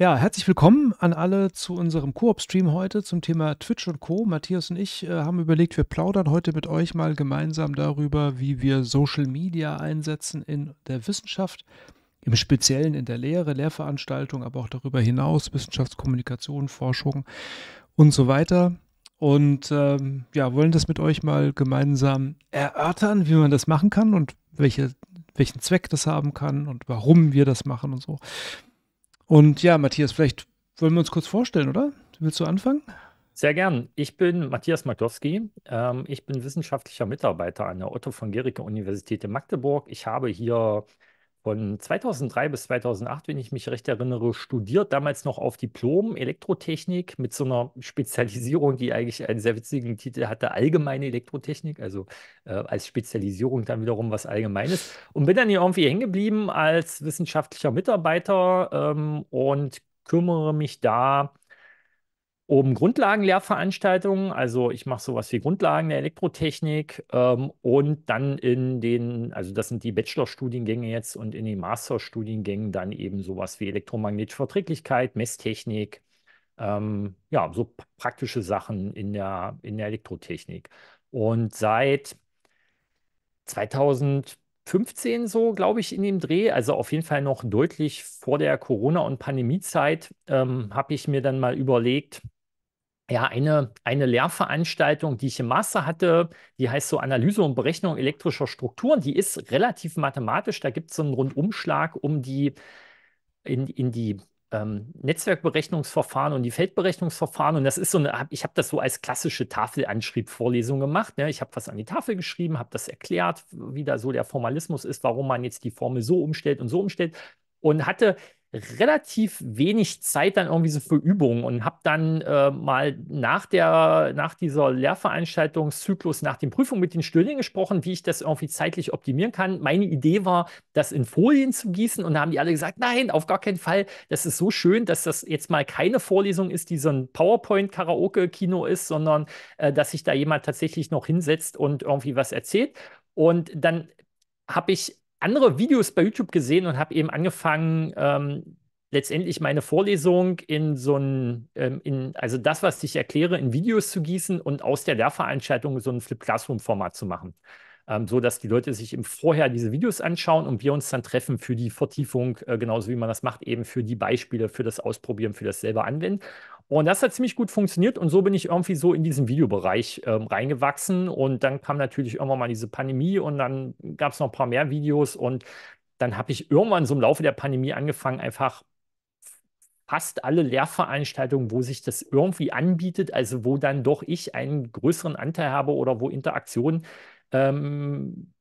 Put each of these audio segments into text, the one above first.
Ja, herzlich willkommen an alle zu unserem Koop-Stream heute zum Thema Twitch und Co. Matthias und ich äh, haben überlegt, wir plaudern heute mit euch mal gemeinsam darüber, wie wir Social Media einsetzen in der Wissenschaft, im Speziellen in der Lehre, Lehrveranstaltung, aber auch darüber hinaus, Wissenschaftskommunikation, Forschung und so weiter. Und ähm, ja, wollen das mit euch mal gemeinsam erörtern, wie man das machen kann und welche, welchen Zweck das haben kann und warum wir das machen und so. Und ja, Matthias, vielleicht wollen wir uns kurz vorstellen, oder? Willst du anfangen? Sehr gern. Ich bin Matthias Magdowski. Ähm, ich bin wissenschaftlicher Mitarbeiter an der Otto von Gericke Universität in Magdeburg. Ich habe hier von 2003 bis 2008, wenn ich mich recht erinnere, studiert, damals noch auf Diplom Elektrotechnik mit so einer Spezialisierung, die eigentlich einen sehr witzigen Titel hatte, allgemeine Elektrotechnik, also äh, als Spezialisierung dann wiederum was Allgemeines. Und bin dann hier irgendwie hängen geblieben als wissenschaftlicher Mitarbeiter ähm, und kümmere mich da oben Grundlagenlehrveranstaltungen. Also ich mache sowas wie Grundlagen der Elektrotechnik ähm, und dann in den, also das sind die Bachelorstudiengänge jetzt und in den Masterstudiengängen dann eben sowas wie elektromagnetische Verträglichkeit, Messtechnik, ähm, ja, so praktische Sachen in der, in der Elektrotechnik. Und seit 2000 15 so, glaube ich, in dem Dreh, also auf jeden Fall noch deutlich vor der Corona- und Pandemiezeit, ähm, habe ich mir dann mal überlegt, ja, eine, eine Lehrveranstaltung, die ich im Master hatte, die heißt so Analyse und Berechnung elektrischer Strukturen. Die ist relativ mathematisch. Da gibt es so einen Rundumschlag um die in, in die ähm, Netzwerkberechnungsverfahren und die Feldberechnungsverfahren. Und das ist so eine, ich habe das so als klassische Tafelanschriebvorlesung gemacht. Ne? Ich habe was an die Tafel geschrieben, habe das erklärt, wie da so der Formalismus ist, warum man jetzt die Formel so umstellt und so umstellt. Und hatte relativ wenig Zeit dann irgendwie so für Übungen und habe dann äh, mal nach der nach dieser Lehrveranstaltungszyklus nach den Prüfungen mit den Studien gesprochen, wie ich das irgendwie zeitlich optimieren kann. Meine Idee war, das in Folien zu gießen und da haben die alle gesagt, nein, auf gar keinen Fall. Das ist so schön, dass das jetzt mal keine Vorlesung ist, die so ein PowerPoint Karaoke Kino ist, sondern äh, dass sich da jemand tatsächlich noch hinsetzt und irgendwie was erzählt. Und dann habe ich andere Videos bei YouTube gesehen und habe eben angefangen, ähm, letztendlich meine Vorlesung in so ein, ähm, in, also das, was ich erkläre, in Videos zu gießen und aus der Lehrveranstaltung so ein Flip Classroom-Format zu machen. Ähm, so dass die Leute sich eben vorher diese Videos anschauen und wir uns dann treffen für die Vertiefung, äh, genauso wie man das macht, eben für die Beispiele, für das Ausprobieren, für das selber Anwenden. Und das hat ziemlich gut funktioniert und so bin ich irgendwie so in diesen Videobereich ähm, reingewachsen. Und dann kam natürlich irgendwann mal diese Pandemie und dann gab es noch ein paar mehr Videos und dann habe ich irgendwann so im Laufe der Pandemie angefangen, einfach fast alle Lehrveranstaltungen, wo sich das irgendwie anbietet, also wo dann doch ich einen größeren Anteil habe oder wo Interaktion ähm,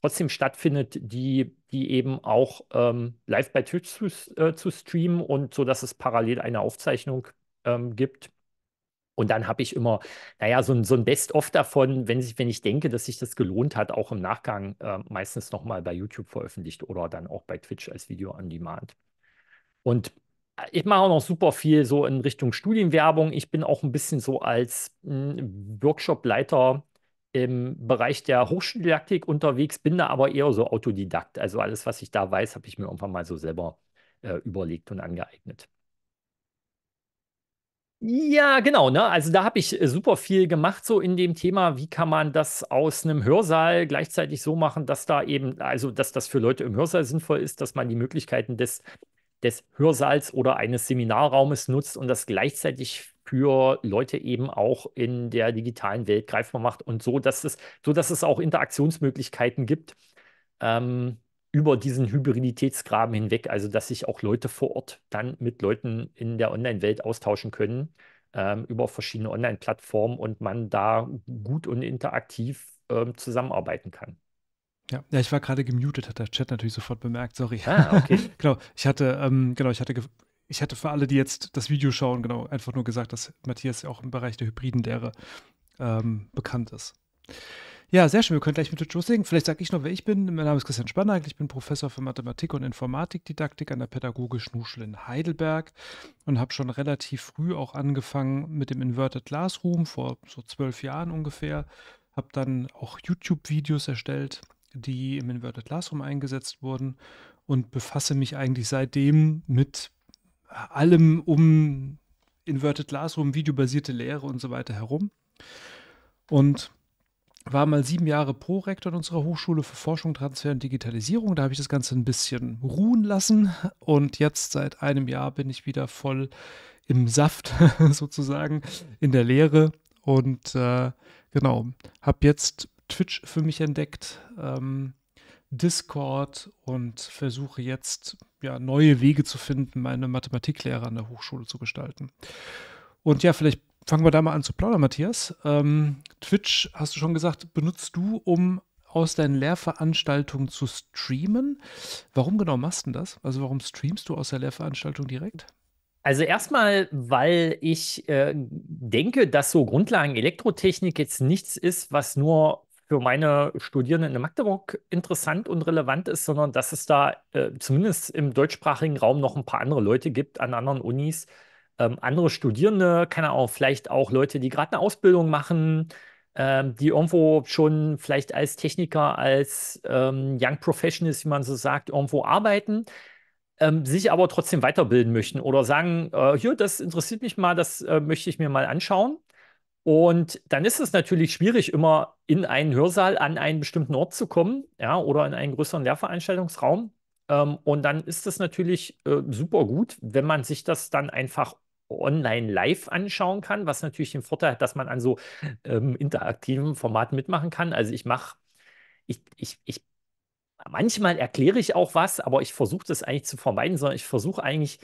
trotzdem stattfindet, die, die eben auch ähm, live bei Twitch zu, äh, zu streamen und so, dass es parallel eine Aufzeichnung ähm, gibt. Und dann habe ich immer, naja, so ein, so ein Best-of davon, wenn, sich, wenn ich denke, dass sich das gelohnt hat, auch im Nachgang äh, meistens nochmal bei YouTube veröffentlicht oder dann auch bei Twitch als Video on Demand. Und äh, ich mache auch noch super viel so in Richtung Studienwerbung. Ich bin auch ein bisschen so als hm, Workshop-Leiter im Bereich der Hochschuldidaktik unterwegs, bin da aber eher so Autodidakt. Also alles, was ich da weiß, habe ich mir irgendwann mal so selber äh, überlegt und angeeignet. Ja, genau. Ne? Also da habe ich äh, super viel gemacht so in dem Thema, wie kann man das aus einem Hörsaal gleichzeitig so machen, dass da eben, also dass das für Leute im Hörsaal sinnvoll ist, dass man die Möglichkeiten des, des Hörsaals oder eines Seminarraumes nutzt und das gleichzeitig für Leute eben auch in der digitalen Welt greifbar macht und so, dass es, so dass es auch Interaktionsmöglichkeiten gibt. Ähm, über diesen Hybriditätsgraben hinweg, also dass sich auch Leute vor Ort dann mit Leuten in der Online-Welt austauschen können ähm, über verschiedene Online-Plattformen und man da gut und interaktiv ähm, zusammenarbeiten kann. Ja. ja, ich war gerade gemutet, hat der Chat natürlich sofort bemerkt, sorry. Ah, okay. genau, ich hatte, ähm, genau, ich hatte ich hatte für alle, die jetzt das Video schauen, genau, einfach nur gesagt, dass Matthias ja auch im Bereich der hybriden Lehre ähm, bekannt ist. Ja, sehr schön. Wir können gleich mit legen. Vielleicht sage ich noch, wer ich bin. Mein Name ist Christian Spanner. Ich bin Professor für Mathematik und Informatikdidaktik an der Pädagogischen Hochschule in Heidelberg und habe schon relativ früh auch angefangen mit dem Inverted Classroom, vor so zwölf Jahren ungefähr. Habe dann auch YouTube-Videos erstellt, die im Inverted Classroom eingesetzt wurden und befasse mich eigentlich seitdem mit äh, allem um Inverted Classroom, videobasierte Lehre und so weiter herum. Und war mal sieben Jahre Prorektor in unserer Hochschule für Forschung, Transfer und Digitalisierung. Da habe ich das Ganze ein bisschen ruhen lassen. Und jetzt seit einem Jahr bin ich wieder voll im Saft sozusagen in der Lehre. Und äh, genau, habe jetzt Twitch für mich entdeckt, ähm, Discord und versuche jetzt ja, neue Wege zu finden, meine Mathematiklehre an der Hochschule zu gestalten. Und ja, vielleicht fangen wir da mal an zu plaudern, Matthias. Ähm, Twitch, hast du schon gesagt, benutzt du, um aus deinen Lehrveranstaltungen zu streamen. Warum genau machst du das? Also warum streamst du aus der Lehrveranstaltung direkt? Also erstmal, weil ich äh, denke, dass so Grundlagen Elektrotechnik jetzt nichts ist, was nur für meine Studierenden in Magdeburg interessant und relevant ist, sondern dass es da äh, zumindest im deutschsprachigen Raum noch ein paar andere Leute gibt an anderen Unis, äh, ähm, andere Studierende, keine Ahnung, vielleicht auch Leute, die gerade eine Ausbildung machen, ähm, die irgendwo schon vielleicht als Techniker, als ähm, Young Professionals, wie man so sagt, irgendwo arbeiten, ähm, sich aber trotzdem weiterbilden möchten oder sagen, äh, hier, das interessiert mich mal, das äh, möchte ich mir mal anschauen. Und dann ist es natürlich schwierig, immer in einen Hörsaal an einen bestimmten Ort zu kommen, ja, oder in einen größeren Lehrveranstaltungsraum. Ähm, und dann ist es natürlich äh, super gut, wenn man sich das dann einfach online live anschauen kann, was natürlich den Vorteil hat, dass man an so ähm, interaktiven Formaten mitmachen kann. Also ich mache, ich, ich, ich, manchmal erkläre ich auch was, aber ich versuche das eigentlich zu vermeiden, sondern ich versuche eigentlich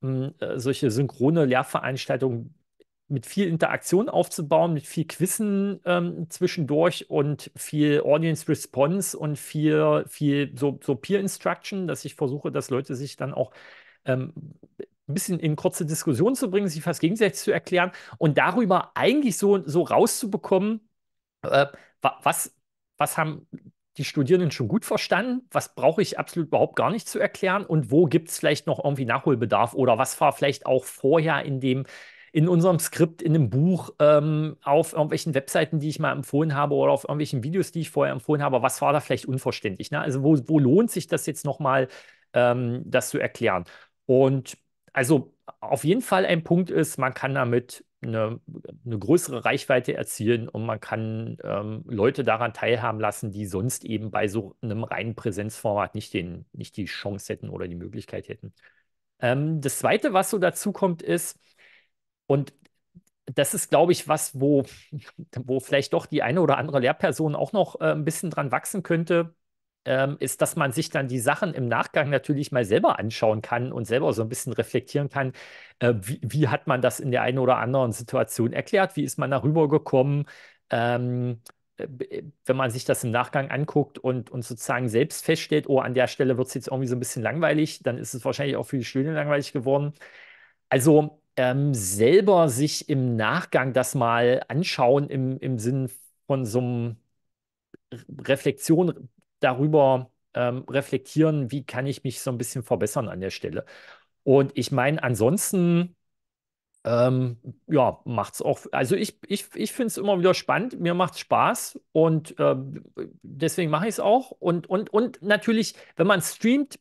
mh, hm, äh, solche synchrone Lehrveranstaltungen mit viel Interaktion aufzubauen, mit viel Quissen ähm, zwischendurch und viel Audience Response und viel, viel so, so Peer Instruction, dass ich versuche, dass Leute sich dann auch ähm, ein bisschen in kurze Diskussion zu bringen, sich fast gegenseitig zu erklären und darüber eigentlich so, so rauszubekommen, äh, was, was haben die Studierenden schon gut verstanden, was brauche ich absolut überhaupt gar nicht zu erklären und wo gibt es vielleicht noch irgendwie Nachholbedarf oder was war vielleicht auch vorher in dem in unserem Skript, in einem Buch, ähm, auf irgendwelchen Webseiten, die ich mal empfohlen habe oder auf irgendwelchen Videos, die ich vorher empfohlen habe, was war da vielleicht unverständlich? Ne? Also wo, wo lohnt sich das jetzt nochmal, ähm, das zu erklären? Und also auf jeden Fall ein Punkt ist, man kann damit eine, eine größere Reichweite erzielen und man kann ähm, Leute daran teilhaben lassen, die sonst eben bei so einem reinen Präsenzformat nicht, den, nicht die Chance hätten oder die Möglichkeit hätten. Ähm, das Zweite, was so dazu kommt, ist, und das ist, glaube ich, was, wo, wo vielleicht doch die eine oder andere Lehrperson auch noch äh, ein bisschen dran wachsen könnte, ähm, ist, dass man sich dann die Sachen im Nachgang natürlich mal selber anschauen kann und selber so ein bisschen reflektieren kann, äh, wie, wie, hat man das in der einen oder anderen Situation erklärt, wie ist man darüber gekommen, ähm, äh, äh, wenn man sich das im Nachgang anguckt und, und sozusagen selbst feststellt, oh, an der Stelle wird es jetzt irgendwie so ein bisschen langweilig, dann ist es wahrscheinlich auch für die Studien langweilig geworden. Also ähm, selber sich im Nachgang das mal anschauen im, im Sinn von so einem Reflexion darüber ähm, reflektieren, wie kann ich mich so ein bisschen verbessern an der Stelle. Und ich meine, ansonsten, ähm, ja, macht es auch. Also ich, ich, ich finde es immer wieder spannend, mir macht es Spaß und äh, deswegen mache ich es auch. Und, und, und natürlich, wenn man streamt,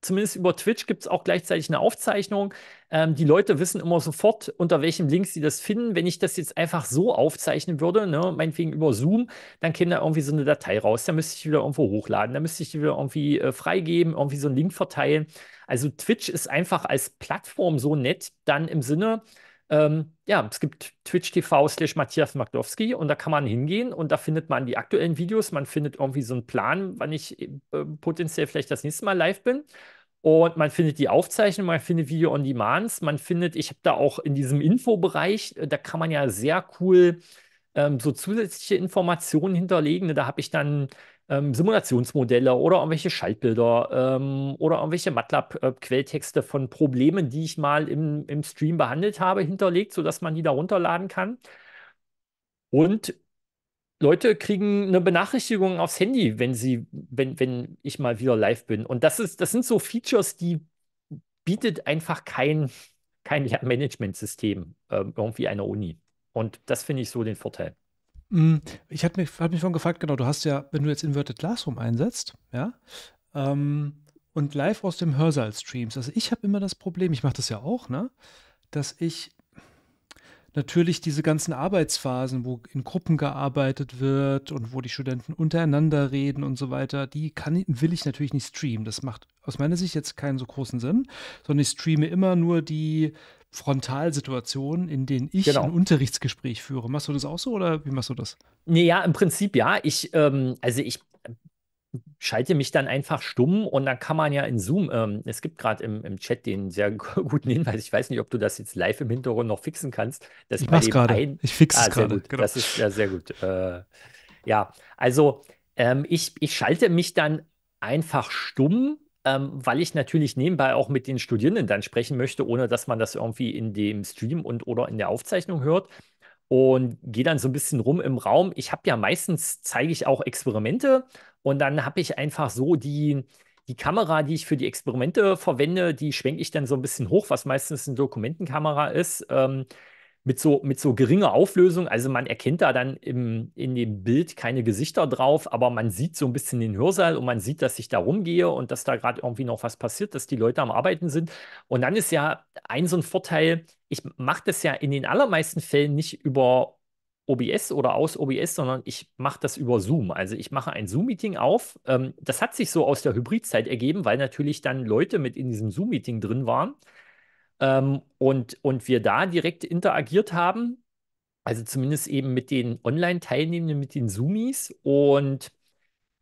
zumindest über Twitch gibt es auch gleichzeitig eine Aufzeichnung. Ähm, die Leute wissen immer sofort, unter welchem Link sie das finden. Wenn ich das jetzt einfach so aufzeichnen würde, ne, meinetwegen über Zoom, dann käme da irgendwie so eine Datei raus. Da müsste ich wieder irgendwo hochladen, da müsste ich die wieder irgendwie äh, freigeben, irgendwie so einen Link verteilen. Also Twitch ist einfach als Plattform so nett, dann im Sinne, ähm, ja, es gibt Twitch TV slash Matthias Magdowski und da kann man hingehen und da findet man die aktuellen Videos, man findet irgendwie so einen Plan, wann ich äh, potenziell vielleicht das nächste Mal live bin. Und man findet die Aufzeichnung, man findet Video on Demands, man findet, ich habe da auch in diesem Infobereich, äh, da kann man ja sehr cool ähm, so zusätzliche Informationen hinterlegen. Da habe ich dann ähm, Simulationsmodelle oder irgendwelche Schaltbilder ähm, oder irgendwelche MATLAB-Quelltexte äh, von Problemen, die ich mal im, im Stream behandelt habe, hinterlegt, sodass man die da runterladen kann. Und Leute kriegen eine Benachrichtigung aufs Handy, wenn sie, wenn, wenn ich mal wieder live bin. Und das ist, das sind so Features, die bietet einfach kein, kein Lernmanagementsystem äh, irgendwie einer Uni. Und das finde ich so den Vorteil. Mm, ich hatte mich, hab mich schon gefragt, genau, du hast ja, wenn du jetzt Inverted Classroom einsetzt, ja, ähm, und live aus dem Hörsaal streams. Also ich habe immer das Problem, ich mache das ja auch, ne, dass ich natürlich diese ganzen Arbeitsphasen, wo in Gruppen gearbeitet wird und wo die Studenten untereinander reden und so weiter, die kann, will ich natürlich nicht streamen. Das macht aus meiner Sicht jetzt keinen so großen Sinn, sondern ich streame immer nur die Frontalsituationen, in denen ich genau. ein Unterrichtsgespräch führe. Machst du das auch so oder wie machst du das? Nee, ja, im Prinzip ja. Ich, ähm, also ich schalte mich dann einfach stumm und dann kann man ja in Zoom, ähm, es gibt gerade im, im Chat den sehr guten Hinweis, ich weiß nicht, ob du das jetzt live im Hintergrund noch fixen kannst. Dass ich mach's gerade, ich fixe ah, es gerade. Genau. Das ist ja sehr gut. Äh, ja, also ähm, ich, ich schalte mich dann einfach stumm ähm, weil ich natürlich nebenbei auch mit den Studierenden dann sprechen möchte, ohne dass man das irgendwie in dem Stream und oder in der Aufzeichnung hört und gehe dann so ein bisschen rum im Raum. Ich habe ja meistens zeige ich auch Experimente und dann habe ich einfach so die die Kamera, die ich für die Experimente verwende, die schwenke ich dann so ein bisschen hoch, was meistens eine Dokumentenkamera ist. Ähm, mit so, mit so geringer Auflösung. Also man erkennt da dann im, in dem Bild keine Gesichter drauf, aber man sieht so ein bisschen den Hörsaal und man sieht, dass ich da rumgehe und dass da gerade irgendwie noch was passiert, dass die Leute am Arbeiten sind. Und dann ist ja ein so ein Vorteil, ich mache das ja in den allermeisten Fällen nicht über OBS oder aus OBS, sondern ich mache das über Zoom. Also ich mache ein Zoom-Meeting auf. Ähm, das hat sich so aus der Hybridzeit ergeben, weil natürlich dann Leute mit in diesem Zoom-Meeting drin waren ähm, und, und wir da direkt interagiert haben, also zumindest eben mit den Online-Teilnehmenden, mit den Zoomies. Und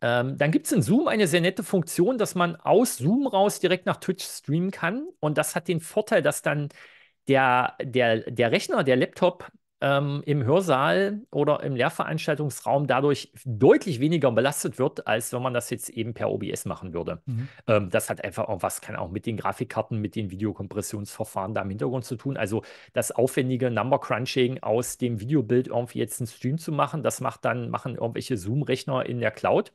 ähm, dann gibt es in Zoom eine sehr nette Funktion, dass man aus Zoom raus direkt nach Twitch streamen kann. Und das hat den Vorteil, dass dann der, der, der Rechner, der Laptop ähm, im Hörsaal oder im Lehrveranstaltungsraum dadurch deutlich weniger belastet wird, als wenn man das jetzt eben per OBS machen würde. Mhm. Ähm, das hat einfach auch was, kann auch mit den Grafikkarten, mit den Videokompressionsverfahren da im Hintergrund zu tun. Also das aufwendige Number Crunching aus dem Videobild irgendwie jetzt einen Stream zu machen, das macht dann, machen irgendwelche Zoom-Rechner in der Cloud.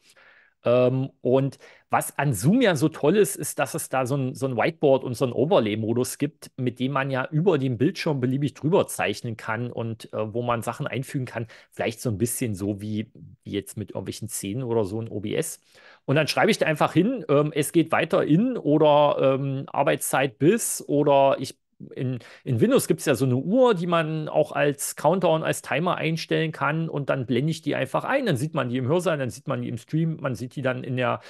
Ähm, und was an Zoom ja so toll ist, ist, dass es da so ein, so ein Whiteboard und so einen Overlay-Modus gibt, mit dem man ja über den Bildschirm beliebig drüber zeichnen kann und äh, wo man Sachen einfügen kann. Vielleicht so ein bisschen so wie, jetzt mit irgendwelchen Szenen oder so in OBS. Und dann schreibe ich da einfach hin, ähm, es geht weiter in oder ähm, Arbeitszeit bis oder ich in, in Windows gibt es ja so eine Uhr, die man auch als Countdown, als Timer einstellen kann und dann blende ich die einfach ein. Dann sieht man die im Hörsaal, dann sieht man die im Stream, man sieht die dann in der,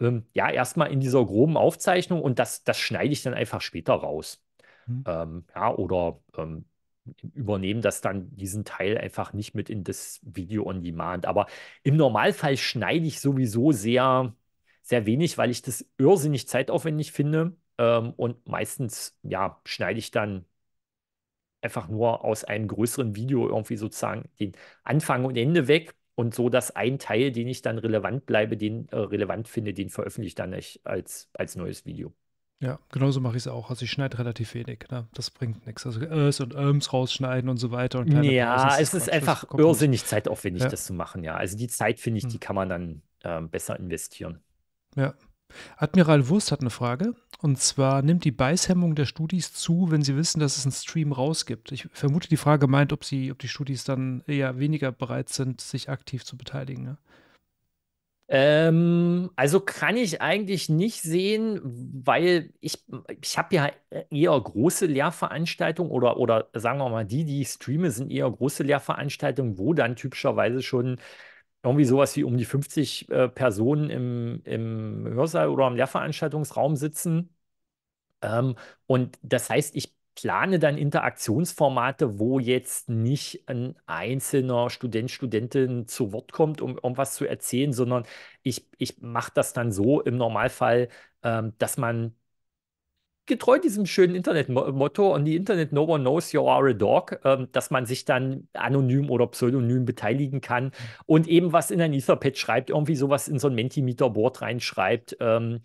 ähm, ja, erstmal in dieser groben Aufzeichnung und das, das schneide ich dann einfach später raus. Mhm. Ähm, ja, oder ähm, übernehmen das dann diesen Teil einfach nicht mit in das Video on Demand. Aber im Normalfall schneide ich sowieso sehr, sehr wenig, weil ich das irrsinnig zeitaufwendig finde. Ähm, und meistens, ja, schneide ich dann einfach nur aus einem größeren Video irgendwie sozusagen den Anfang und Ende weg und so, dass ein Teil, den ich dann relevant bleibe, den äh, relevant finde, den veröffentliche ich dann als, als neues Video. Ja, genauso mache ich es auch. Also ich schneide relativ wenig. Ne? Das bringt nichts. Also Ös und Öms rausschneiden und so weiter. Und ja, Pausen, es ist einfach irrsinnig zeitaufwendig, ja. das zu machen. Ja, also die Zeit, finde ich, hm. die kann man dann ähm, besser investieren. Ja. Admiral Wurst hat eine Frage. Und zwar nimmt die Beißhemmung der Studis zu, wenn sie wissen, dass es einen Stream rausgibt. Ich vermute, die Frage meint, ob, sie, ob die Studis dann eher weniger bereit sind, sich aktiv zu beteiligen. Ne? Ähm, also kann ich eigentlich nicht sehen, weil ich, ich habe ja eher große Lehrveranstaltungen oder, oder sagen wir mal, die, die ich streame, sind eher große Lehrveranstaltungen, wo dann typischerweise schon irgendwie sowas wie um die 50 äh, Personen im, im Hörsaal oder im Lehrveranstaltungsraum sitzen. Ähm, und das heißt, ich plane dann Interaktionsformate, wo jetzt nicht ein einzelner Student, Studentin zu Wort kommt, um irgendwas zu erzählen, sondern ich, ich mache das dann so im Normalfall, ähm, dass man getreu diesem schönen Internetmotto, und die Internet no one knows you are a dog, ähm, dass man sich dann anonym oder pseudonym beteiligen kann und eben was in ein Etherpad schreibt, irgendwie sowas in so ein Mentimeter-Board reinschreibt ähm,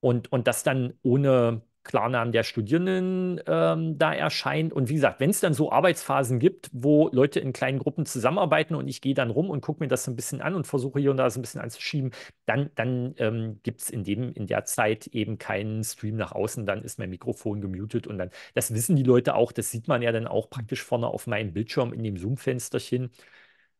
und, und das dann ohne Klarnamen der Studierenden ähm, da erscheint. Und wie gesagt, wenn es dann so Arbeitsphasen gibt, wo Leute in kleinen Gruppen zusammenarbeiten und ich gehe dann rum und gucke mir das so ein bisschen an und versuche hier und da so ein bisschen anzuschieben, dann, dann ähm, gibt es in, in der Zeit eben keinen Stream nach außen. Dann ist mein Mikrofon gemutet und dann, das wissen die Leute auch, das sieht man ja dann auch praktisch vorne auf meinem Bildschirm in dem Zoom-Fensterchen.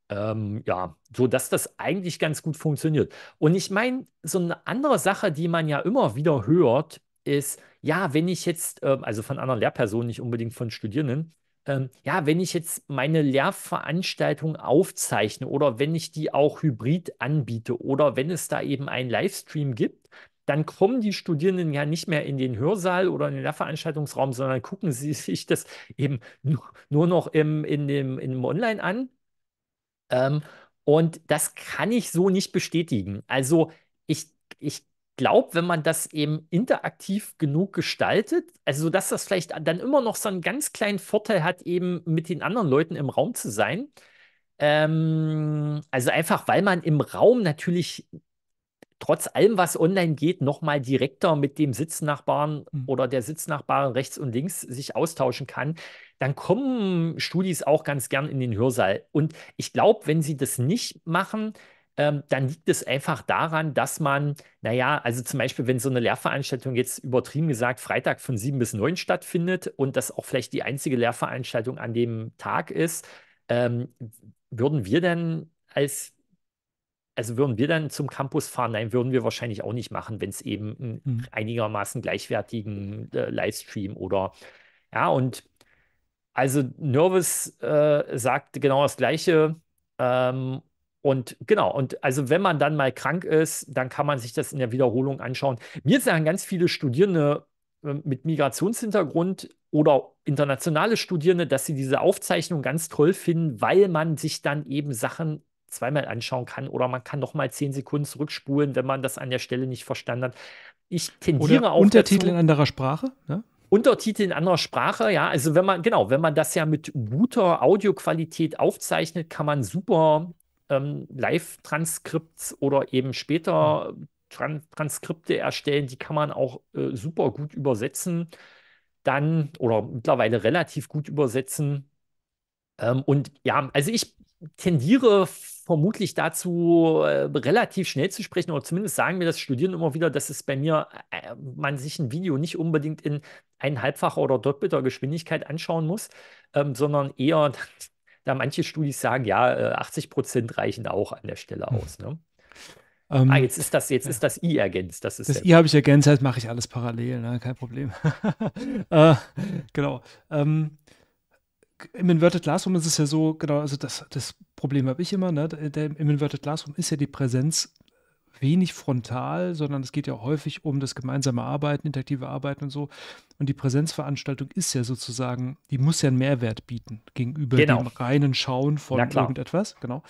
Ähm, ja, so dass das eigentlich ganz gut funktioniert. Und ich meine, so eine andere Sache, die man ja immer wieder hört, ist, ja, wenn ich jetzt, ähm, also von anderen Lehrpersonen, nicht unbedingt von Studierenden, ähm, ja, wenn ich jetzt meine Lehrveranstaltung aufzeichne oder wenn ich die auch hybrid anbiete oder wenn es da eben einen Livestream gibt, dann kommen die Studierenden ja nicht mehr in den Hörsaal oder in den Lehrveranstaltungsraum, sondern gucken sie sich das eben nur noch im, in dem, in dem Online an. Ähm, und das kann ich so nicht bestätigen. Also ich, ich glaube, wenn man das eben interaktiv genug gestaltet, also dass das vielleicht dann immer noch so einen ganz kleinen Vorteil hat, eben mit den anderen Leuten im Raum zu sein. Ähm, also einfach, weil man im Raum natürlich trotz allem, was online geht, nochmal direkter mit dem Sitznachbarn mhm. oder der Sitznachbarin rechts und links sich austauschen kann, dann kommen Studis auch ganz gern in den Hörsaal. Und ich glaube, wenn sie das nicht machen, ähm, dann liegt es einfach daran, dass man, naja, also zum Beispiel, wenn so eine Lehrveranstaltung jetzt übertrieben gesagt Freitag von 7 bis 9 stattfindet und das auch vielleicht die einzige Lehrveranstaltung an dem Tag ist, ähm, würden wir dann als also würden wir dann zum Campus fahren? Nein, würden wir wahrscheinlich auch nicht machen, wenn es eben einen mhm. einigermaßen gleichwertigen äh, Livestream oder ja, und also Nervous äh, sagt genau das Gleiche ähm, und genau, und also wenn man dann mal krank ist, dann kann man sich das in der Wiederholung anschauen. Mir sagen ganz viele Studierende ähm, mit Migrationshintergrund oder internationale Studierende, dass sie diese Aufzeichnung ganz toll finden, weil man sich dann eben Sachen zweimal anschauen kann oder man kann nochmal zehn Sekunden zurückspulen, wenn man das an der Stelle nicht verstanden hat. Ich tendiere oder auch. Untertitel in anderer Sprache, ne? Untertitel in anderer Sprache, ja, also wenn man, genau, wenn man das ja mit guter Audioqualität aufzeichnet, kann man super ähm, Live-Transkripts oder eben später hm. Tran Transkripte erstellen, die kann man auch äh, super gut übersetzen, dann oder mittlerweile relativ gut übersetzen. Ähm, und ja, also ich tendiere vermutlich dazu, äh, relativ schnell zu sprechen oder zumindest sagen mir das Studieren immer wieder, dass es bei mir, äh, äh man sich ein Video nicht unbedingt in eineinhalbfacher oder doppelter Geschwindigkeit anschauen muss, ähm, sondern eher da manche Studis sagen, ja, 80 äh, Prozent reichen auch an der Stelle hm. aus. Ne? Ähm, ah, jetzt ist das, jetzt ja. ist das I ergänzt. Das, ist das I habe ich ergänzt, jetzt mache ich alles parallel, ne? kein Problem. äh, genau. Ähm, Im Inverted Classroom ist es ja so, genau, also das, das Problem habe ich immer, ne? Der, Im Inverted Classroom ist ja die Präsenz wenig frontal, sondern es geht ja häufig um das gemeinsame Arbeiten, interaktive Arbeiten und so. Und die Präsenzveranstaltung ist ja sozusagen, die muss ja einen Mehrwert bieten gegenüber genau. dem reinen Schauen von irgendetwas. Genau.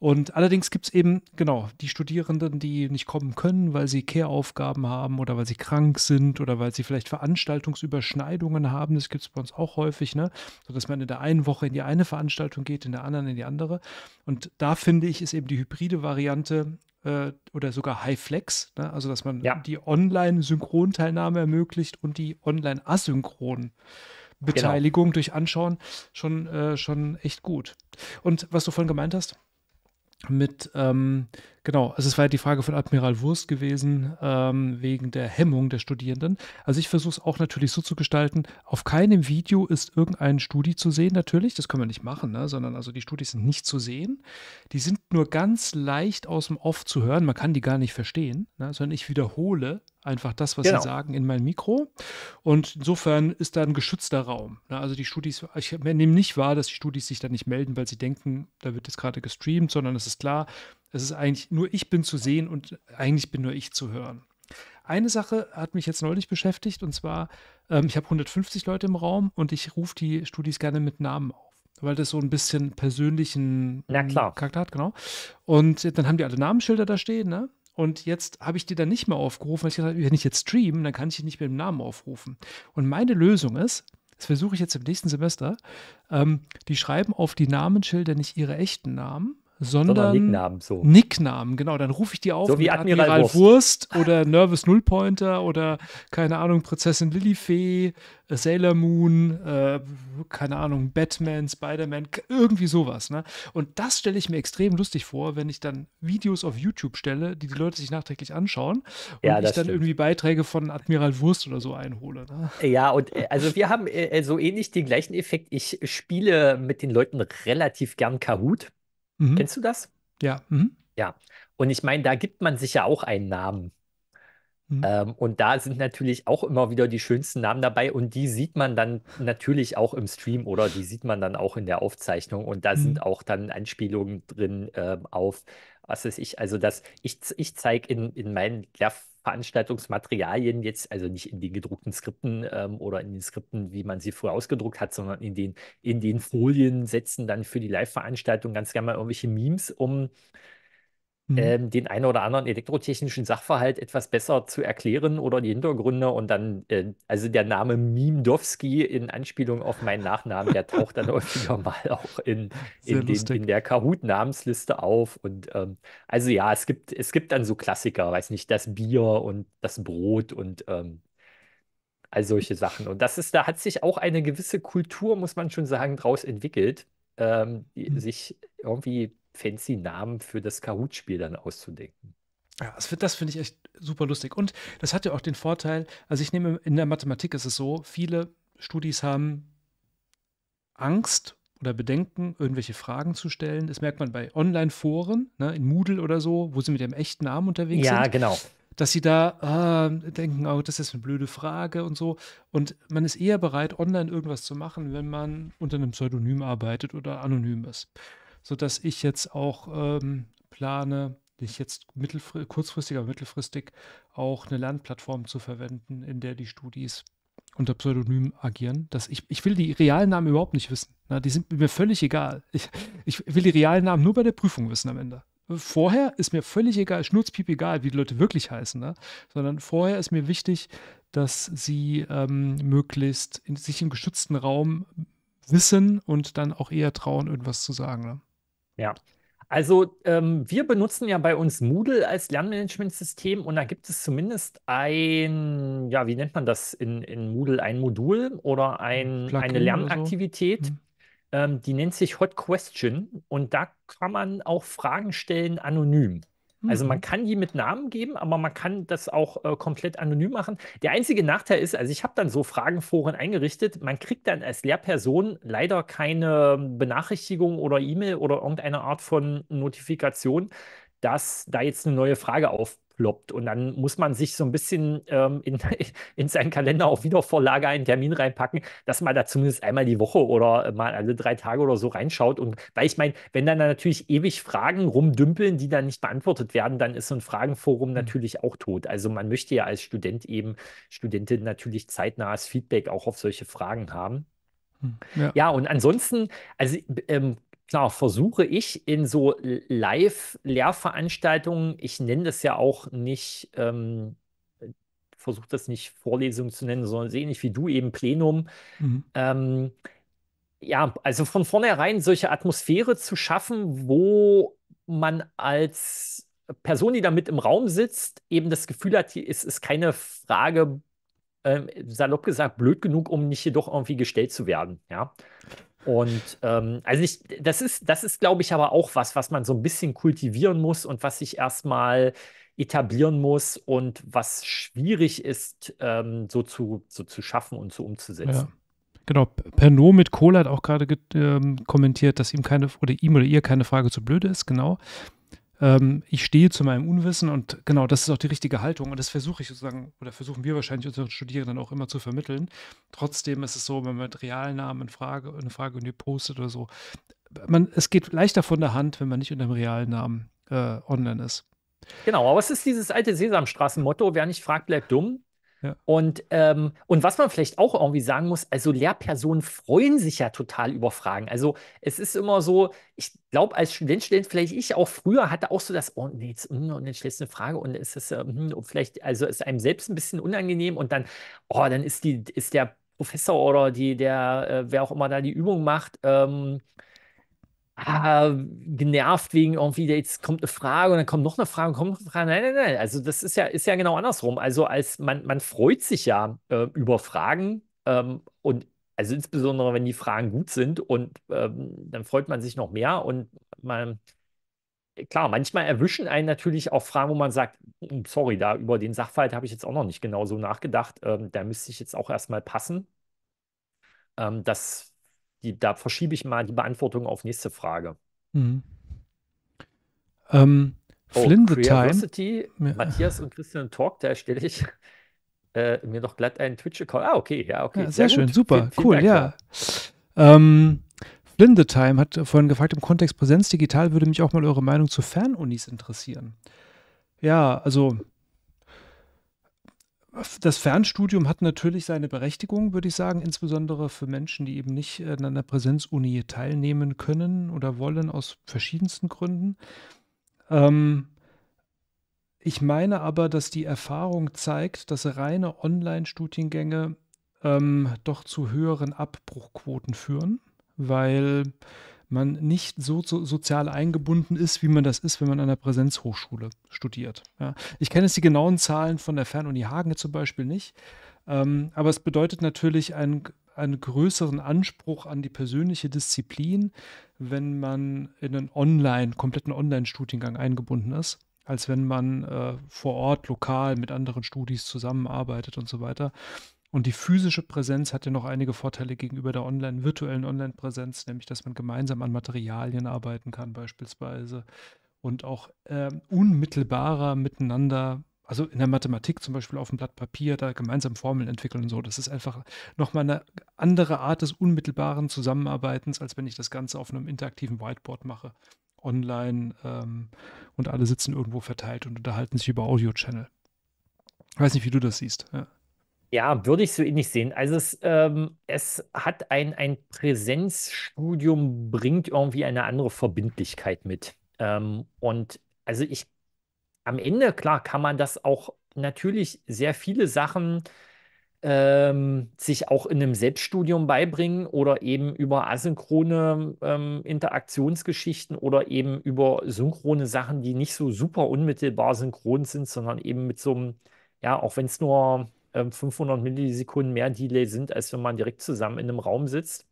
Und allerdings gibt es eben, genau, die Studierenden, die nicht kommen können, weil sie Care-Aufgaben haben oder weil sie krank sind oder weil sie vielleicht Veranstaltungsüberschneidungen haben. Das gibt es bei uns auch häufig, ne? Sodass man in der einen Woche in die eine Veranstaltung geht, in der anderen in die andere. Und da finde ich, ist eben die hybride Variante äh, oder sogar Highflex, ne? also dass man ja. die Online-Synchronteilnahme ermöglicht und die Online-Asynchron. Beteiligung genau. durch Anschauen schon, äh, schon echt gut. Und was du vorhin gemeint hast, mit ähm, Genau, also es war ja die Frage von Admiral Wurst gewesen, ähm, wegen der Hemmung der Studierenden. Also ich versuche es auch natürlich so zu gestalten, auf keinem Video ist irgendein Studi zu sehen, natürlich, das können wir nicht machen, ne? sondern also die Studis sind nicht zu sehen. Die sind nur ganz leicht aus dem Off zu hören, man kann die gar nicht verstehen, ne? sondern ich wiederhole einfach das, was genau. sie sagen, in mein Mikro. Und insofern ist da ein geschützter Raum. Ne? Also die Studis, ich nehme nicht wahr, dass die Studis sich da nicht melden, weil sie denken, da wird jetzt gerade gestreamt, sondern es ist klar, es ist eigentlich nur ich bin zu sehen und eigentlich bin nur ich zu hören. Eine Sache hat mich jetzt neulich beschäftigt und zwar, ähm, ich habe 150 Leute im Raum und ich rufe die Studis gerne mit Namen auf, weil das so ein bisschen persönlichen ja, ähm, Charakter hat, genau. Und dann haben die alle Namensschilder da stehen, ne? Und jetzt habe ich die dann nicht mehr aufgerufen, weil ich gesagt habe, wenn ich jetzt streame, dann kann ich die nicht mit dem Namen aufrufen. Und meine Lösung ist, das versuche ich jetzt im nächsten Semester, ähm, die schreiben auf die Namensschilder nicht ihre echten Namen, sondern, sondern Nicknamen. So. Nicknamen, genau. Dann rufe ich die auf. So wie Admiral, Admiral Wurst. Wurst. oder Nervous Nullpointer oder, keine Ahnung, Prinzessin Lilifee, äh, Sailor Moon, äh, keine Ahnung, Batman, Spider-Man, irgendwie sowas. Ne? Und das stelle ich mir extrem lustig vor, wenn ich dann Videos auf YouTube stelle, die die Leute sich nachträglich anschauen und ja, ich dann stimmt. irgendwie Beiträge von Admiral Wurst oder so einhole. Ne? Ja, und äh, also wir haben äh, äh, so ähnlich den gleichen Effekt. Ich spiele mit den Leuten relativ gern Kahoot. Mhm. Kennst du das? Ja. Mhm. Ja. Und ich meine, da gibt man sich ja auch einen Namen. Mhm. Ähm, und da sind natürlich auch immer wieder die schönsten Namen dabei und die sieht man dann natürlich auch im Stream oder die sieht man dann auch in der Aufzeichnung und da mhm. sind auch dann Anspielungen drin äh, auf, was weiß ich, also das, ich, ich zeige in, in meinen Lehrveranstaltungen Veranstaltungsmaterialien jetzt, also nicht in den gedruckten Skripten ähm, oder in den Skripten, wie man sie früher ausgedruckt hat, sondern in den, in den Folien setzen dann für die Live-Veranstaltung ganz gerne mal irgendwelche Memes um mhm. ähm, den einen oder anderen elektrotechnischen Sachverhalt etwas besser zu erklären oder die Hintergründe. Und dann, äh, also der Name Mimdowski in Anspielung auf meinen Nachnamen, der taucht dann häufiger mal auch in, in, den, in der Kahoot-Namensliste auf. Und ähm, also ja, es gibt, es gibt dann so Klassiker, weiß nicht, das Bier und das Brot und ähm, all solche Sachen. Und das ist, da hat sich auch eine gewisse Kultur, muss man schon sagen, draus entwickelt, ähm, die mhm. sich irgendwie fancy Namen für das Kahoot-Spiel dann auszudenken. Ja, das finde find ich echt super lustig. Und das hat ja auch den Vorteil, also ich nehme, in der Mathematik ist es so, viele Studis haben Angst oder Bedenken, irgendwelche Fragen zu stellen. Das merkt man bei Online-Foren, ne, in Moodle oder so, wo sie mit ihrem echten Namen unterwegs ja, sind. Ja, genau. Dass sie da äh, denken, oh, das ist eine blöde Frage und so. Und man ist eher bereit, online irgendwas zu machen, wenn man unter einem Pseudonym arbeitet oder anonym ist sodass ich jetzt auch ähm, plane, nicht jetzt kurzfristig, aber mittelfristig auch eine Lernplattform zu verwenden, in der die Studis unter Pseudonym agieren. Dass ich, ich will die realen Namen überhaupt nicht wissen. Na, ne? die sind mir völlig egal. Ich, ich will die realen Namen nur bei der Prüfung wissen am Ende. Vorher ist mir völlig egal, schnurzpiep egal, wie die Leute wirklich heißen, ne? sondern vorher ist mir wichtig, dass sie ähm, möglichst in, sich im geschützten Raum wissen und dann auch eher trauen, irgendwas zu sagen. Ne? Ja. Also ähm, wir benutzen ja bei uns Moodle als Lernmanagementsystem und da gibt es zumindest ein, ja, wie nennt man das in, in Moodle, ein Modul oder ein, eine Lernaktivität. So. Mhm. Ähm, die nennt sich Hot Question und da kann man auch Fragen stellen anonym. Also man mhm. kann die mit Namen geben, aber man kann das auch äh, komplett anonym machen. Der einzige Nachteil ist, also ich habe dann so Fragenforen eingerichtet, man kriegt dann als Lehrperson leider keine Benachrichtigung oder E-Mail oder irgendeine Art von Notifikation, dass da jetzt eine neue Frage auf ploppt. Und dann muss man sich so ein bisschen ähm, in, in seinen Kalender auf Wiedervorlage einen Termin reinpacken, dass man da zumindest einmal die Woche oder mal alle drei Tage oder so reinschaut. Und weil ich meine, wenn dann natürlich ewig Fragen rumdümpeln, die dann nicht beantwortet werden, dann ist so ein Fragenforum mhm. natürlich auch tot. Also man möchte ja als Student eben, Studentin natürlich zeitnahes Feedback auch auf solche Fragen haben. Hm, ja. ja. und ansonsten, also ähm, klar, versuche ich in so Live-Lehrveranstaltungen, ich nenne das ja auch nicht, ähm, äh, versuche das nicht Vorlesung zu nennen, sondern sehe nicht wie du eben Plenum. Mhm. Ähm, ja, also von vornherein solche Atmosphäre zu schaffen, wo man als Person, die da mit im Raum sitzt, eben das Gefühl hat, es ist keine Frage, ähm, salopp gesagt, blöd genug, um nicht jedoch irgendwie gestellt zu werden. Ja. Und ähm, also ich, das ist, das ist, glaube ich, aber auch was, was man so ein bisschen kultivieren muss und was sich erstmal etablieren muss und was schwierig ist, ähm, so, zu, so zu schaffen und so umzusetzen. Ja. Genau, Pernod mit Kohle hat auch gerade ähm, kommentiert, dass ihm keine oder ihm oder ihr keine Frage zu blöde ist, genau ähm, ich stehe zu meinem Unwissen und genau, das ist auch die richtige Haltung und das versuche ich sozusagen oder versuchen wir wahrscheinlich unseren Studierenden auch immer zu vermitteln. Trotzdem ist es so, wenn man Realnamen in Frage, eine Frage in die postet oder so, man, es geht leichter von der Hand, wenn man nicht unter dem realen Namen äh, online ist. Genau, aber es ist dieses alte Sesamstraßen-Motto, wer nicht fragt, bleibt dumm. Ja. Und, ähm, und was man vielleicht auch irgendwie sagen muss, also Lehrpersonen freuen sich ja total über Fragen. Also es ist immer so, ich glaube, als Student, Student, vielleicht ich auch früher hatte auch so das, oh nee, jetzt, mm, und jetzt stellst du eine Frage und ist es äh, mm, hm, vielleicht, also ist einem selbst ein bisschen unangenehm und dann, oh, dann ist die, ist der Professor oder die, der, äh, wer auch immer da die Übung macht, ähm, ah, genervt wegen irgendwie, jetzt kommt eine Frage und dann kommt noch eine Frage und kommt noch eine Frage. Nein, nein, nein. Also das ist ja, ist ja genau andersrum. Also als man, man freut sich ja äh, über Fragen ähm, und also insbesondere wenn die Fragen gut sind und ähm, dann freut man sich noch mehr und man klar, manchmal erwischen einen natürlich auch Fragen, wo man sagt, hm, sorry, da über den Sachverhalt habe ich jetzt auch noch nicht genau so nachgedacht. Ähm, da müsste ich jetzt auch erstmal passen. Ähm, das die, da verschiebe ich mal die Beantwortung auf nächste Frage. Mhm. Ähm, oh, Flynn the Time. Matthias und Christian Talk, da stelle ich äh, mir noch glatt einen Twitch-Account. Ah, okay, ja, okay. Ja, sehr, sehr schön, super, vielen, cool, vielen ja. Ähm, Flynn the Time hat vorhin gefragt, im Kontext Präsenz digital würde mich auch mal eure Meinung zu Fernunis interessieren. Ja, also das Fernstudium hat natürlich seine Berechtigung, würde ich sagen, insbesondere für Menschen, die eben nicht äh, an einer Präsenzuni teilnehmen können oder wollen, aus verschiedensten Gründen. Ähm, ich meine aber, dass die Erfahrung zeigt, dass reine Online-Studiengänge ähm, doch zu höheren Abbruchquoten führen, weil man nicht so, so, sozial eingebunden ist, wie man das ist, wenn man an der Präsenzhochschule studiert. Ja. Ich kenne jetzt die genauen Zahlen von der Fernuni Hagen zum Beispiel nicht, ähm, aber es bedeutet natürlich einen, einen größeren Anspruch an die persönliche Disziplin, wenn man in einen Online, kompletten Online-Studiengang eingebunden ist als wenn man äh, vor Ort lokal mit anderen Studis zusammenarbeitet und so weiter. Und die physische Präsenz hat ja noch einige Vorteile gegenüber der online, virtuellen Online-Präsenz, nämlich dass man gemeinsam an Materialien arbeiten kann beispielsweise und auch äh, unmittelbarer miteinander, also in der Mathematik zum Beispiel auf dem Blatt Papier, da gemeinsam Formeln entwickeln und so. Das ist einfach nochmal eine andere Art des unmittelbaren Zusammenarbeitens, als wenn ich das Ganze auf einem interaktiven Whiteboard mache, online ähm, und alle sitzen irgendwo verteilt und unterhalten sich über Audio-Channel. Ich weiß nicht, wie du das siehst. Ja. Ja, würde ich so ähnlich sehen. Also es, ähm, es hat ein, ein Präsenzstudium, bringt irgendwie eine andere Verbindlichkeit mit. Ähm, und also ich, am Ende, klar, kann man das auch natürlich sehr viele Sachen ähm, sich auch in einem Selbststudium beibringen oder eben über asynchrone ähm, Interaktionsgeschichten oder eben über synchrone Sachen, die nicht so super unmittelbar synchron sind, sondern eben mit so einem, ja, auch wenn es nur 500 ähm, Millisekunden mehr Delay sind, als wenn man direkt zusammen in einem Raum sitzt.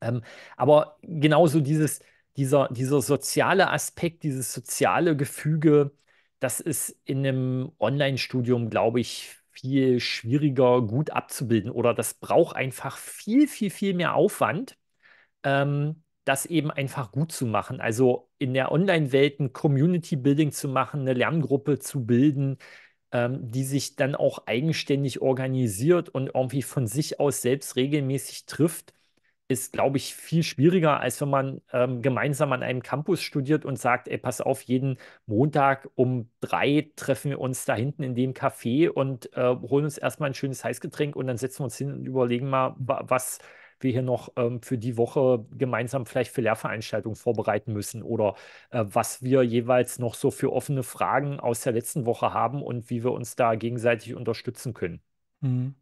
Ähm, aber genauso dieses, dieser, dieser soziale Aspekt, dieses soziale Gefüge, das ist in einem Online-Studium, glaube ich, viel schwieriger gut abzubilden oder das braucht einfach viel, viel, viel mehr Aufwand, ähm, das eben einfach gut zu machen. Also in der Online-Welt ein Community-Building zu machen, eine Lerngruppe zu bilden, ähm, die sich dann auch eigenständig organisiert und irgendwie von sich aus selbst regelmäßig trifft, ist, glaube ich, viel schwieriger, als wenn man ähm, gemeinsam an einem Campus studiert und sagt, ey, pass auf, jeden Montag um drei treffen wir uns da hinten in dem Café und äh, holen uns erstmal ein schönes Heißgetränk und dann setzen wir uns hin und überlegen mal, was wir hier noch ähm, für die Woche gemeinsam vielleicht für Lehrveranstaltungen vorbereiten müssen oder äh, was wir jeweils noch so für offene Fragen aus der letzten Woche haben und wie wir uns da gegenseitig unterstützen können. Mhm.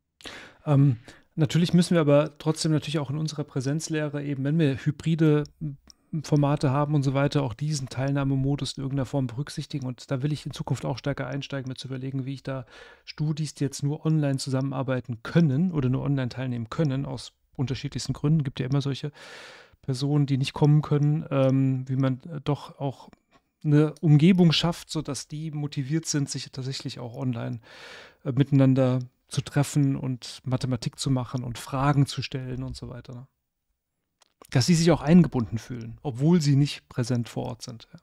Ähm, natürlich müssen wir aber trotzdem natürlich auch in unserer Präsenzlehre eben, wenn wir hybride Formate haben und so weiter, auch diesen Teilnahmemodus in irgendeiner Form berücksichtigen. Und da will ich in Zukunft auch stärker einsteigen, mir zu überlegen, wie ich da Studis, die jetzt nur online zusammenarbeiten können oder nur online teilnehmen können, aus unterschiedlichsten Gründen. Gibt ja immer solche Personen, die nicht kommen können, ähm, wie man äh, doch auch eine Umgebung schafft, sodass die motiviert sind, sich tatsächlich auch online äh, miteinander zu treffen und Mathematik zu machen und Fragen zu stellen und so weiter. Ne? Dass sie sich auch eingebunden fühlen, obwohl sie nicht präsent vor Ort sind. Ja.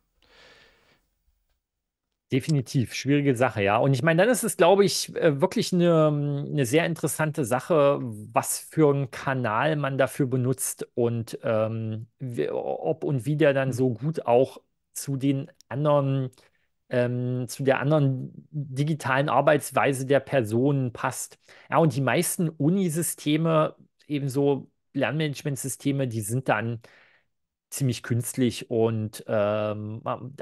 Definitiv, schwierige Sache, ja. Und ich meine, dann ist es, glaube ich, äh, wirklich eine, hm, eine sehr interessante Sache, was für einen Kanal man dafür benutzt und ähm, ob und wie der dann so mhm. gut auch zu den anderen, ähm, zu der anderen digitalen Arbeitsweise der Personen passt. Ja, und die meisten Unisysteme, ebenso Lernmanagementsysteme, die sind dann ziemlich künstlich und, ähm,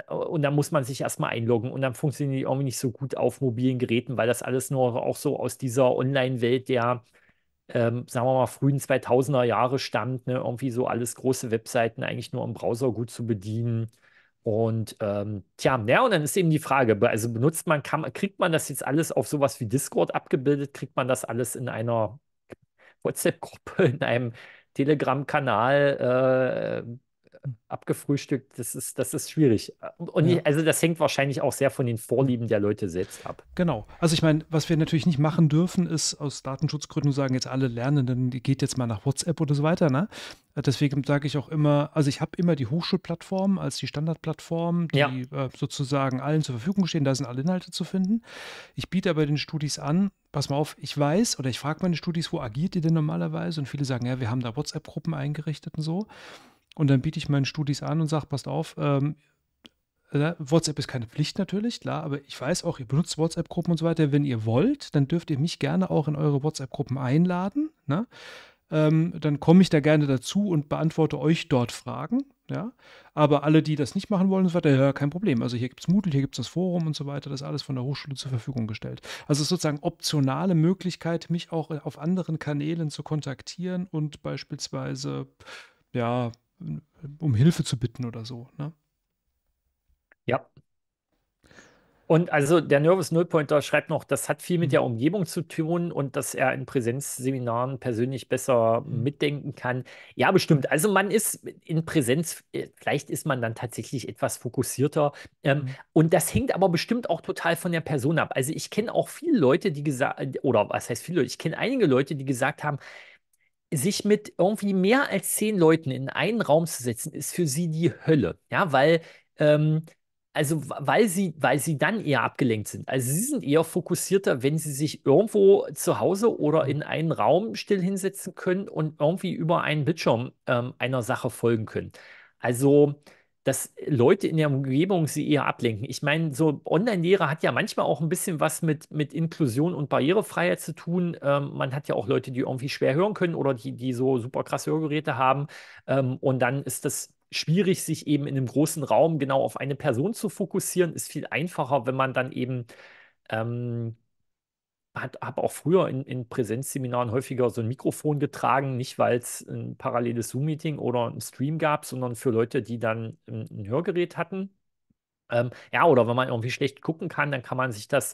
und da muss man sich erstmal einloggen und dann funktionieren die irgendwie nicht so gut auf mobilen Geräten, weil das alles nur auch so aus dieser Online-Welt der, ähm, sagen wir mal, frühen 2000er Jahre stammt, ne? irgendwie so alles große Webseiten eigentlich nur im Browser gut zu bedienen. Und ähm, tja, ja, und dann ist eben die Frage, also benutzt man, kann, kriegt man das jetzt alles auf sowas wie Discord abgebildet, kriegt man das alles in einer WhatsApp-Gruppe, in einem Telegram-Kanal, äh, abgefrühstückt, das ist, das ist schwierig. Äh, und ja. also das hängt wahrscheinlich auch sehr von den Vorlieben der Leute selbst ab. Genau. Also ich meine, was wir natürlich nicht machen dürfen, ist aus Datenschutzgründen sagen jetzt alle Lernenden, geht jetzt mal nach WhatsApp oder so weiter. Ne? Äh, deswegen sage ich auch immer, also ich habe immer die Hochschulplattform als die Standardplattform, die ja. äh, sozusagen allen zur Verfügung stehen, da sind alle Inhalte zu finden. Ich biete aber den Studis an, pass mal auf, ich weiß oder ich frage meine Studis, wo agiert ihr denn normalerweise? Und viele sagen, ja, wir haben da WhatsApp-Gruppen eingerichtet und so. Und dann biete ich meinen Studis an und sage, passt auf, ähm, äh, WhatsApp ist keine Pflicht natürlich, klar, aber ich weiß auch, ihr benutzt WhatsApp-Gruppen und so weiter. Wenn ihr wollt, dann dürft ihr mich gerne auch in eure WhatsApp-Gruppen einladen. Ne? Ähm, dann komme ich da gerne dazu und beantworte euch dort Fragen. Ja? Aber alle, die das nicht machen wollen und so weiter, ja, kein Problem. Also hier gibt es Moodle, hier gibt es das Forum und so weiter, das ist alles von der Hochschule zur Verfügung gestellt. Also sozusagen optionale Möglichkeit, mich auch auf anderen Kanälen zu kontaktieren und beispielsweise ja, um Hilfe zu bitten oder so. Ne? Ja. Und also der Nervous Nullpointer schreibt noch, das hat viel mit mhm. der Umgebung zu tun und dass er in Präsenzseminaren persönlich besser mhm. mitdenken kann. Ja, bestimmt. Also man ist in Präsenz, äh, vielleicht ist man dann tatsächlich etwas fokussierter. Ähm, mhm. Und das hängt aber bestimmt auch total von der Person ab. Also ich kenne auch viele Leute, die gesagt, oder was heißt viele Leute, ich kenne einige Leute, die gesagt haben, sich mit irgendwie mehr als zehn Leuten in einen Raum zu setzen, ist für sie die Hölle. Ja, weil, ähm, also weil sie, weil sie dann eher abgelenkt sind. Also sie sind eher fokussierter, wenn sie sich irgendwo zu Hause oder mhm. in einen Raum still hinsetzen können und irgendwie über einen Bildschirm ähm, einer Sache folgen können. Also dass Leute in der Umgebung sie eher ablenken. Ich meine, so Online-Lehre hat ja manchmal auch ein bisschen was mit, mit Inklusion und Barrierefreiheit zu tun. Ähm, man hat ja auch Leute, die irgendwie schwer hören können oder die, die so super krasse Hörgeräte haben. Ähm, und dann ist das schwierig, sich eben in einem großen Raum genau auf eine Person zu fokussieren. Ist viel einfacher, wenn man dann eben ähm, habe auch früher in, in, Präsenzseminaren häufiger so ein Mikrofon getragen, nicht weil es ein paralleles Zoom-Meeting oder ein Stream gab, sondern für Leute, die dann ein, ähm, ein Hörgerät hatten. Ähm, ja, oder wenn man irgendwie schlecht gucken kann, dann kann man sich das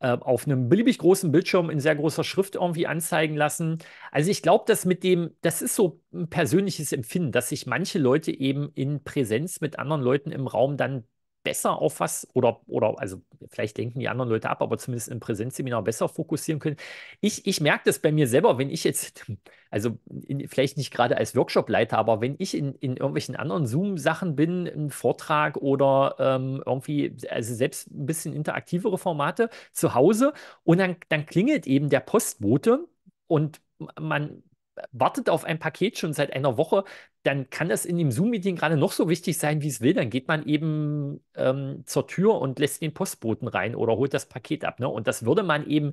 äh, auf einem beliebig großen Bildschirm in sehr großer Schrift irgendwie anzeigen lassen. Also ich glaube, dass mit dem, das ist so ein persönliches Empfinden, dass sich manche Leute eben in Präsenz mit anderen Leuten im Raum dann besser auf was oder, oder also vielleicht denken die anderen Leute ab, aber zumindest im Präsenzseminar besser fokussieren können. Ich, ich merke das bei mir selber, wenn ich jetzt, also in, vielleicht nicht gerade als Workshop-Leiter, aber wenn ich in, in irgendwelchen anderen Zoom-Sachen bin, ein Vortrag oder ähm, irgendwie, also selbst ein bisschen interaktivere Formate zu Hause und dann, dann klingelt eben der Postbote und man wartet auf ein Paket schon seit einer Woche, dann kann das in dem Zoom-Meeting gerade noch so wichtig sein, wie es will. Dann geht man eben ähm, zur Tür und lässt den Postboten rein oder holt das Paket ab. Ne? Und das würde man eben,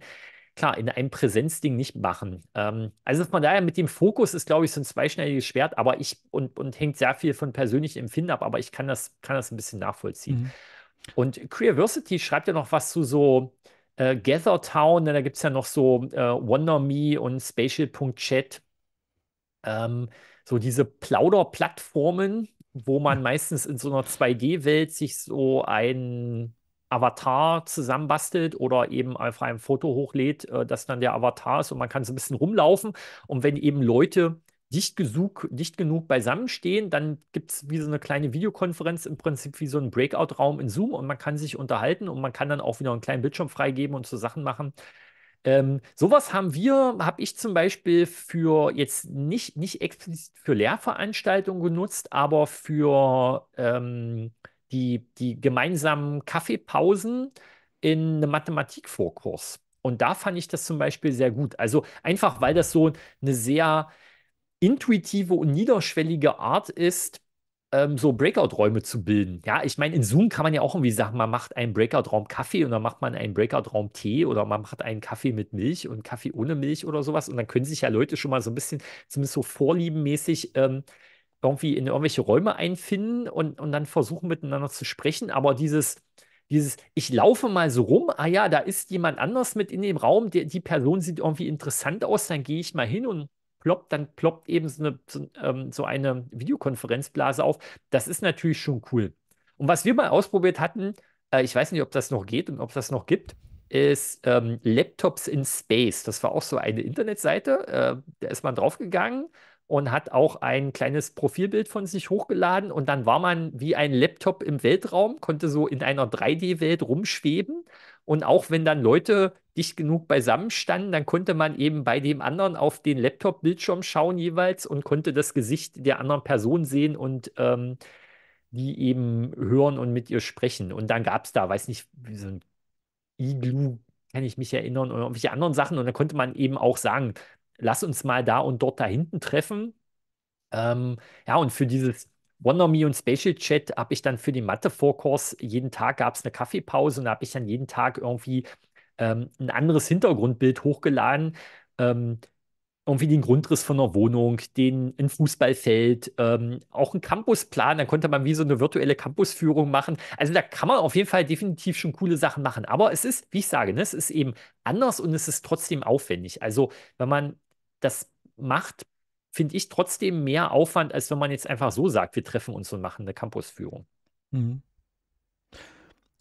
klar, in einem Präsenzding nicht machen. Ähm, also von daher mit dem Fokus ist, glaube ich, so ein zweischneidiges Schwert, aber ich und, und hängt sehr viel von persönlichem Empfinden ab, aber ich kann das, kann das ein bisschen nachvollziehen. Mhm. Und Creaversity schreibt ja noch was zu so äh, Gather Town, ne, da gibt es ja noch so äh, Wonder Me und Spatial.chat ähm, so diese Plauderplattformen, wo man meistens in so einer 2D-Welt sich so ein Avatar zusammenbastelt oder eben einfach ein Foto hochlädt, äh, das dann der Avatar ist und man kann so ein bisschen rumlaufen. Und wenn eben Leute dicht, gesug, dicht genug beisammenstehen, dann gibt es wie so eine kleine Videokonferenz, im Prinzip wie so ein Breakout-Raum in Zoom und man kann sich unterhalten und man kann dann auch wieder einen kleinen Bildschirm freigeben und so Sachen machen, ähm, sowas haben wir, habe ich zum Beispiel für jetzt nicht, nicht explizit für Lehrveranstaltungen genutzt, aber für ähm, die, die gemeinsamen Kaffeepausen in einem Mathematikvorkurs. Und da fand ich das zum Beispiel sehr gut. Also einfach, weil das so eine sehr intuitive und niederschwellige Art ist, ähm, so Breakout-Räume zu bilden. Ja, ich meine, in Zoom kann man ja auch irgendwie sagen, man macht einen Breakout-Raum Kaffee und dann macht man einen Breakout-Raum Tee oder man macht einen Kaffee mit Milch und Kaffee ohne Milch oder sowas. Und dann können sich ja Leute schon mal so ein bisschen, zumindest so vorliebenmäßig, ähm, irgendwie in irgendwelche Räume einfinden und, und dann versuchen miteinander zu sprechen. Aber dieses, dieses, ich laufe mal so rum, ah ja, da ist jemand anders mit in dem Raum, der, die Person sieht irgendwie interessant aus, dann gehe ich mal hin und ploppt, dann ploppt eben so eine, ähm, so, eine Videokonferenzblase auf. Das ist natürlich schon cool. Und was wir mal ausprobiert hatten, äh, ich weiß nicht, ob das noch geht und ob das noch gibt, ist ähm, Laptops in Space. Das war auch so eine Internetseite. Äh, da ist man draufgegangen, und hat auch ein kleines Profilbild von sich hochgeladen und dann war man wie ein Laptop im Weltraum, konnte so in einer 3D-Welt rumschweben und auch wenn dann Leute dicht genug beisammen standen, dann konnte man eben bei dem anderen auf den Laptop-Bildschirm schauen jeweils und konnte das Gesicht der anderen Person sehen und ähm, die eben hören und mit ihr sprechen. Und dann gab es da, weiß nicht, wie so ein Iglu, kann ich mich erinnern, oder irgendwelche anderen Sachen. Und da konnte man eben auch sagen, lass uns mal da und dort da hinten treffen. Ähm, ja, und für dieses Wonderme und Spatial Chat habe ich dann für den Mathe-Vorkurs jeden Tag gab es eine Kaffeepause und da habe ich dann jeden Tag irgendwie ähm, ein anderes Hintergrundbild hochgeladen. Ähm, irgendwie den Grundriss von einer Wohnung, den, ein Fußballfeld, ähm, auch einen Campusplan. Dann konnte man wie so eine virtuelle Campusführung machen. Also da kann man auf jeden Fall definitiv schon coole Sachen machen. Aber es ist, wie ich sage, ne, es ist eben anders und es ist trotzdem aufwendig. Also wenn man das macht, finde ich, trotzdem mehr Aufwand, als wenn man jetzt einfach so sagt, wir treffen uns und machen eine Campusführung. Mhm.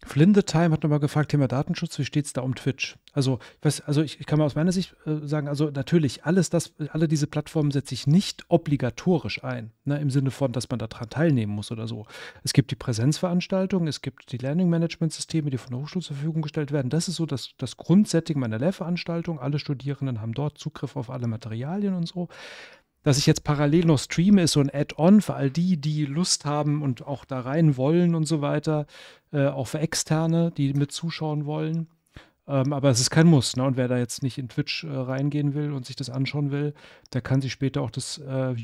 Flindetime hat nochmal gefragt, Thema Datenschutz, wie steht es da um Twitch? Also, ich, also ich, ich, kann mal aus meiner Sicht äh, sagen, also natürlich, alles das, alle diese Plattformen setze ich nicht obligatorisch ein, ne, im Sinne von, dass man daran teilnehmen muss oder so. Es gibt die Präsenzveranstaltungen, es gibt die Learning-Management-Systeme, die von der Hochschule zur Verfügung gestellt werden. Das ist so das, das Grundsetting meiner Lehrveranstaltung. Alle Studierenden haben dort Zugriff auf alle Materialien und so dass ich jetzt parallel noch streame, ist so ein Add-on für all die, die Lust haben und auch da rein wollen und so weiter. Äh, auch für Externe, die mit zuschauen wollen. Ähm, aber es ist kein Muss. Ne? Und wer da jetzt nicht in Twitch äh, reingehen will und sich das anschauen will, der kann sich später auch das äh,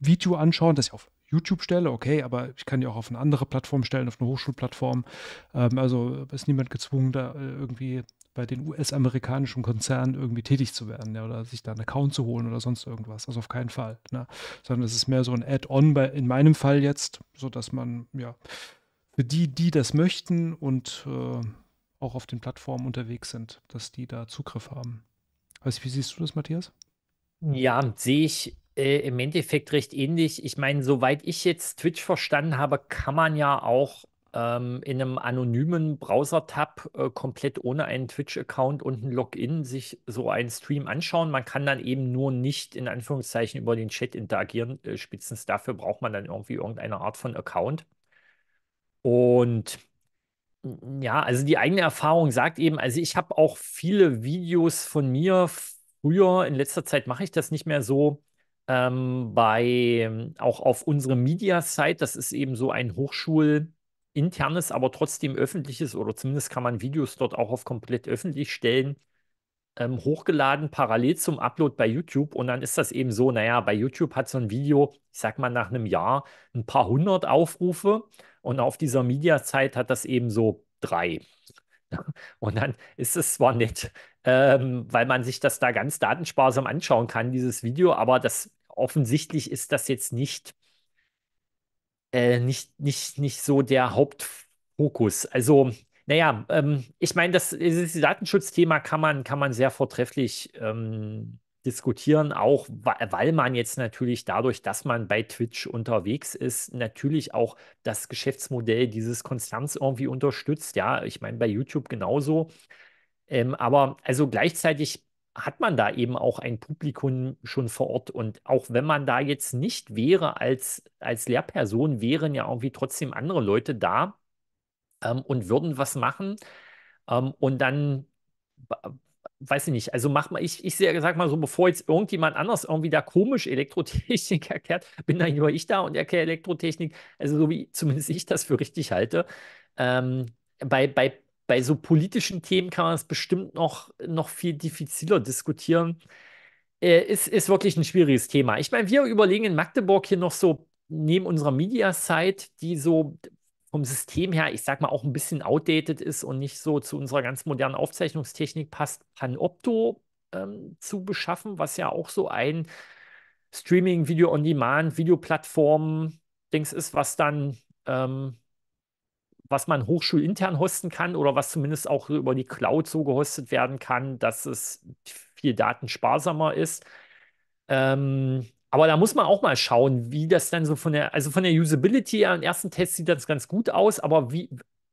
Video anschauen, das ich auf YouTube stelle. Okay, aber ich kann die auch auf eine andere Plattform stellen, auf eine Hochschulplattform. Ähm, also ist niemand gezwungen, da äh, irgendwie bei den US-amerikanischen Konzernen irgendwie tätig zu werden ja, oder sich da einen Account zu holen oder sonst irgendwas. Also auf keinen Fall. Ne? Sondern es ist mehr so ein Add-on in meinem Fall jetzt, sodass man ja für die, die das möchten und äh, auch auf den Plattformen unterwegs sind, dass die da Zugriff haben. Weiß ich, wie siehst du das, Matthias? Ja, sehe ich äh, im Endeffekt recht ähnlich. Ich meine, soweit ich jetzt Twitch verstanden habe, kann man ja auch ähm, in einem anonymen Browser-Tab äh, komplett ohne einen Twitch-Account und ein Login sich so einen Stream anschauen. Man kann dann eben nur nicht in Anführungszeichen über den Chat interagieren. Äh, spätestens dafür braucht man dann irgendwie irgendeine Art von Account. Und mm, ja, also die eigene Erfahrung sagt eben, also ich habe auch viele Videos von mir früher, in letzter Zeit mache ich das nicht mehr so, ähm, bei auch auf unserem Media-Site, das ist eben so ein Hochschul- internes, aber trotzdem öffentliches oder zumindest kann man Videos dort auch auf komplett öffentlich stellen, ähm, hochgeladen, parallel zum Upload bei YouTube. Und dann ist das eben so, naja, bei YouTube hat so ein Video, ich sag mal, nach einem Jahr ein paar hundert Aufrufe und auf dieser Mediazeit hat das eben so drei. Und dann ist es zwar nett, ähm, weil man sich das da ganz datensparsam anschauen kann, dieses Video, aber das offensichtlich ist das jetzt nicht äh, nicht, nicht, nicht so der Hauptfokus. Also, naja, ähm, ich meine, das, das Datenschutzthema kann man, kann man sehr vortrefflich ähm, diskutieren, auch weil man jetzt natürlich dadurch, dass man bei Twitch unterwegs ist, natürlich auch das Geschäftsmodell dieses Konstanz irgendwie unterstützt. Ja, ich meine, bei YouTube genauso. Ähm, aber also gleichzeitig hat man da eben auch ein Publikum schon vor Ort. Und auch wenn man da jetzt nicht wäre als, als Lehrperson, wären ja irgendwie trotzdem andere Leute da ähm, und würden was machen. Ähm, und dann, weiß ich nicht, also mach mal, ich, ich sag mal so, bevor jetzt irgendjemand anders irgendwie da komisch Elektrotechnik erklärt, bin dann nur ich da und erkläre Elektrotechnik, also so wie zumindest ich das für richtig halte. Ähm, bei, bei bei so politischen Themen kann man es bestimmt noch, noch viel diffiziler diskutieren. Äh, ist, ist wirklich ein schwieriges Thema. Ich meine, wir überlegen in Magdeburg hier noch so neben unserer Media-Site, die so vom System her, ich sag mal, auch ein bisschen outdated ist und nicht so zu unserer ganz modernen Aufzeichnungstechnik passt, Panopto ähm, zu beschaffen, was ja auch so ein Streaming, Video on Demand, Videoplattform, Dings ist, was dann ähm, was man hochschulintern hosten kann oder was zumindest auch über die Cloud so gehostet werden kann, dass es viel datensparsamer ist. Ähm, aber da muss man auch mal schauen, wie das dann so von der, also von der Usability her, im ersten Test sieht das ganz gut aus, aber wie,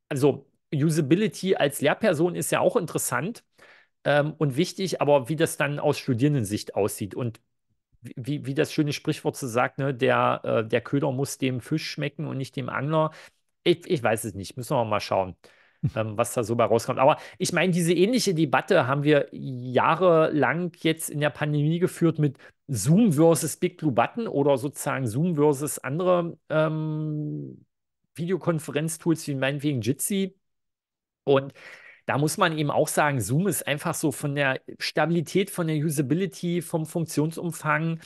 also Usability als Lehrperson ist ja auch interessant ähm, und wichtig, aber wie das dann aus Studierendensicht aussieht und wie, wie das schöne Sprichwort so sagt, ne, der, äh, der Köder muss dem Fisch schmecken und nicht dem Angler ich, ich weiß es nicht. Müssen wir mal schauen, ähm, was da so bei rauskommt. Aber ich meine, diese ähnliche Debatte haben wir jahrelang jetzt in der Pandemie geführt mit Zoom versus Big Blue Button oder sozusagen Zoom versus andere ähm, Videokonferenztools wie meinetwegen Jitsi. Und da muss man eben auch sagen, Zoom ist einfach so von der Stabilität, von der Usability, vom Funktionsumfang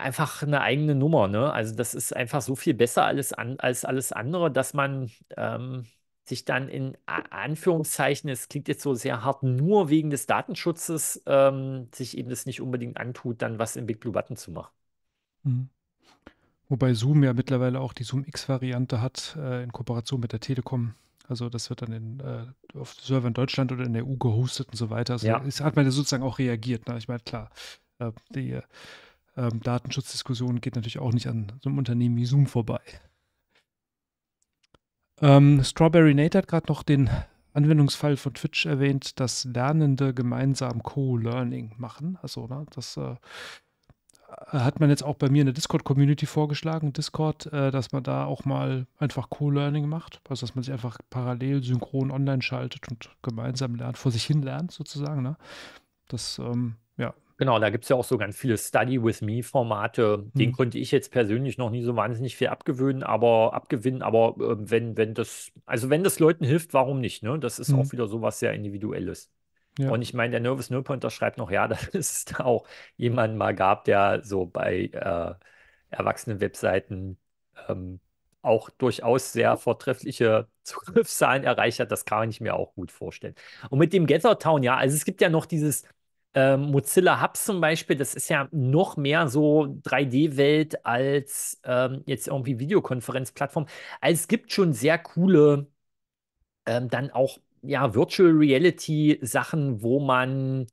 einfach eine eigene Nummer. Ne? Also das ist einfach so viel besser alles an, als alles andere, dass man ähm, sich dann in Anführungszeichen, es klingt jetzt so sehr hart, nur wegen des Datenschutzes ähm, sich eben das nicht unbedingt antut, dann was im Big Blue Button zu machen. Mhm. Wobei Zoom ja mittlerweile auch die Zoom X-Variante hat äh, in Kooperation mit der Telekom. Also das wird dann in, äh, auf Server in Deutschland oder in der EU gehostet und so weiter. Also ja. ist, hat man ja sozusagen auch reagiert. Ne? Ich meine, klar, äh, die äh, ähm, Datenschutzdiskussion geht natürlich auch nicht an so einem Unternehmen wie Zoom vorbei. Ähm, Strawberry Nate hat gerade noch den Anwendungsfall von Twitch erwähnt, dass Lernende gemeinsam Co-Learning machen. Also, ne, das äh, hat man jetzt auch bei mir in der Discord-Community vorgeschlagen, Discord, äh, dass man da auch mal einfach Co-Learning macht. Also, dass man sich einfach parallel synchron online schaltet und gemeinsam lernt, vor sich hin lernt sozusagen. Ne? Das ähm, ja, Genau, da gibt es ja auch so ganz viele Study with Me Formate. Den mhm. konnte ich jetzt persönlich noch nie so wahnsinnig viel abgewöhnen, aber abgewinnen. Aber äh, wenn, wenn das, also wenn das Leuten hilft, warum nicht? Ne? Das ist mhm. auch wieder so was sehr Individuelles. Ja. Und ich meine, der Nervous Nerdpointer schreibt noch, ja, dass es da auch jemanden mal gab, der so bei äh, erwachsenen Webseiten ähm, auch durchaus sehr vortreffliche Zugriffszahlen erreicht hat. Das kann ich mir auch gut vorstellen. Und mit dem Gather Town, ja, also es gibt ja noch dieses ähm, Mozilla Hubs zum Beispiel, das ist ja noch mehr so 3D-Welt als ähm, jetzt irgendwie Videokonferenzplattform. Also es gibt schon sehr coole, ähm, dann auch ja, Virtual Reality-Sachen, wo man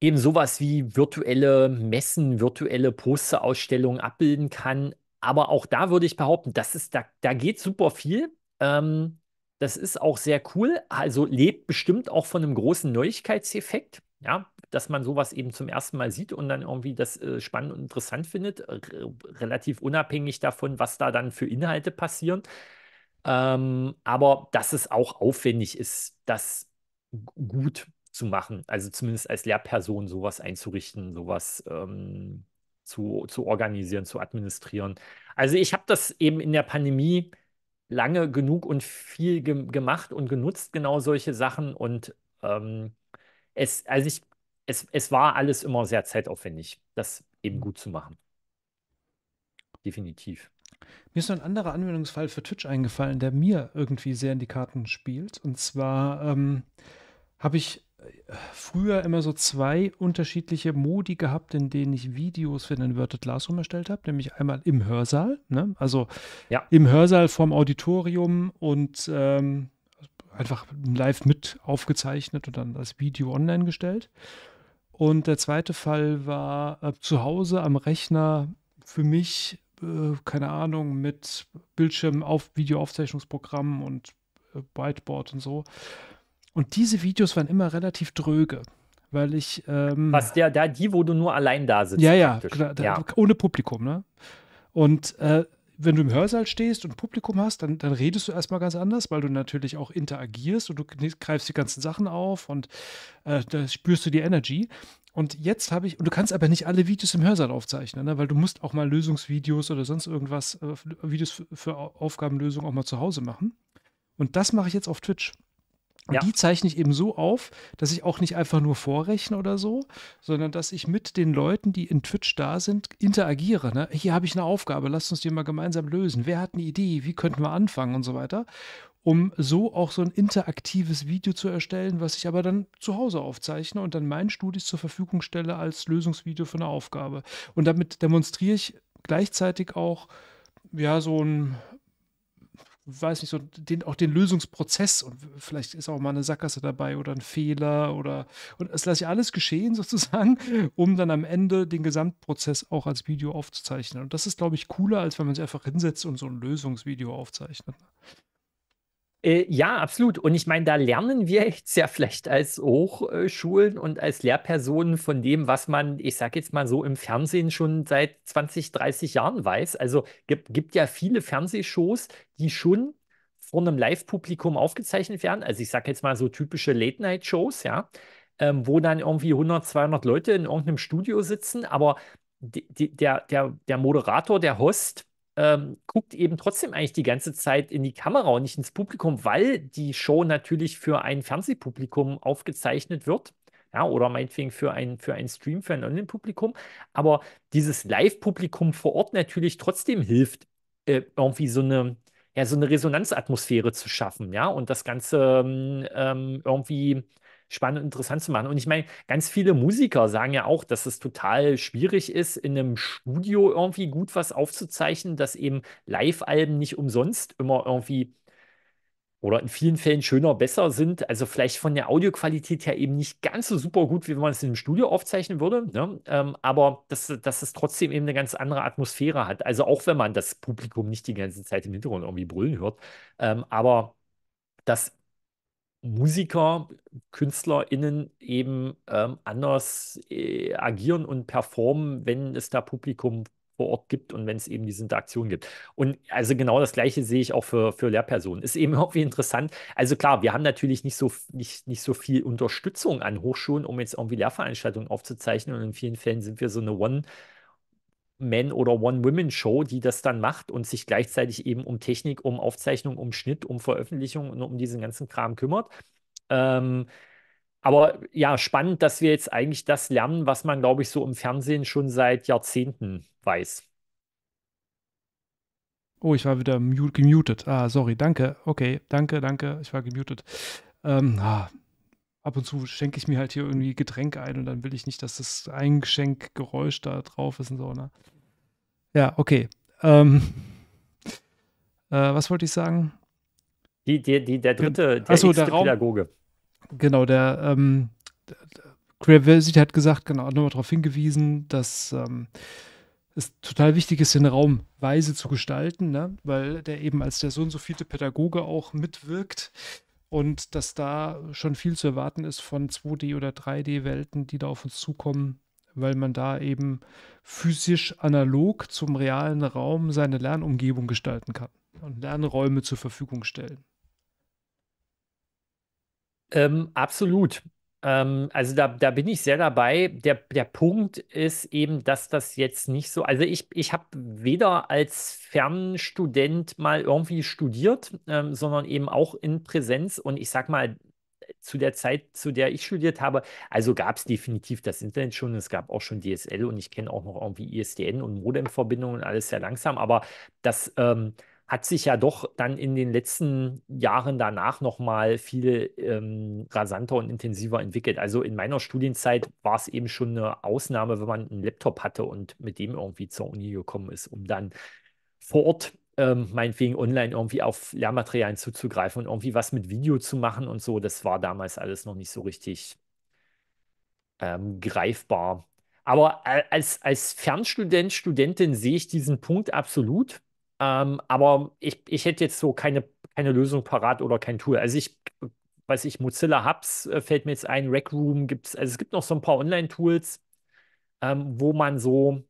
eben sowas wie virtuelle Messen, virtuelle Posterausstellungen abbilden kann. Aber auch da würde ich behaupten, das ist, da, da geht super viel. Ähm, das ist auch sehr cool. Also lebt bestimmt auch von einem großen Neuigkeitseffekt. Ja, dass man sowas eben zum ersten Mal sieht und dann irgendwie das äh, spannend und interessant findet, relativ unabhängig davon, was da dann für Inhalte passieren. Ähm, aber dass es auch aufwendig ist, das gut zu machen, also zumindest als Lehrperson sowas einzurichten, sowas ähm, zu, zu organisieren, zu administrieren. Also ich habe das eben in der Pandemie lange genug und viel ge gemacht und genutzt, genau solche Sachen und ähm, es, also ich, es, es war alles immer sehr zeitaufwendig, das eben gut zu machen. Definitiv. Mir ist noch ein anderer Anwendungsfall für Twitch eingefallen, der mir irgendwie sehr in die Karten spielt. Und zwar ähm, habe ich äh, früher immer so zwei unterschiedliche Modi gehabt, in denen ich Videos für den Inverted Classroom erstellt habe, nämlich einmal im Hörsaal, ne? also ja. im Hörsaal vorm Auditorium und ähm, einfach live mit aufgezeichnet und dann das Video online gestellt. Und der zweite Fall war äh, zu Hause am Rechner für mich, äh, keine Ahnung, mit Bildschirm auf Videoaufzeichnungsprogrammen und äh, Whiteboard und so. Und diese Videos waren immer relativ dröge, weil ich. Ähm, Was der, da die, wo du nur allein da sitzt. Ja, ja, klar, ja. ohne Publikum, ne? Und äh, wenn du im Hörsaal stehst und Publikum hast, dann, dann redest du erstmal ganz anders, weil du natürlich auch interagierst und du greifst die ganzen Sachen auf und äh, da spürst du die Energy. Und jetzt habe ich, und du kannst aber nicht alle Videos im Hörsaal aufzeichnen, ne? weil du musst auch mal Lösungsvideos oder sonst irgendwas, äh, Videos für, für Aufgabenlösungen auch mal zu Hause machen. Und das mache ich jetzt auf Twitch ja. die zeichne ich eben so auf, dass ich auch nicht einfach nur vorrechne oder so, sondern dass ich mit den Leuten, die in Twitch da sind, interagiere. Ne? Hier habe ich eine Aufgabe, lasst uns die mal gemeinsam lösen. Wer hat eine Idee? Wie könnten wir anfangen und so weiter? Um so auch so ein interaktives Video zu erstellen, was ich aber dann zu Hause aufzeichne und dann meinen Studis zur Verfügung stelle als Lösungsvideo für eine Aufgabe. Und damit demonstriere ich gleichzeitig auch ja so ein weiß nicht, so den, auch den Lösungsprozess und vielleicht ist auch mal eine Sackgasse dabei oder ein Fehler oder und es lasse ich alles geschehen sozusagen, um dann am Ende den Gesamtprozess auch als Video aufzuzeichnen. Und das ist, glaube ich, cooler, als wenn man sich einfach hinsetzt und so ein Lösungsvideo aufzeichnet. Ne? Äh, ja, absolut. Und ich meine, da lernen wir jetzt ja vielleicht als Hochschulen und als Lehrpersonen von dem, was man, ich sage jetzt mal so, im Fernsehen schon seit 20, 30 Jahren weiß. Also gibt, gibt ja viele Fernsehshows, die schon vor einem Live-Publikum aufgezeichnet werden. Also ich sage jetzt mal so typische Late-Night-Shows, ja, ähm, wo dann irgendwie 100, 200 Leute in irgendeinem Studio sitzen, aber die, die, der, der, der Moderator, der Host, ähm, guckt eben trotzdem eigentlich die ganze Zeit in die Kamera und nicht ins Publikum, weil die Show natürlich für ein Fernsehpublikum aufgezeichnet wird. Ja, oder meinetwegen für ein, für einen Stream, für ein Online-Publikum. Aber dieses Live-Publikum vor Ort natürlich trotzdem hilft, äh, irgendwie so eine, ja, so eine Resonanzatmosphäre zu schaffen, ja, und das Ganze ähm, ähm irgendwie spannend und interessant zu machen. Und ich meine, ganz viele Musiker sagen ja auch, dass es total schwierig ist, in einem Studio irgendwie gut was aufzuzeichnen, dass eben Live-Alben nicht umsonst immer irgendwie oder in vielen Fällen schöner, besser sind. Also vielleicht von der Audioqualität her eben nicht ganz so super gut, wie wenn man es in einem Studio aufzeichnen würde. Ne? Ähm, aber dass, dass es trotzdem eben eine ganz andere Atmosphäre hat. Also auch wenn man das Publikum nicht die ganze Zeit im Hintergrund irgendwie brüllen hört. Ähm, aber dass Musiker, KünstlerInnen eben ähm, anders äh, agieren und performen, wenn es da Publikum vor Ort gibt und wenn es eben diese Interaktion gibt. Und also genau das Gleiche sehe ich auch für, für Lehrpersonen. Ist eben irgendwie interessant. Also klar, wir haben natürlich nicht so, nicht, nicht so viel Unterstützung an Hochschulen, um jetzt irgendwie Lehrveranstaltungen aufzuzeichnen. Und in vielen Fällen sind wir so eine One- man- oder One-Women-Show, die das dann macht und sich gleichzeitig eben um Technik, um Aufzeichnung, um Schnitt, um Veröffentlichung und um diesen ganzen Kram kümmert. Ähm, aber ja, spannend, dass wir jetzt eigentlich das lernen, was man, glaube ich, so im Fernsehen schon seit Jahrzehnten weiß. Oh, ich war wieder gemutet. Ah, sorry, danke. Okay, danke, danke. Ich war gemutet. Ähm, ah, ab und zu schenke ich mir halt hier irgendwie Getränk ein und dann will ich nicht, dass das Eingeschenkgeräusch da drauf ist und so, ne? Ja, okay. Ähm, äh, was wollte ich sagen? Die, die, die, der dritte, der, Achso, der Raum, Pädagoge. Genau, der, ähm, der, der Creativity hat gesagt, genau, nochmal darauf hingewiesen, dass ähm, es total wichtig ist, den Raum weise zu gestalten, ne? weil der eben als der so und so vierte Pädagoge auch mitwirkt und dass da schon viel zu erwarten ist von 2D- oder 3D-Welten, die da auf uns zukommen, weil man da eben physisch analog zum realen Raum seine Lernumgebung gestalten kann und Lernräume zur Verfügung stellen. Ähm, absolut. Ähm, also da, da bin ich sehr dabei. Der, der Punkt ist eben, dass das jetzt nicht so, also ich, ich habe weder als Fernstudent mal irgendwie studiert, ähm, sondern eben auch in Präsenz und ich sage mal, zu der Zeit, zu der ich studiert habe, also gab es definitiv das Internet schon, es gab auch schon DSL und ich kenne auch noch irgendwie ISDN e und Modemverbindungen und alles sehr langsam, aber das ähm, hat sich ja doch dann in den letzten Jahren danach nochmal viel ähm, rasanter und intensiver entwickelt. Also in meiner Studienzeit war es eben schon eine Ausnahme, wenn man einen Laptop hatte und mit dem irgendwie zur Uni gekommen ist, um dann vor Ort ähm, meinetwegen online irgendwie auf Lehrmaterialien zuzugreifen und irgendwie was mit Video zu machen und so. Das war damals alles noch nicht so richtig ähm, greifbar. Aber als, als Fernstudent, Studentin sehe ich diesen Punkt absolut ähm, aber ich, ich hätte jetzt so keine, keine Lösung parat oder kein Tool. Also ich, weiß ich, Mozilla Hubs äh, fällt mir jetzt ein, Rec Room gibt es, also es gibt noch so ein paar Online-Tools, ähm, wo man so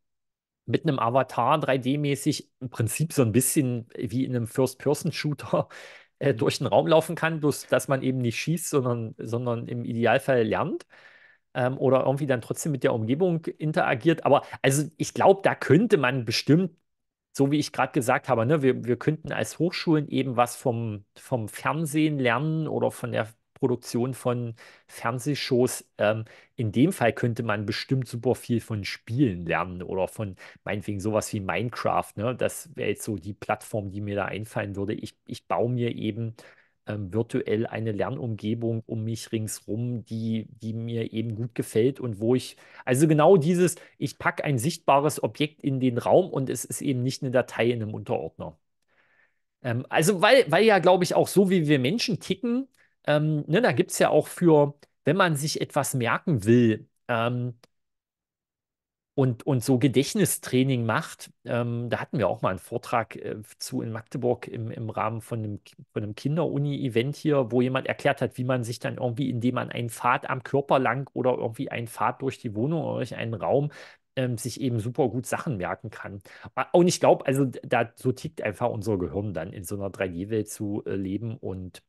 mit einem Avatar 3D-mäßig im Prinzip so ein bisschen wie in einem First-Person-Shooter äh, mhm. durch den Raum laufen kann, bloß dass man eben nicht schießt, sondern, sondern im Idealfall lernt ähm, oder irgendwie dann trotzdem mit der Umgebung interagiert. Aber also ich glaube, da könnte man bestimmt so wie ich gerade gesagt habe, ne, wir, wir könnten als Hochschulen eben was vom, vom Fernsehen lernen oder von der Produktion von Fernsehshows. Ähm, in dem Fall könnte man bestimmt super viel von Spielen lernen oder von meinetwegen sowas wie Minecraft. Ne? Das wäre jetzt so die Plattform, die mir da einfallen würde. Ich, ich baue mir eben ähm, virtuell eine Lernumgebung um mich ringsrum, die, die mir eben gut gefällt und wo ich, also genau dieses, ich packe ein sichtbares Objekt in den Raum und es ist eben nicht eine Datei in einem Unterordner. Ähm, also, weil, weil ja, glaube ich, auch so wie wir Menschen ticken, ähm, ne, da gibt es ja auch für, wenn man sich etwas merken will, ähm, und, und so Gedächtnistraining macht. Ähm, da hatten wir auch mal einen Vortrag äh, zu in Magdeburg im, im Rahmen von einem, von einem Kinderuni-Event hier, wo jemand erklärt hat, wie man sich dann irgendwie, indem man einen Pfad am Körper lang oder irgendwie einen Pfad durch die Wohnung oder durch einen Raum ähm, sich eben super gut Sachen merken kann. Und ich glaube, also da so tickt einfach unser Gehirn dann in so einer 3D-Welt zu äh, leben und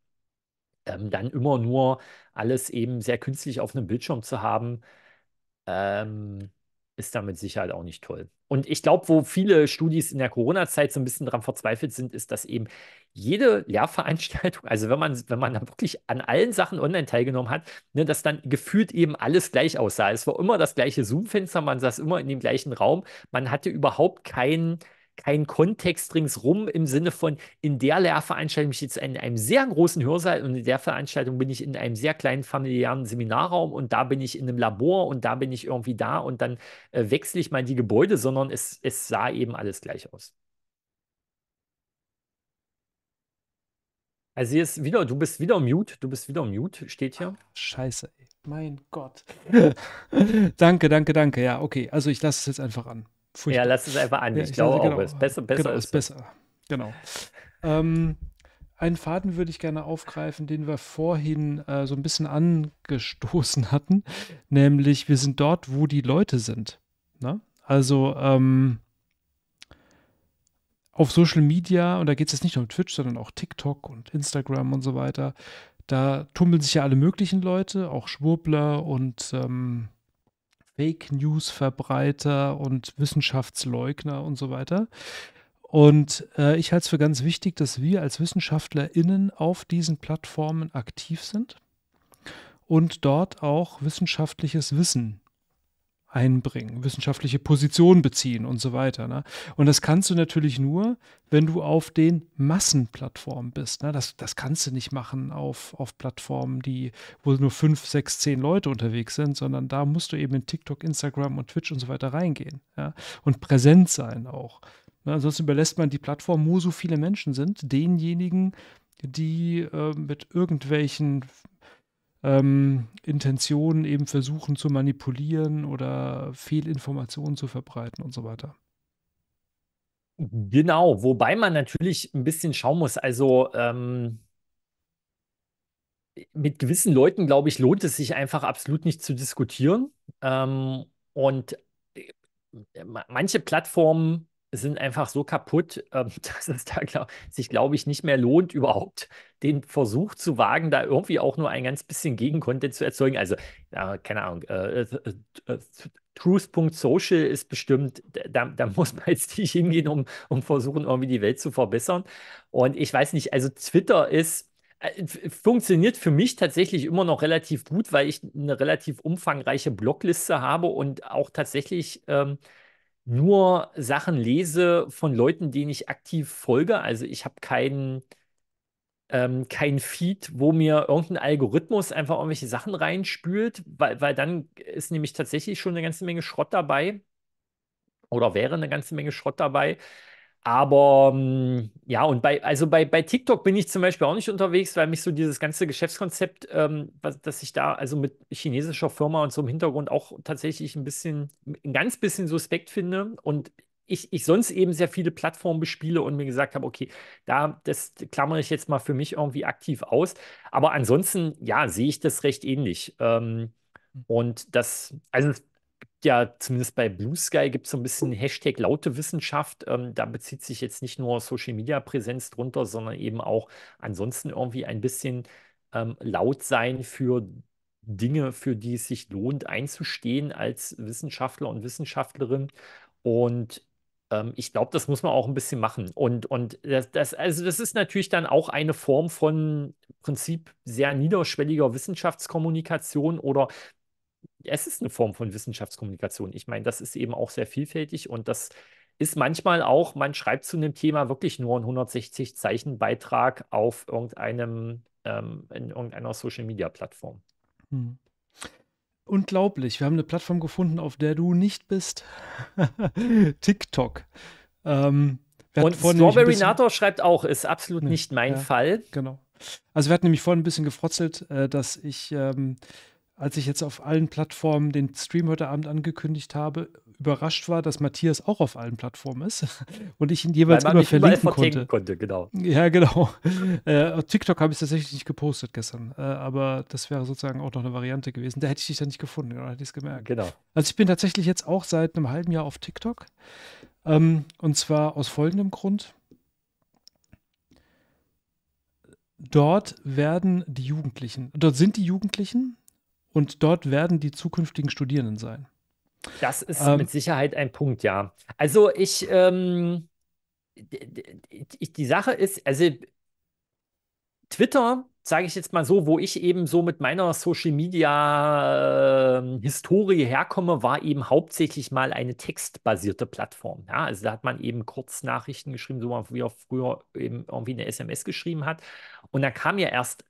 ähm, dann immer nur alles eben sehr künstlich auf einem Bildschirm zu haben. Ähm, ist damit mit Sicherheit auch nicht toll. Und ich glaube, wo viele Studis in der Corona-Zeit so ein bisschen dran verzweifelt sind, ist, dass eben jede Lehrveranstaltung, also wenn man, wenn man da wirklich an allen Sachen online teilgenommen hat, ne, dass dann gefühlt eben alles gleich aussah. Es war immer das gleiche Zoom-Fenster, man saß immer in dem gleichen Raum, man hatte überhaupt keinen kein Kontext ringsrum im Sinne von, in der Lehrveranstaltung bin ich jetzt in einem sehr großen Hörsaal und in der Veranstaltung bin ich in einem sehr kleinen familiären Seminarraum und da bin ich in einem Labor und da bin ich irgendwie da und dann äh, wechsle ich mal die Gebäude, sondern es, es sah eben alles gleich aus. Also hier ist wieder, du bist wieder mute, du bist wieder mute, steht hier. Scheiße, ey. mein Gott. danke, danke, danke. Ja, okay. Also ich lasse es jetzt einfach an. Furchtbar. Ja, lass es einfach an. Ja, ich, ich glaube genau, auch, ist besser, besser genau, ist besser. Genau. ähm, einen Faden würde ich gerne aufgreifen, den wir vorhin äh, so ein bisschen angestoßen hatten, nämlich wir sind dort, wo die Leute sind. Ne? Also ähm, auf Social Media, und da geht es jetzt nicht nur um Twitch, sondern auch TikTok und Instagram und so weiter, da tummeln sich ja alle möglichen Leute, auch Schwurbler und ähm, Fake News-Verbreiter und Wissenschaftsleugner und so weiter. Und äh, ich halte es für ganz wichtig, dass wir als WissenschaftlerInnen auf diesen Plattformen aktiv sind und dort auch wissenschaftliches Wissen einbringen, wissenschaftliche Position beziehen und so weiter. Ne? Und das kannst du natürlich nur, wenn du auf den Massenplattformen bist. Ne? Das, das kannst du nicht machen auf, auf Plattformen, die wo nur fünf, sechs, zehn Leute unterwegs sind, sondern da musst du eben in TikTok, Instagram und Twitch und so weiter reingehen ja? und präsent sein auch. Ne? Ansonsten überlässt man die Plattform, wo so viele Menschen sind, denjenigen, die äh, mit irgendwelchen ähm, Intentionen eben versuchen zu manipulieren oder Fehlinformationen zu verbreiten und so weiter. Genau, wobei man natürlich ein bisschen schauen muss. Also ähm, mit gewissen Leuten, glaube ich, lohnt es sich einfach absolut nicht zu diskutieren. Ähm, und äh, manche Plattformen sind einfach so kaputt, ähm, dass es da, glaub, sich, glaube ich, nicht mehr lohnt, überhaupt den Versuch zu wagen, da irgendwie auch nur ein ganz bisschen Gegencontent zu erzeugen. Also, ja, keine Ahnung, äh, äh, äh, äh Truth.social ist bestimmt, da, da, muss man jetzt nicht hingehen, um, um versuchen, irgendwie die Welt zu verbessern. Und ich weiß nicht, also Twitter ist funktioniert für mich tatsächlich immer noch relativ gut, weil ich eine relativ umfangreiche Blockliste habe und auch tatsächlich ähm, nur Sachen lese von Leuten, denen ich aktiv folge. Also ich habe keinen ähm, kein Feed, wo mir irgendein Algorithmus einfach irgendwelche Sachen reinspült, weil, weil dann ist nämlich tatsächlich schon eine ganze Menge Schrott dabei. Oder wäre eine ganze Menge Schrott dabei, aber ähm, ja, und bei, also bei, bei TikTok bin ich zum Beispiel auch nicht unterwegs, weil mich so dieses ganze Geschäftskonzept, ähm, was, dass ich da also mit chinesischer Firma und so im Hintergrund auch tatsächlich ein bisschen, ein ganz bisschen suspekt finde. Und ich, ich sonst eben sehr viele Plattformen bespiele und mir gesagt habe, okay, da das klammere ich jetzt mal für mich irgendwie aktiv aus. Aber ansonsten, ja, sehe ich das recht ähnlich. Ähm, hm. und das, also ja, zumindest bei Blue Sky gibt es so ein bisschen oh. Hashtag laute Wissenschaft. Ähm, da bezieht sich jetzt nicht nur Social Media Präsenz drunter, sondern eben auch ansonsten irgendwie ein bisschen ähm, laut sein für Dinge, für die es sich lohnt, einzustehen als Wissenschaftler und Wissenschaftlerin. Und ähm, ich glaube, das muss man auch ein bisschen machen. Und, und das, das, also das ist natürlich dann auch eine Form von Prinzip sehr niederschwelliger Wissenschaftskommunikation oder es ist eine Form von Wissenschaftskommunikation. Ich meine, das ist eben auch sehr vielfältig und das ist manchmal auch, man schreibt zu einem Thema wirklich nur einen 160-Zeichen-Beitrag auf irgendeinem, ähm, in irgendeiner Social-Media-Plattform. Hm. Unglaublich. Wir haben eine Plattform gefunden, auf der du nicht bist. TikTok. Ähm, und Strawberry Nator schreibt auch, ist absolut nee, nicht mein ja, Fall. Genau. Also wir hatten nämlich vorhin ein bisschen gefrotzelt, äh, dass ich ähm, als ich jetzt auf allen Plattformen den Stream heute Abend angekündigt habe, überrascht war, dass Matthias auch auf allen Plattformen ist und ich ihn jeweils immer verlinken konnte. konnte. Genau. Ja, genau. Äh, auf TikTok habe ich tatsächlich nicht gepostet gestern, äh, aber das wäre sozusagen auch noch eine Variante gewesen. Da hätte ich dich dann nicht gefunden, oder genau, hätte ich es gemerkt. Genau. Also ich bin tatsächlich jetzt auch seit einem halben Jahr auf TikTok ähm, und zwar aus folgendem Grund. Dort werden die Jugendlichen, dort sind die Jugendlichen, und dort werden die zukünftigen Studierenden sein. Das ist ähm, mit Sicherheit ein Punkt, ja. Also ich, ähm, die, die Sache ist, also Twitter sage ich jetzt mal so, wo ich eben so mit meiner Social Media äh, Historie herkomme, war eben hauptsächlich mal eine textbasierte Plattform. Ja? Also da hat man eben Kurznachrichten geschrieben, so wie man früher eben irgendwie eine SMS geschrieben hat. Und da kam ja erst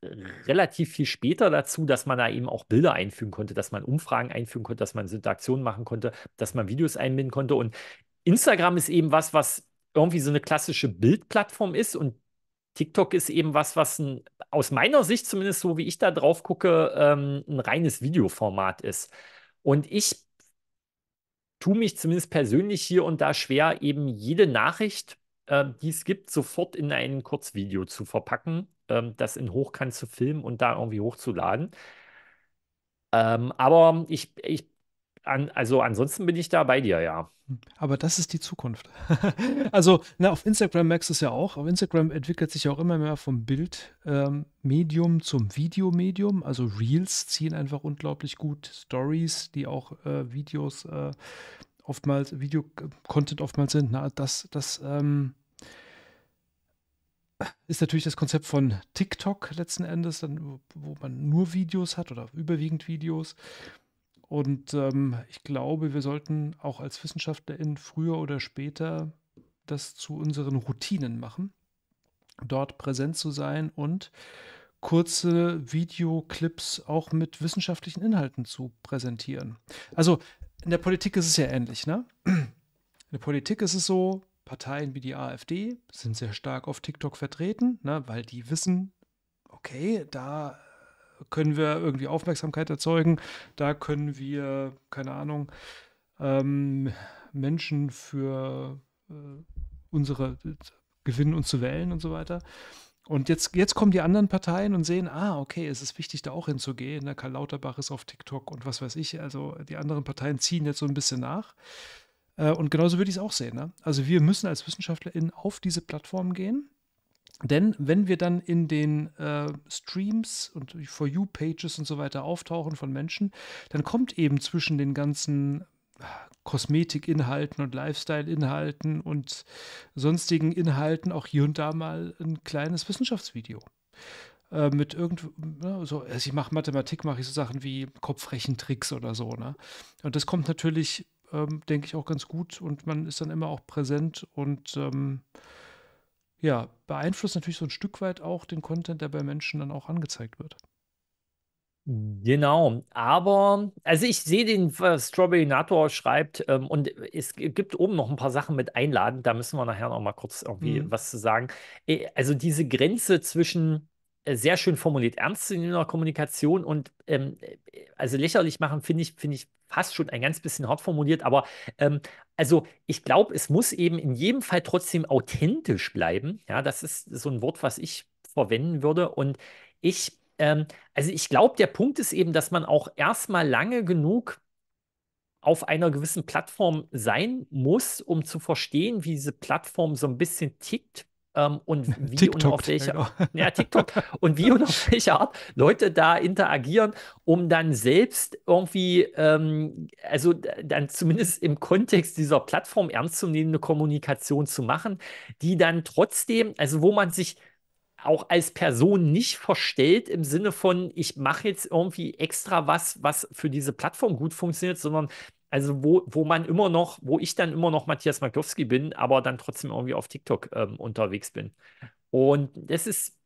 relativ viel später dazu, dass man da eben auch Bilder einfügen konnte, dass man Umfragen einfügen konnte, dass man Interaktionen machen konnte, dass man Videos einbinden konnte. Und Instagram ist eben was, was irgendwie so eine klassische Bildplattform ist und TikTok ist eben was, was ein, aus meiner Sicht zumindest so, wie ich da drauf gucke, ähm, ein reines Videoformat ist. Und ich tue mich zumindest persönlich hier und da schwer, eben jede Nachricht, äh, die es gibt, sofort in ein Kurzvideo zu verpacken, ähm, das in Hochkant zu filmen und da irgendwie hochzuladen. Ähm, aber ich, ich an, also ansonsten bin ich da bei dir, ja. Aber das ist die Zukunft. also na, auf Instagram merkst du es ja auch. Auf Instagram entwickelt sich auch immer mehr vom Bildmedium ähm, zum Videomedium. Also Reels ziehen einfach unglaublich gut. Stories, die auch äh, Videos äh, oftmals, video äh, oftmals sind. Na, das, das ähm, ist natürlich das Konzept von TikTok letzten Endes, dann, wo man nur Videos hat oder überwiegend Videos. Und ähm, ich glaube, wir sollten auch als WissenschaftlerInnen früher oder später das zu unseren Routinen machen, dort präsent zu sein und kurze Videoclips auch mit wissenschaftlichen Inhalten zu präsentieren. Also in der Politik ist es ja ähnlich, ne? In der Politik ist es so, Parteien wie die AfD sind sehr stark auf TikTok vertreten, ne, weil die wissen, okay, da können wir irgendwie Aufmerksamkeit erzeugen, da können wir, keine Ahnung, ähm, Menschen für äh, unsere äh, gewinnen, und zu wählen und so weiter. Und jetzt, jetzt kommen die anderen Parteien und sehen, ah, okay, es ist wichtig, da auch hinzugehen. Der ne, Karl Lauterbach ist auf TikTok und was weiß ich. Also die anderen Parteien ziehen jetzt so ein bisschen nach. Äh, und genauso würde ich es auch sehen. Ne? Also wir müssen als WissenschaftlerInnen auf diese Plattform gehen denn wenn wir dann in den äh, Streams und For You-Pages und so weiter auftauchen von Menschen, dann kommt eben zwischen den ganzen äh, Kosmetikinhalten und Lifestyle-Inhalten und sonstigen Inhalten auch hier und da mal ein kleines Wissenschaftsvideo. Äh, mit irgend ne, so, also ich mache Mathematik, mache ich so Sachen wie Kopfrechentricks oder so. Ne? Und das kommt natürlich, ähm, denke ich, auch ganz gut und man ist dann immer auch präsent und ähm, ja, beeinflusst natürlich so ein Stück weit auch den Content, der bei Menschen dann auch angezeigt wird. Genau, aber also ich sehe den was Strawberry Nator schreibt ähm, und es gibt oben noch ein paar Sachen mit einladen, da müssen wir nachher noch mal kurz irgendwie mhm. was zu sagen. Äh, also diese Grenze zwischen äh, sehr schön formuliert, ernst in der Kommunikation und ähm, äh, also lächerlich machen, finde ich, finde ich fast schon ein ganz bisschen hart formuliert, aber ähm, also ich glaube, es muss eben in jedem Fall trotzdem authentisch bleiben. Ja, das ist so ein Wort, was ich verwenden würde. Und ich, ähm, also ich glaube, der Punkt ist eben, dass man auch erstmal lange genug auf einer gewissen Plattform sein muss, um zu verstehen, wie diese Plattform so ein bisschen tickt, ähm, und wie TikTok, und auf welche genau. ja, TikTok und wie und auf welche Art Leute da interagieren, um dann selbst irgendwie, ähm, also dann zumindest im Kontext dieser Plattform ernstzunehmende Kommunikation zu machen, die dann trotzdem, also wo man sich auch als Person nicht verstellt im Sinne von, ich mache jetzt irgendwie extra was, was für diese Plattform gut funktioniert, sondern also wo, wo man immer noch, wo ich dann immer noch Matthias Makowski bin, aber dann trotzdem irgendwie auf TikTok ähm, unterwegs bin. Und das ist,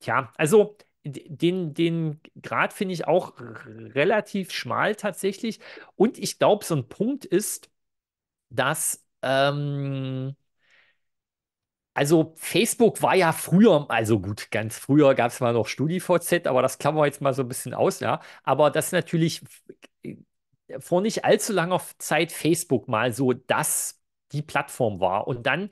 tja, also den, den Grad finde ich auch relativ schmal tatsächlich. Und ich glaube, so ein Punkt ist, dass, ähm, also Facebook war ja früher, also gut, ganz früher gab es mal noch StudiVZ, aber das klammern wir jetzt mal so ein bisschen aus, ja. Aber das natürlich vor nicht allzu langer Zeit Facebook mal so das die Plattform war. Und dann,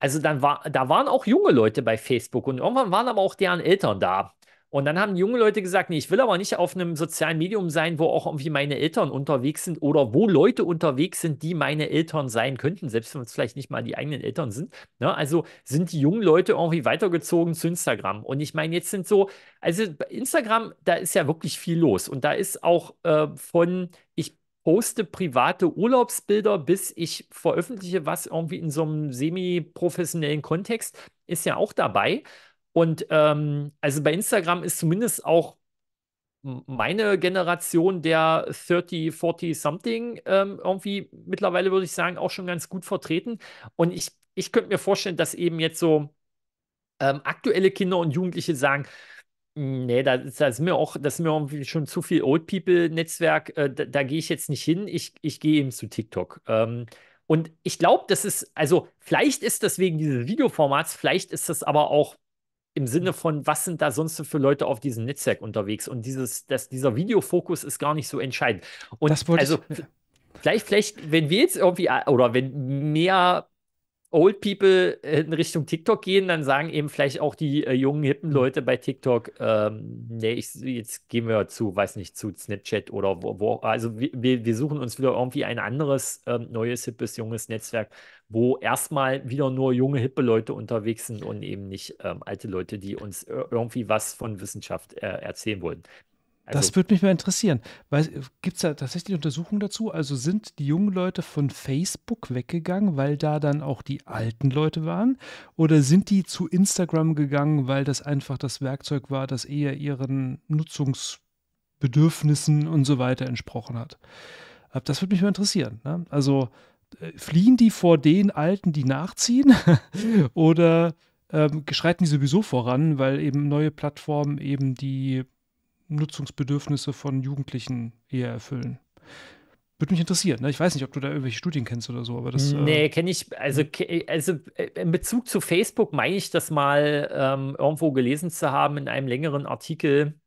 also dann war, da waren auch junge Leute bei Facebook und irgendwann waren aber auch deren Eltern da. Und dann haben junge Leute gesagt, nee, ich will aber nicht auf einem sozialen Medium sein, wo auch irgendwie meine Eltern unterwegs sind oder wo Leute unterwegs sind, die meine Eltern sein könnten, selbst wenn es vielleicht nicht mal die eigenen Eltern sind. Ne? Also sind die jungen Leute irgendwie weitergezogen zu Instagram. Und ich meine, jetzt sind so, also bei Instagram, da ist ja wirklich viel los. Und da ist auch äh, von, ich poste private Urlaubsbilder, bis ich veröffentliche was irgendwie in so einem semi-professionellen Kontext, ist ja auch dabei. Und ähm, also bei Instagram ist zumindest auch meine Generation der 30, 40 something ähm, irgendwie mittlerweile würde ich sagen auch schon ganz gut vertreten. Und ich, ich könnte mir vorstellen, dass eben jetzt so ähm, aktuelle Kinder und Jugendliche sagen, Nee, da, sind mir auch, das ist mir irgendwie schon zu viel Old People-Netzwerk, äh, da, da gehe ich jetzt nicht hin, ich, ich gehe eben zu TikTok. Ähm, und ich glaube, das ist, also vielleicht ist das wegen dieses Videoformats, vielleicht ist das aber auch im Sinne mhm. von, was sind da sonst für Leute auf diesem Netzwerk unterwegs? Und dieses, das, dieser Videofokus ist gar nicht so entscheidend. Und das wollte also, ich. Vielleicht, vielleicht, wenn wir jetzt irgendwie, oder wenn mehr Old People äh, in Richtung TikTok gehen, dann sagen eben vielleicht auch die äh, jungen, hippen mhm. Leute bei TikTok, ähm, nee, ich, jetzt gehen wir zu, weiß nicht, zu Snapchat oder wo, wo also wir, wir suchen uns wieder irgendwie ein anderes, ähm, neues, hippes, junges Netzwerk, wo erstmal wieder nur junge, hippe Leute unterwegs sind und eben nicht ähm, alte Leute, die uns irgendwie was von Wissenschaft äh, erzählen wollen. Also, das würde mich mal interessieren. Gibt es da tatsächlich Untersuchungen dazu? Also sind die jungen Leute von Facebook weggegangen, weil da dann auch die alten Leute waren? Oder sind die zu Instagram gegangen, weil das einfach das Werkzeug war, das eher ihren Nutzungsbedürfnissen und so weiter entsprochen hat? Äh, das würde mich mal interessieren. Ne? Also äh, fliehen die vor den Alten, die nachziehen? Oder ähm, schreiten die sowieso voran, weil eben neue Plattformen eben die Nutzungsbedürfnisse von Jugendlichen eher erfüllen. Würde mich interessieren. Ne? Ich weiß nicht, ob du da irgendwelche Studien kennst oder so, aber das. Äh, nee, äh, kenne ich. Also, also äh, in Bezug zu Facebook meine ich das mal ähm, irgendwo gelesen zu haben in einem längeren Artikel.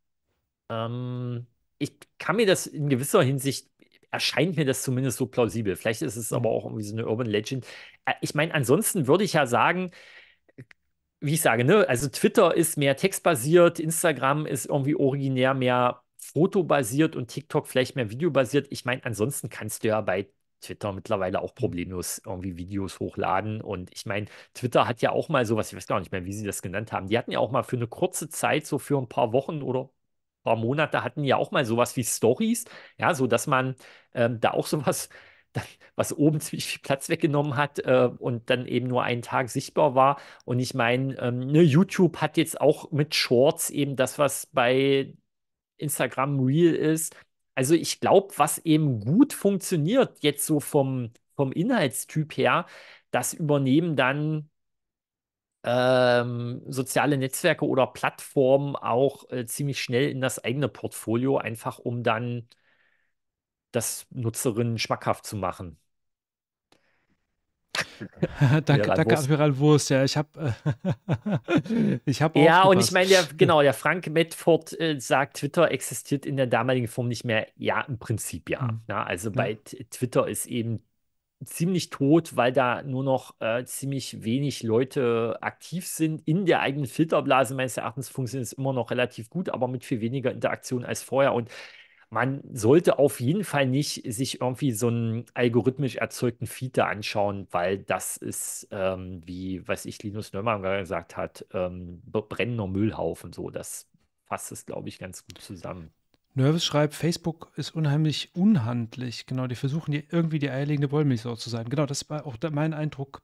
Ähm, ich kann mir das in gewisser Hinsicht erscheint mir das zumindest so plausibel. Vielleicht ist es hm. aber auch irgendwie so eine Urban Legend. Äh, ich meine, ansonsten würde ich ja sagen, wie ich sage, ne, also Twitter ist mehr textbasiert, Instagram ist irgendwie originär mehr fotobasiert und TikTok vielleicht mehr videobasiert. Ich meine, ansonsten kannst du ja bei Twitter mittlerweile auch problemlos irgendwie Videos hochladen. Und ich meine, Twitter hat ja auch mal sowas, ich weiß gar nicht mehr, wie sie das genannt haben. Die hatten ja auch mal für eine kurze Zeit, so für ein paar Wochen oder ein paar Monate, hatten ja auch mal sowas wie Stories. Ja, so dass man ähm, da auch sowas was oben ziemlich viel Platz weggenommen hat äh, und dann eben nur einen Tag sichtbar war. Und ich meine, ähm, ne, YouTube hat jetzt auch mit Shorts eben das, was bei Instagram Real ist. Also ich glaube, was eben gut funktioniert, jetzt so vom, vom Inhaltstyp her, das übernehmen dann ähm, soziale Netzwerke oder Plattformen auch äh, ziemlich schnell in das eigene Portfolio, einfach um dann das Nutzerinnen schmackhaft zu machen. danke, Admiral danke, Admiral Wurst. Ja, ich habe, äh, ich habe. Ja, und ich meine, genau, der Frank Medford äh, sagt, Twitter existiert in der damaligen Form nicht mehr. Ja, im Prinzip ja. Mhm. Na, ne? also mhm. bei Twitter ist eben ziemlich tot, weil da nur noch äh, ziemlich wenig Leute aktiv sind. In der eigenen Filterblase meines Erachtens funktioniert es immer noch relativ gut, aber mit viel weniger Interaktion als vorher. Und man sollte auf jeden Fall nicht sich irgendwie so einen algorithmisch erzeugten Feed da anschauen, weil das ist, ähm, wie, was ich, Linus Neumann gesagt hat, ähm, brennender Müllhaufen. So, das passt es, glaube ich, ganz gut zusammen. Nervous schreibt, Facebook ist unheimlich unhandlich. Genau, die versuchen die, irgendwie die eierlegende Wollmilchsau zu sein. Genau, das war auch da mein Eindruck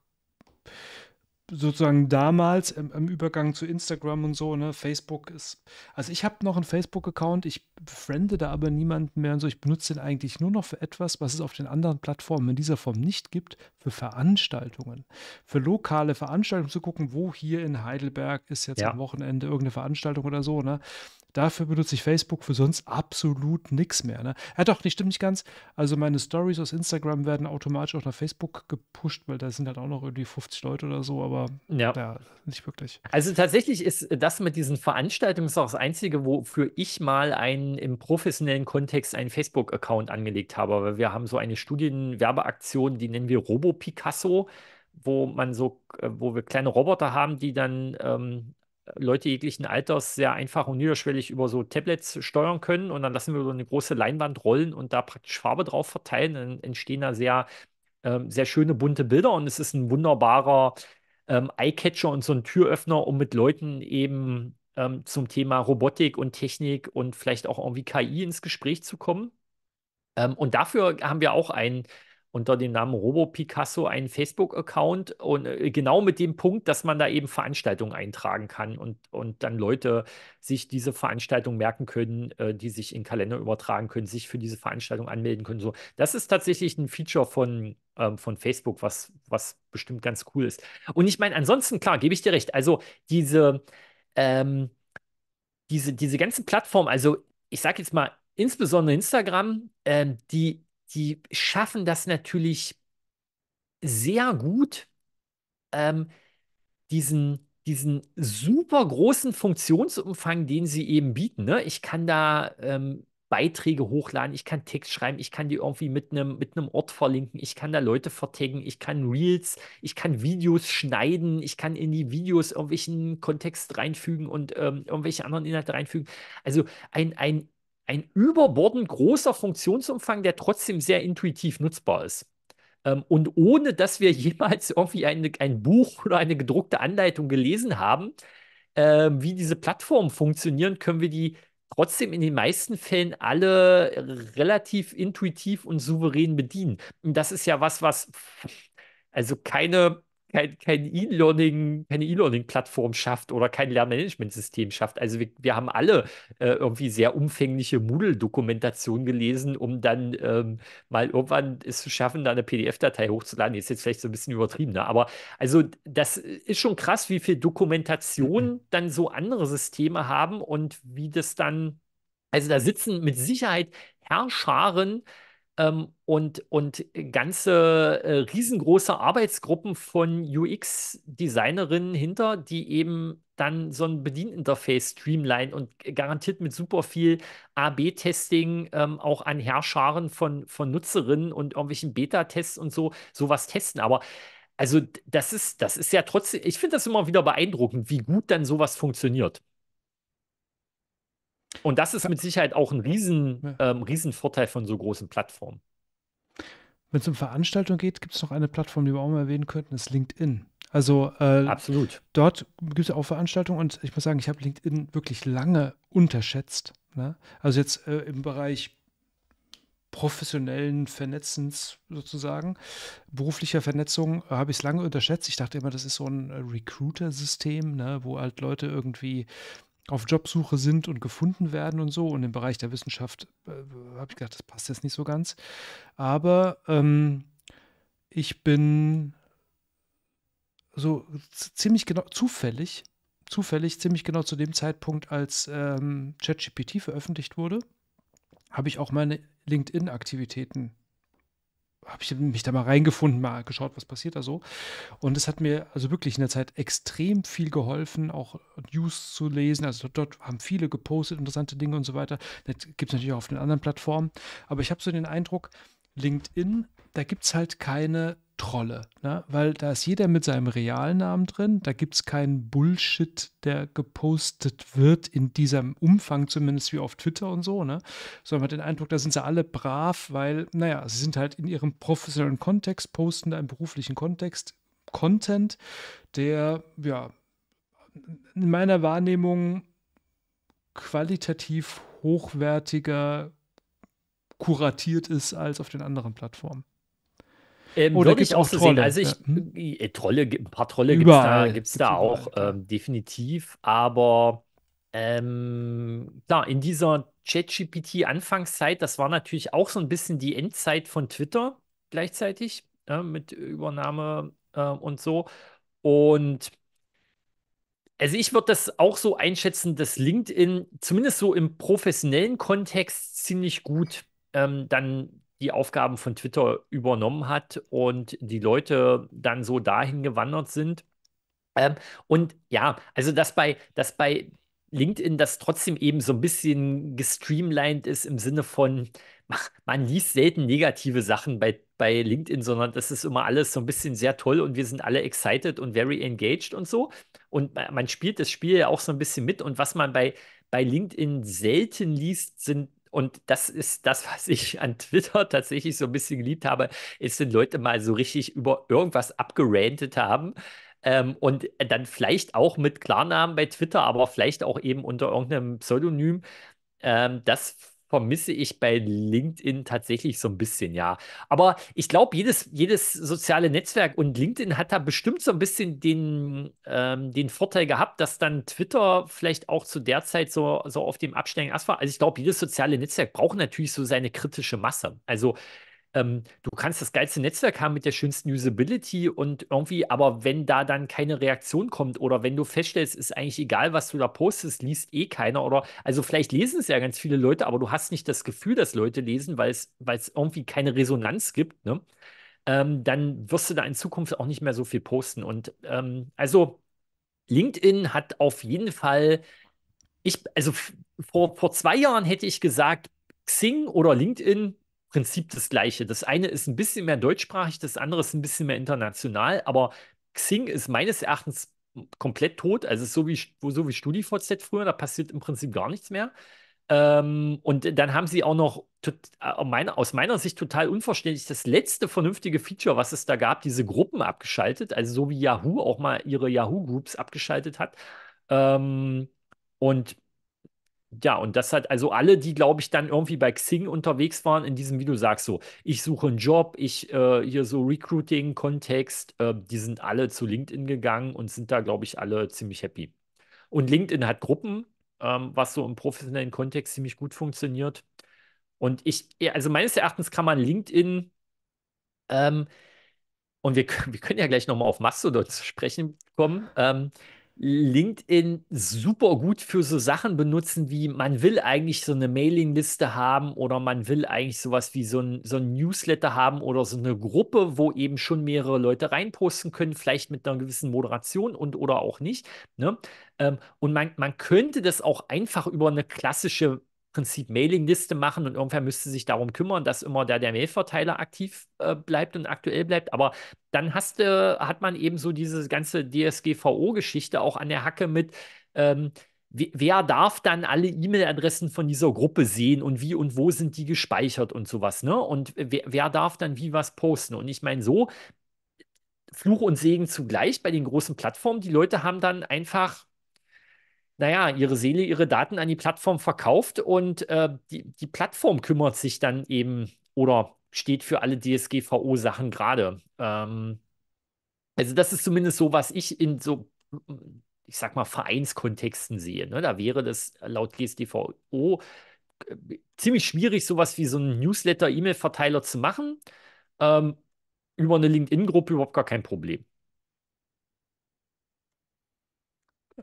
sozusagen damals im, im, Übergang zu Instagram und so, ne, Facebook ist, also ich habe noch einen Facebook-Account, ich befriende da aber niemanden mehr und so, ich benutze den eigentlich nur noch für etwas, was es auf den anderen Plattformen in dieser Form nicht gibt, für Veranstaltungen, für lokale Veranstaltungen zu gucken, wo hier in Heidelberg ist jetzt ja. am Wochenende irgendeine Veranstaltung oder so, ne, Dafür benutze ich Facebook für sonst absolut nichts mehr. Ne? Ja, doch, nicht stimmt nicht ganz. Also meine Stories aus Instagram werden automatisch auch nach Facebook gepusht, weil da sind halt auch noch irgendwie 50 Leute oder so, aber ja, ja nicht wirklich. Also tatsächlich ist das mit diesen Veranstaltungen auch das Einzige, wofür ich mal einen im professionellen Kontext einen Facebook-Account angelegt habe. Weil wir haben so eine Studienwerbeaktion, die nennen wir Robo Picasso wo man so, äh, wo wir kleine Roboter haben, die dann ähm, Leute jeglichen Alters sehr einfach und niederschwellig über so Tablets steuern können. Und dann lassen wir so eine große Leinwand rollen und da praktisch Farbe drauf verteilen. Dann entstehen da sehr, ähm, sehr schöne bunte Bilder und es ist ein wunderbarer ähm, Eyecatcher und so ein Türöffner, um mit Leuten eben ähm, zum Thema Robotik und Technik und vielleicht auch irgendwie KI ins Gespräch zu kommen. Ähm, und dafür haben wir auch ein unter dem Namen Robo Picasso einen Facebook-Account und äh, genau mit dem Punkt, dass man da eben Veranstaltungen eintragen kann und, und dann Leute sich diese Veranstaltung merken können, äh, die sich in Kalender übertragen können, sich für diese Veranstaltung anmelden können. So, das ist tatsächlich ein Feature von, ähm, von Facebook, was, was bestimmt ganz cool ist. Und ich meine, ansonsten, klar, gebe ich dir recht. Also diese, ähm, diese, diese ganzen Plattformen, also ich sage jetzt mal, insbesondere Instagram, ähm, die die schaffen das natürlich sehr gut, ähm, diesen, diesen super großen Funktionsumfang, den sie eben bieten. Ne? Ich kann da ähm, Beiträge hochladen, ich kann Text schreiben, ich kann die irgendwie mit einem mit Ort verlinken, ich kann da Leute vertaggen, ich kann Reels, ich kann Videos schneiden, ich kann in die Videos irgendwelchen Kontext reinfügen und ähm, irgendwelche anderen Inhalte reinfügen. Also ein, ein ein überbordend großer Funktionsumfang, der trotzdem sehr intuitiv nutzbar ist. Ähm, und ohne dass wir jemals irgendwie eine, ein Buch oder eine gedruckte Anleitung gelesen haben, äh, wie diese Plattformen funktionieren, können wir die trotzdem in den meisten Fällen alle relativ intuitiv und souverän bedienen. Und das ist ja was, was also keine kein, kein E-Learning, keine E-Learning-Plattform schafft oder kein Lernmanagementsystem schafft. Also wir, wir haben alle äh, irgendwie sehr umfängliche Moodle-Dokumentation gelesen, um dann ähm, mal irgendwann es zu schaffen, da eine PDF-Datei hochzuladen. Ist jetzt vielleicht so ein bisschen übertrieben, ne? aber also das ist schon krass, wie viel Dokumentation mhm. dann so andere Systeme haben und wie das dann, also da sitzen mit Sicherheit Herrscharen, ähm, und, und ganze äh, riesengroße Arbeitsgruppen von UX-Designerinnen hinter, die eben dann so ein Bedieninterface streamline und garantiert mit super viel A-B-Testing ähm, auch an Herrscharen von, von Nutzerinnen und irgendwelchen Beta-Tests und so sowas testen. Aber also das ist, das ist ja trotzdem, ich finde das immer wieder beeindruckend, wie gut dann sowas funktioniert. Und das ist mit Sicherheit auch ein riesen, ähm, riesen Vorteil von so großen Plattformen. Wenn es um Veranstaltungen geht, gibt es noch eine Plattform, die wir auch mal erwähnen könnten, das ist LinkedIn. Also äh, Absolut. dort gibt es auch Veranstaltungen und ich muss sagen, ich habe LinkedIn wirklich lange unterschätzt. Ne? Also jetzt äh, im Bereich professionellen Vernetzens sozusagen, beruflicher Vernetzung, äh, habe ich es lange unterschätzt. Ich dachte immer, das ist so ein äh, Recruiter-System, ne, wo halt Leute irgendwie auf Jobsuche sind und gefunden werden und so. Und im Bereich der Wissenschaft äh, habe ich gedacht, das passt jetzt nicht so ganz. Aber ähm, ich bin so ziemlich genau zufällig, zufällig ziemlich genau zu dem Zeitpunkt, als ähm, ChatGPT veröffentlicht wurde, habe ich auch meine LinkedIn-Aktivitäten habe ich mich da mal reingefunden, mal geschaut, was passiert da so. Und es hat mir also wirklich in der Zeit extrem viel geholfen, auch News zu lesen. Also dort, haben viele gepostet, interessante Dinge und so weiter. Das gibt es natürlich auch auf den anderen Plattformen. Aber ich habe so den Eindruck, LinkedIn, da gibt es halt keine Trolle, ne? weil da ist jeder mit seinem realen Namen drin, da gibt es keinen Bullshit, der gepostet wird, in diesem Umfang zumindest wie auf Twitter und so, ne? sondern man hat den Eindruck, da sind sie alle brav, weil, naja, sie sind halt in ihrem professionellen Kontext, posten da im beruflichen Kontext Content, der, ja, in meiner Wahrnehmung qualitativ hochwertiger kuratiert ist als auf den anderen Plattformen. Ähm, Oder oh, würde ich auch, auch Trolle? sehen. Also ich, ja. Hm. Äh, äh, Trolle, ein paar Trolle gibt es da, gibt's da auch, ähm, definitiv. Aber ähm, klar, in dieser ChatGPT-Anfangszeit, das war natürlich auch so ein bisschen die Endzeit von Twitter gleichzeitig äh, mit Übernahme äh, und so. Und also ich würde das auch so einschätzen, dass LinkedIn zumindest so im professionellen Kontext ziemlich gut ähm, dann die Aufgaben von Twitter übernommen hat und die Leute dann so dahin gewandert sind. Ähm, und ja, also dass bei, dass bei LinkedIn das trotzdem eben so ein bisschen gestreamlined ist im Sinne von, man liest selten negative Sachen bei, bei LinkedIn, sondern das ist immer alles so ein bisschen sehr toll und wir sind alle excited und very engaged und so. Und man spielt das Spiel ja auch so ein bisschen mit und was man bei, bei LinkedIn selten liest, sind und das ist das, was ich an Twitter tatsächlich so ein bisschen geliebt habe, ist, wenn Leute mal so richtig über irgendwas abgerantet haben. Ähm, und dann vielleicht auch mit Klarnamen bei Twitter, aber vielleicht auch eben unter irgendeinem Pseudonym. Ähm, das vermisse ich bei LinkedIn tatsächlich so ein bisschen, ja. Aber ich glaube, jedes, jedes soziale Netzwerk und LinkedIn hat da bestimmt so ein bisschen den, ähm, den Vorteil gehabt, dass dann Twitter vielleicht auch zu der Zeit so, so auf dem Absteigen Ast war. Also ich glaube, jedes soziale Netzwerk braucht natürlich so seine kritische Masse. Also ähm, du kannst das geilste Netzwerk haben mit der schönsten Usability und irgendwie, aber wenn da dann keine Reaktion kommt oder wenn du feststellst, ist eigentlich egal, was du da postest, liest eh keiner oder also vielleicht lesen es ja ganz viele Leute, aber du hast nicht das Gefühl, dass Leute lesen, weil es, irgendwie keine Resonanz gibt, ne? Ähm, dann wirst du da in Zukunft auch nicht mehr so viel posten. Und ähm, also LinkedIn hat auf jeden Fall, ich, also vor, vor zwei Jahren hätte ich gesagt, Xing oder LinkedIn Prinzip das gleiche. Das eine ist ein bisschen mehr deutschsprachig, das andere ist ein bisschen mehr international, aber Xing ist meines Erachtens komplett tot. Also so wie, so wie StudiVZ früher, da passiert im Prinzip gar nichts mehr. Ähm, und dann haben sie auch noch äh, aus meiner Sicht total unverständlich das letzte vernünftige Feature, was es da gab, diese Gruppen abgeschaltet. Also so wie Yahoo auch mal ihre Yahoo-Groups abgeschaltet hat. Ähm, und ja, und das hat also alle, die, glaube ich, dann irgendwie bei Xing unterwegs waren, in diesem, Video sagst, so, ich suche einen Job, ich äh, hier so Recruiting-Kontext, äh, die sind alle zu LinkedIn gegangen und sind da, glaube ich, alle ziemlich happy. Und LinkedIn hat Gruppen, ähm, was so im professionellen Kontext ziemlich gut funktioniert. Und ich, also meines Erachtens kann man LinkedIn, ähm, und wir, wir können ja gleich nochmal auf Mastodon zu sprechen kommen, ähm, LinkedIn super gut für so Sachen benutzen, wie man will eigentlich so eine Mailingliste haben oder man will eigentlich sowas wie so ein, so ein Newsletter haben oder so eine Gruppe, wo eben schon mehrere Leute reinposten können, vielleicht mit einer gewissen Moderation und oder auch nicht. Ne? Ähm, und man, man könnte das auch einfach über eine klassische Prinzip Mailingliste machen und irgendwer müsste sich darum kümmern, dass immer da der Mailverteiler aktiv äh, bleibt und aktuell bleibt. Aber dann hast, äh, hat man eben so diese ganze DSGVO-Geschichte auch an der Hacke mit, ähm, wer darf dann alle E-Mail-Adressen von dieser Gruppe sehen und wie und wo sind die gespeichert und sowas, ne? Und wer, wer darf dann wie was posten? Und ich meine, so Fluch und Segen zugleich bei den großen Plattformen, die Leute haben dann einfach naja, ihre Seele, ihre Daten an die Plattform verkauft und äh, die, die Plattform kümmert sich dann eben oder steht für alle DSGVO-Sachen gerade. Ähm, also das ist zumindest so, was ich in so, ich sag mal, Vereinskontexten sehe. Ne? Da wäre das laut DSGVO äh, ziemlich schwierig, sowas wie so einen Newsletter-E-Mail-Verteiler zu machen. Ähm, über eine LinkedIn-Gruppe überhaupt gar kein Problem.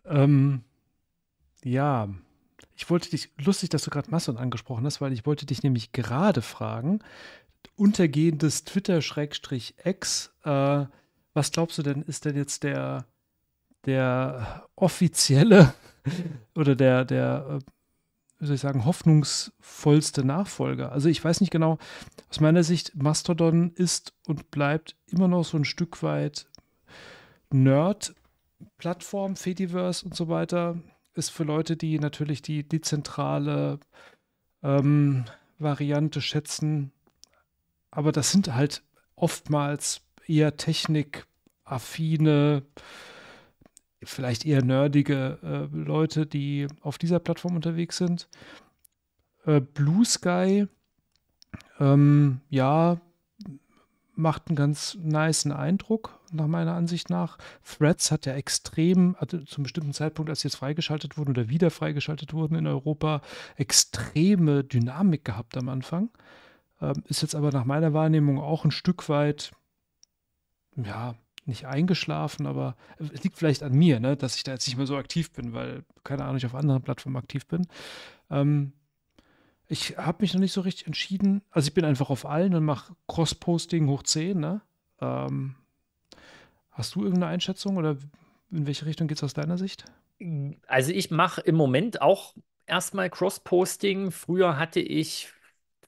Ähm, ja, ich wollte dich, lustig, dass du gerade Masson angesprochen hast, weil ich wollte dich nämlich gerade fragen, untergehendes Twitter-X, äh, was glaubst du denn, ist denn jetzt der, der offizielle oder der, der, äh, wie soll ich sagen, hoffnungsvollste Nachfolger? Also ich weiß nicht genau, aus meiner Sicht, Mastodon ist und bleibt immer noch so ein Stück weit Nerd, Plattform, Fediverse und so weiter ist für Leute, die natürlich die dezentrale ähm, Variante schätzen. Aber das sind halt oftmals eher technikaffine, vielleicht eher nerdige äh, Leute, die auf dieser Plattform unterwegs sind. Äh, Blue Sky, ähm, ja, macht einen ganz niceen Eindruck nach meiner Ansicht nach. Threads hat ja extrem, also zum bestimmten Zeitpunkt, als sie jetzt freigeschaltet wurden oder wieder freigeschaltet wurden in Europa, extreme Dynamik gehabt am Anfang. Ähm, ist jetzt aber nach meiner Wahrnehmung auch ein Stück weit, ja, nicht eingeschlafen, aber es liegt vielleicht an mir, ne, dass ich da jetzt nicht mehr so aktiv bin, weil, keine Ahnung, ich auf anderen Plattformen aktiv bin. Ähm, ich habe mich noch nicht so richtig entschieden. Also ich bin einfach auf allen und mache Cross-Posting hoch 10, ne? Ähm, Hast du irgendeine Einschätzung oder in welche Richtung geht es aus deiner Sicht? Also ich mache im Moment auch erstmal Cross-Posting. Früher hatte ich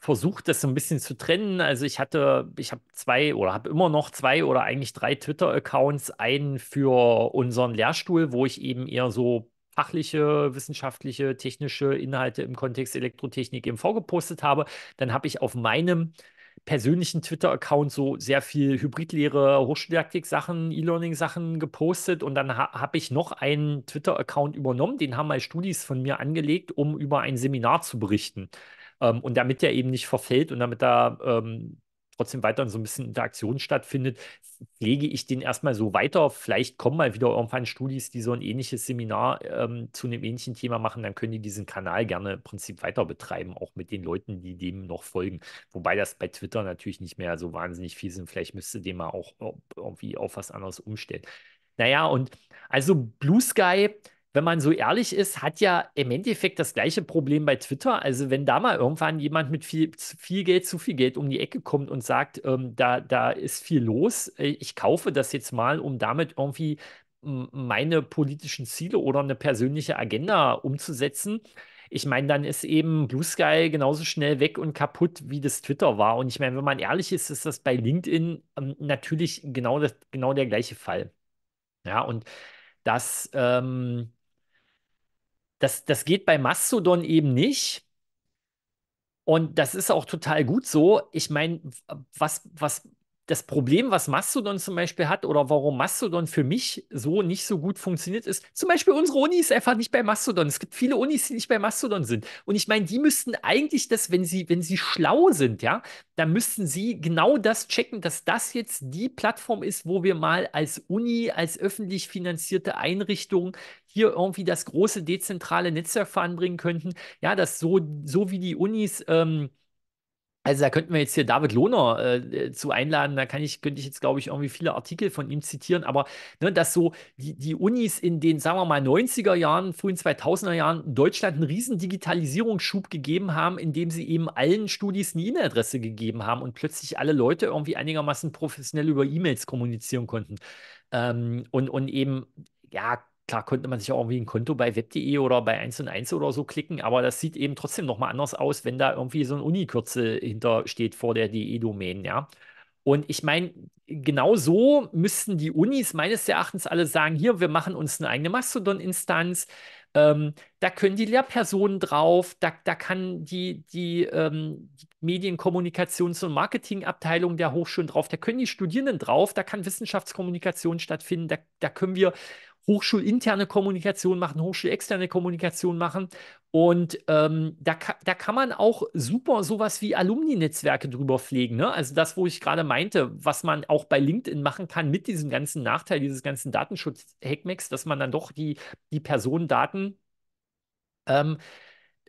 versucht, das so ein bisschen zu trennen. Also ich hatte, ich habe zwei oder habe immer noch zwei oder eigentlich drei Twitter-Accounts. Einen für unseren Lehrstuhl, wo ich eben eher so fachliche, wissenschaftliche, technische Inhalte im Kontext Elektrotechnik eben vorgepostet habe. Dann habe ich auf meinem persönlichen Twitter-Account so sehr viel Hybridlehre, Hochschuldidaktik-Sachen, E-Learning-Sachen gepostet und dann ha habe ich noch einen Twitter-Account übernommen, den haben mal Studis von mir angelegt, um über ein Seminar zu berichten. Ähm, und damit der eben nicht verfällt und damit da ähm, trotzdem weiter so ein bisschen Interaktion stattfindet, pflege ich den erstmal so weiter. Vielleicht kommen mal wieder irgendwann Studis, die so ein ähnliches Seminar ähm, zu einem ähnlichen Thema machen, dann können die diesen Kanal gerne im Prinzip weiter betreiben, auch mit den Leuten, die dem noch folgen. Wobei das bei Twitter natürlich nicht mehr so wahnsinnig viel sind. Vielleicht müsste dem mal auch irgendwie auf was anderes umstellen. Naja, und also Blue Sky wenn man so ehrlich ist, hat ja im Endeffekt das gleiche Problem bei Twitter. Also wenn da mal irgendwann jemand mit viel, viel Geld, zu viel Geld um die Ecke kommt und sagt, ähm, da, da ist viel los, äh, ich kaufe das jetzt mal, um damit irgendwie meine politischen Ziele oder eine persönliche Agenda umzusetzen. Ich meine, dann ist eben Blue Sky genauso schnell weg und kaputt, wie das Twitter war. Und ich meine, wenn man ehrlich ist, ist das bei LinkedIn ähm, natürlich genau, das, genau der gleiche Fall. Ja, und das, ähm, das, das geht bei Mastodon eben nicht. Und das ist auch total gut so. Ich meine, was, was das Problem, was Mastodon zum Beispiel hat oder warum Mastodon für mich so nicht so gut funktioniert, ist zum Beispiel unsere Uni ist einfach nicht bei Mastodon. Es gibt viele Unis, die nicht bei Mastodon sind. Und ich meine, die müssten eigentlich das, wenn sie, wenn sie schlau sind, ja, dann müssten sie genau das checken, dass das jetzt die Plattform ist, wo wir mal als Uni, als öffentlich finanzierte Einrichtung hier irgendwie das große dezentrale Netzwerk voranbringen könnten. Ja, dass so, so wie die Unis, ähm, also da könnten wir jetzt hier David Lohner äh, äh, zu einladen, da kann ich, könnte ich jetzt, glaube ich, irgendwie viele Artikel von ihm zitieren, aber ne, dass so die, die Unis in den, sagen wir mal, 90er Jahren, frühen 2000er Jahren Deutschland einen riesen Digitalisierungsschub gegeben haben, indem sie eben allen Studis eine E-Mail-Adresse gegeben haben und plötzlich alle Leute irgendwie einigermaßen professionell über E-Mails kommunizieren konnten. Ähm, und, und eben, ja, Klar konnte man sich auch irgendwie ein Konto bei web.de oder bei 1 und 1 oder so klicken, aber das sieht eben trotzdem nochmal anders aus, wenn da irgendwie so ein Unikürzel hintersteht vor der DE-Domain, ja. Und ich meine, genau so müssten die Unis meines Erachtens alle sagen, hier, wir machen uns eine eigene Mastodon-Instanz, ähm, da können die Lehrpersonen drauf, da, da kann die, die, ähm, die Medienkommunikations- und Marketingabteilung der Hochschulen drauf, da können die Studierenden drauf, da kann Wissenschaftskommunikation stattfinden, da, da können wir hochschulinterne Kommunikation machen, hochschulexterne Kommunikation machen. Und ähm, da, da kann man auch super sowas wie Alumni-Netzwerke drüber pflegen. Ne? Also das, wo ich gerade meinte, was man auch bei LinkedIn machen kann mit diesem ganzen Nachteil, dieses ganzen Datenschutz-Hackmacks, dass man dann doch die, die Personendaten ähm,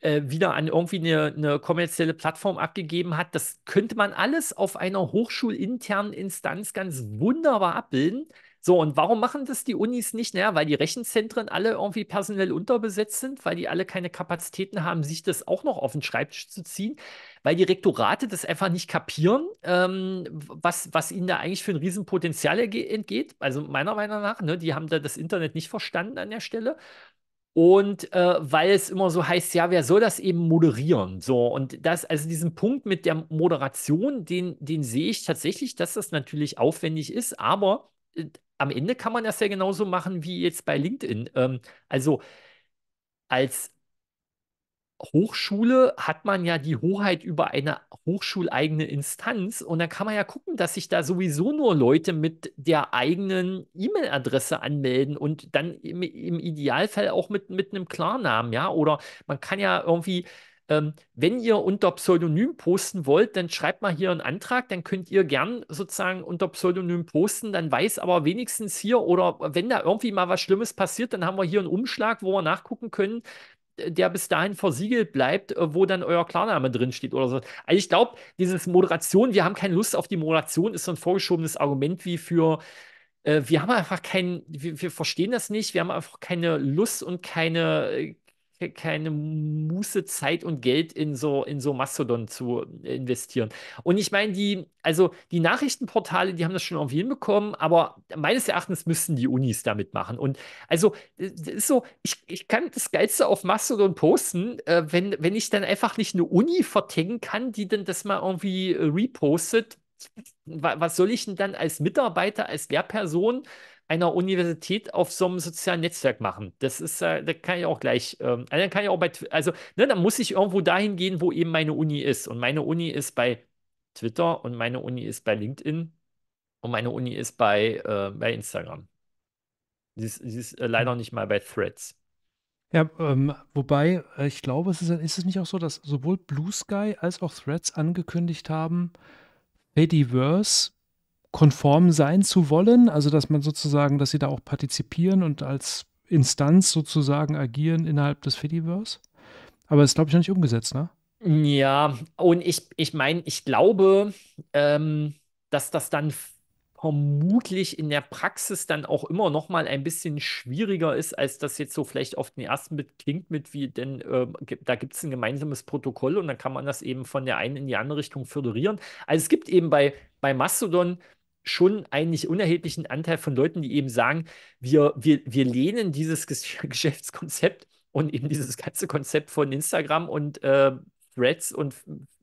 äh, wieder an irgendwie eine, eine kommerzielle Plattform abgegeben hat. Das könnte man alles auf einer hochschulinternen Instanz ganz wunderbar abbilden. So, und warum machen das die Unis nicht? Naja, weil die Rechenzentren alle irgendwie personell unterbesetzt sind, weil die alle keine Kapazitäten haben, sich das auch noch auf den Schreibtisch zu ziehen, weil die Rektorate das einfach nicht kapieren, ähm, was, was ihnen da eigentlich für ein Riesenpotenzial entgeht. Also meiner Meinung nach, ne, die haben da das Internet nicht verstanden an der Stelle. Und äh, weil es immer so heißt, ja, wer soll das eben moderieren? So, und das, also diesen Punkt mit der Moderation, den, den sehe ich tatsächlich, dass das natürlich aufwendig ist, aber äh, am Ende kann man das ja genauso machen wie jetzt bei LinkedIn. Ähm, also als Hochschule hat man ja die Hoheit über eine hochschuleigene Instanz und dann kann man ja gucken, dass sich da sowieso nur Leute mit der eigenen E-Mail-Adresse anmelden und dann im, im Idealfall auch mit, mit einem Klarnamen, ja, oder man kann ja irgendwie ähm, wenn ihr unter Pseudonym posten wollt, dann schreibt mal hier einen Antrag, dann könnt ihr gern sozusagen unter Pseudonym posten, dann weiß aber wenigstens hier oder wenn da irgendwie mal was Schlimmes passiert, dann haben wir hier einen Umschlag, wo wir nachgucken können, der bis dahin versiegelt bleibt, äh, wo dann euer Klarname drinsteht oder so. Also ich glaube, dieses Moderation, wir haben keine Lust auf die Moderation, ist so ein vorgeschobenes Argument wie für äh, wir haben einfach keinen, wir, wir, verstehen das nicht, wir haben einfach keine Lust und keine, äh, keine Muße, Zeit und Geld in so, in so Mastodon zu äh, investieren. Und ich meine, die, also die Nachrichtenportale, die haben das schon irgendwie hinbekommen, aber meines Erachtens müssten die Unis damit machen. Und also, das ist so, ich, ich kann das Geilste auf Mastodon posten, äh, wenn, wenn ich dann einfach nicht eine Uni vertaggen kann, die dann das mal irgendwie äh, repostet. Was soll ich denn dann als Mitarbeiter, als Lehrperson einer Universität auf so einem sozialen Netzwerk machen. Das ist, äh, da kann ich auch gleich, ähm, also dann kann ich auch bei, also, ne, dann muss ich irgendwo dahin gehen, wo eben meine Uni ist. Und meine Uni ist bei Twitter und meine Uni ist bei LinkedIn und meine Uni ist bei, äh, bei Instagram. Sie ist, sie ist äh, hm. leider nicht mal bei Threads. Ja, ähm, wobei, äh, ich glaube, es ist, ist es nicht auch so, dass sowohl Blue Sky als auch Threads angekündigt haben, Fediverse konform sein zu wollen, also dass man sozusagen, dass sie da auch partizipieren und als Instanz sozusagen agieren innerhalb des Fediverse. Aber das ist, glaube ich, noch nicht umgesetzt, ne? Ja, und ich, ich meine, ich glaube, ähm, dass das dann vermutlich in der Praxis dann auch immer noch mal ein bisschen schwieriger ist, als das jetzt so vielleicht auf den ersten Blick klingt mit, wie denn äh, da gibt es ein gemeinsames Protokoll und dann kann man das eben von der einen in die andere Richtung föderieren. Also es gibt eben bei, bei Mastodon schon einen nicht unerheblichen Anteil von Leuten, die eben sagen, wir, wir, wir lehnen dieses Geschäftskonzept und eben dieses ganze Konzept von Instagram und äh, Threads und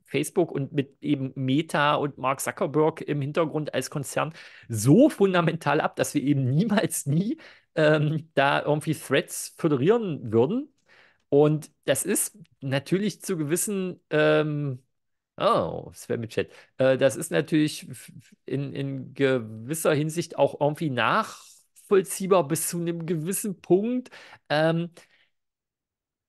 Facebook und mit eben Meta und Mark Zuckerberg im Hintergrund als Konzern so fundamental ab, dass wir eben niemals nie ähm, da irgendwie Threads föderieren würden. Und das ist natürlich zu gewissen ähm, Oh, Spam-Chat. Äh, das ist natürlich in, in gewisser Hinsicht auch irgendwie nachvollziehbar bis zu einem gewissen Punkt. Ähm,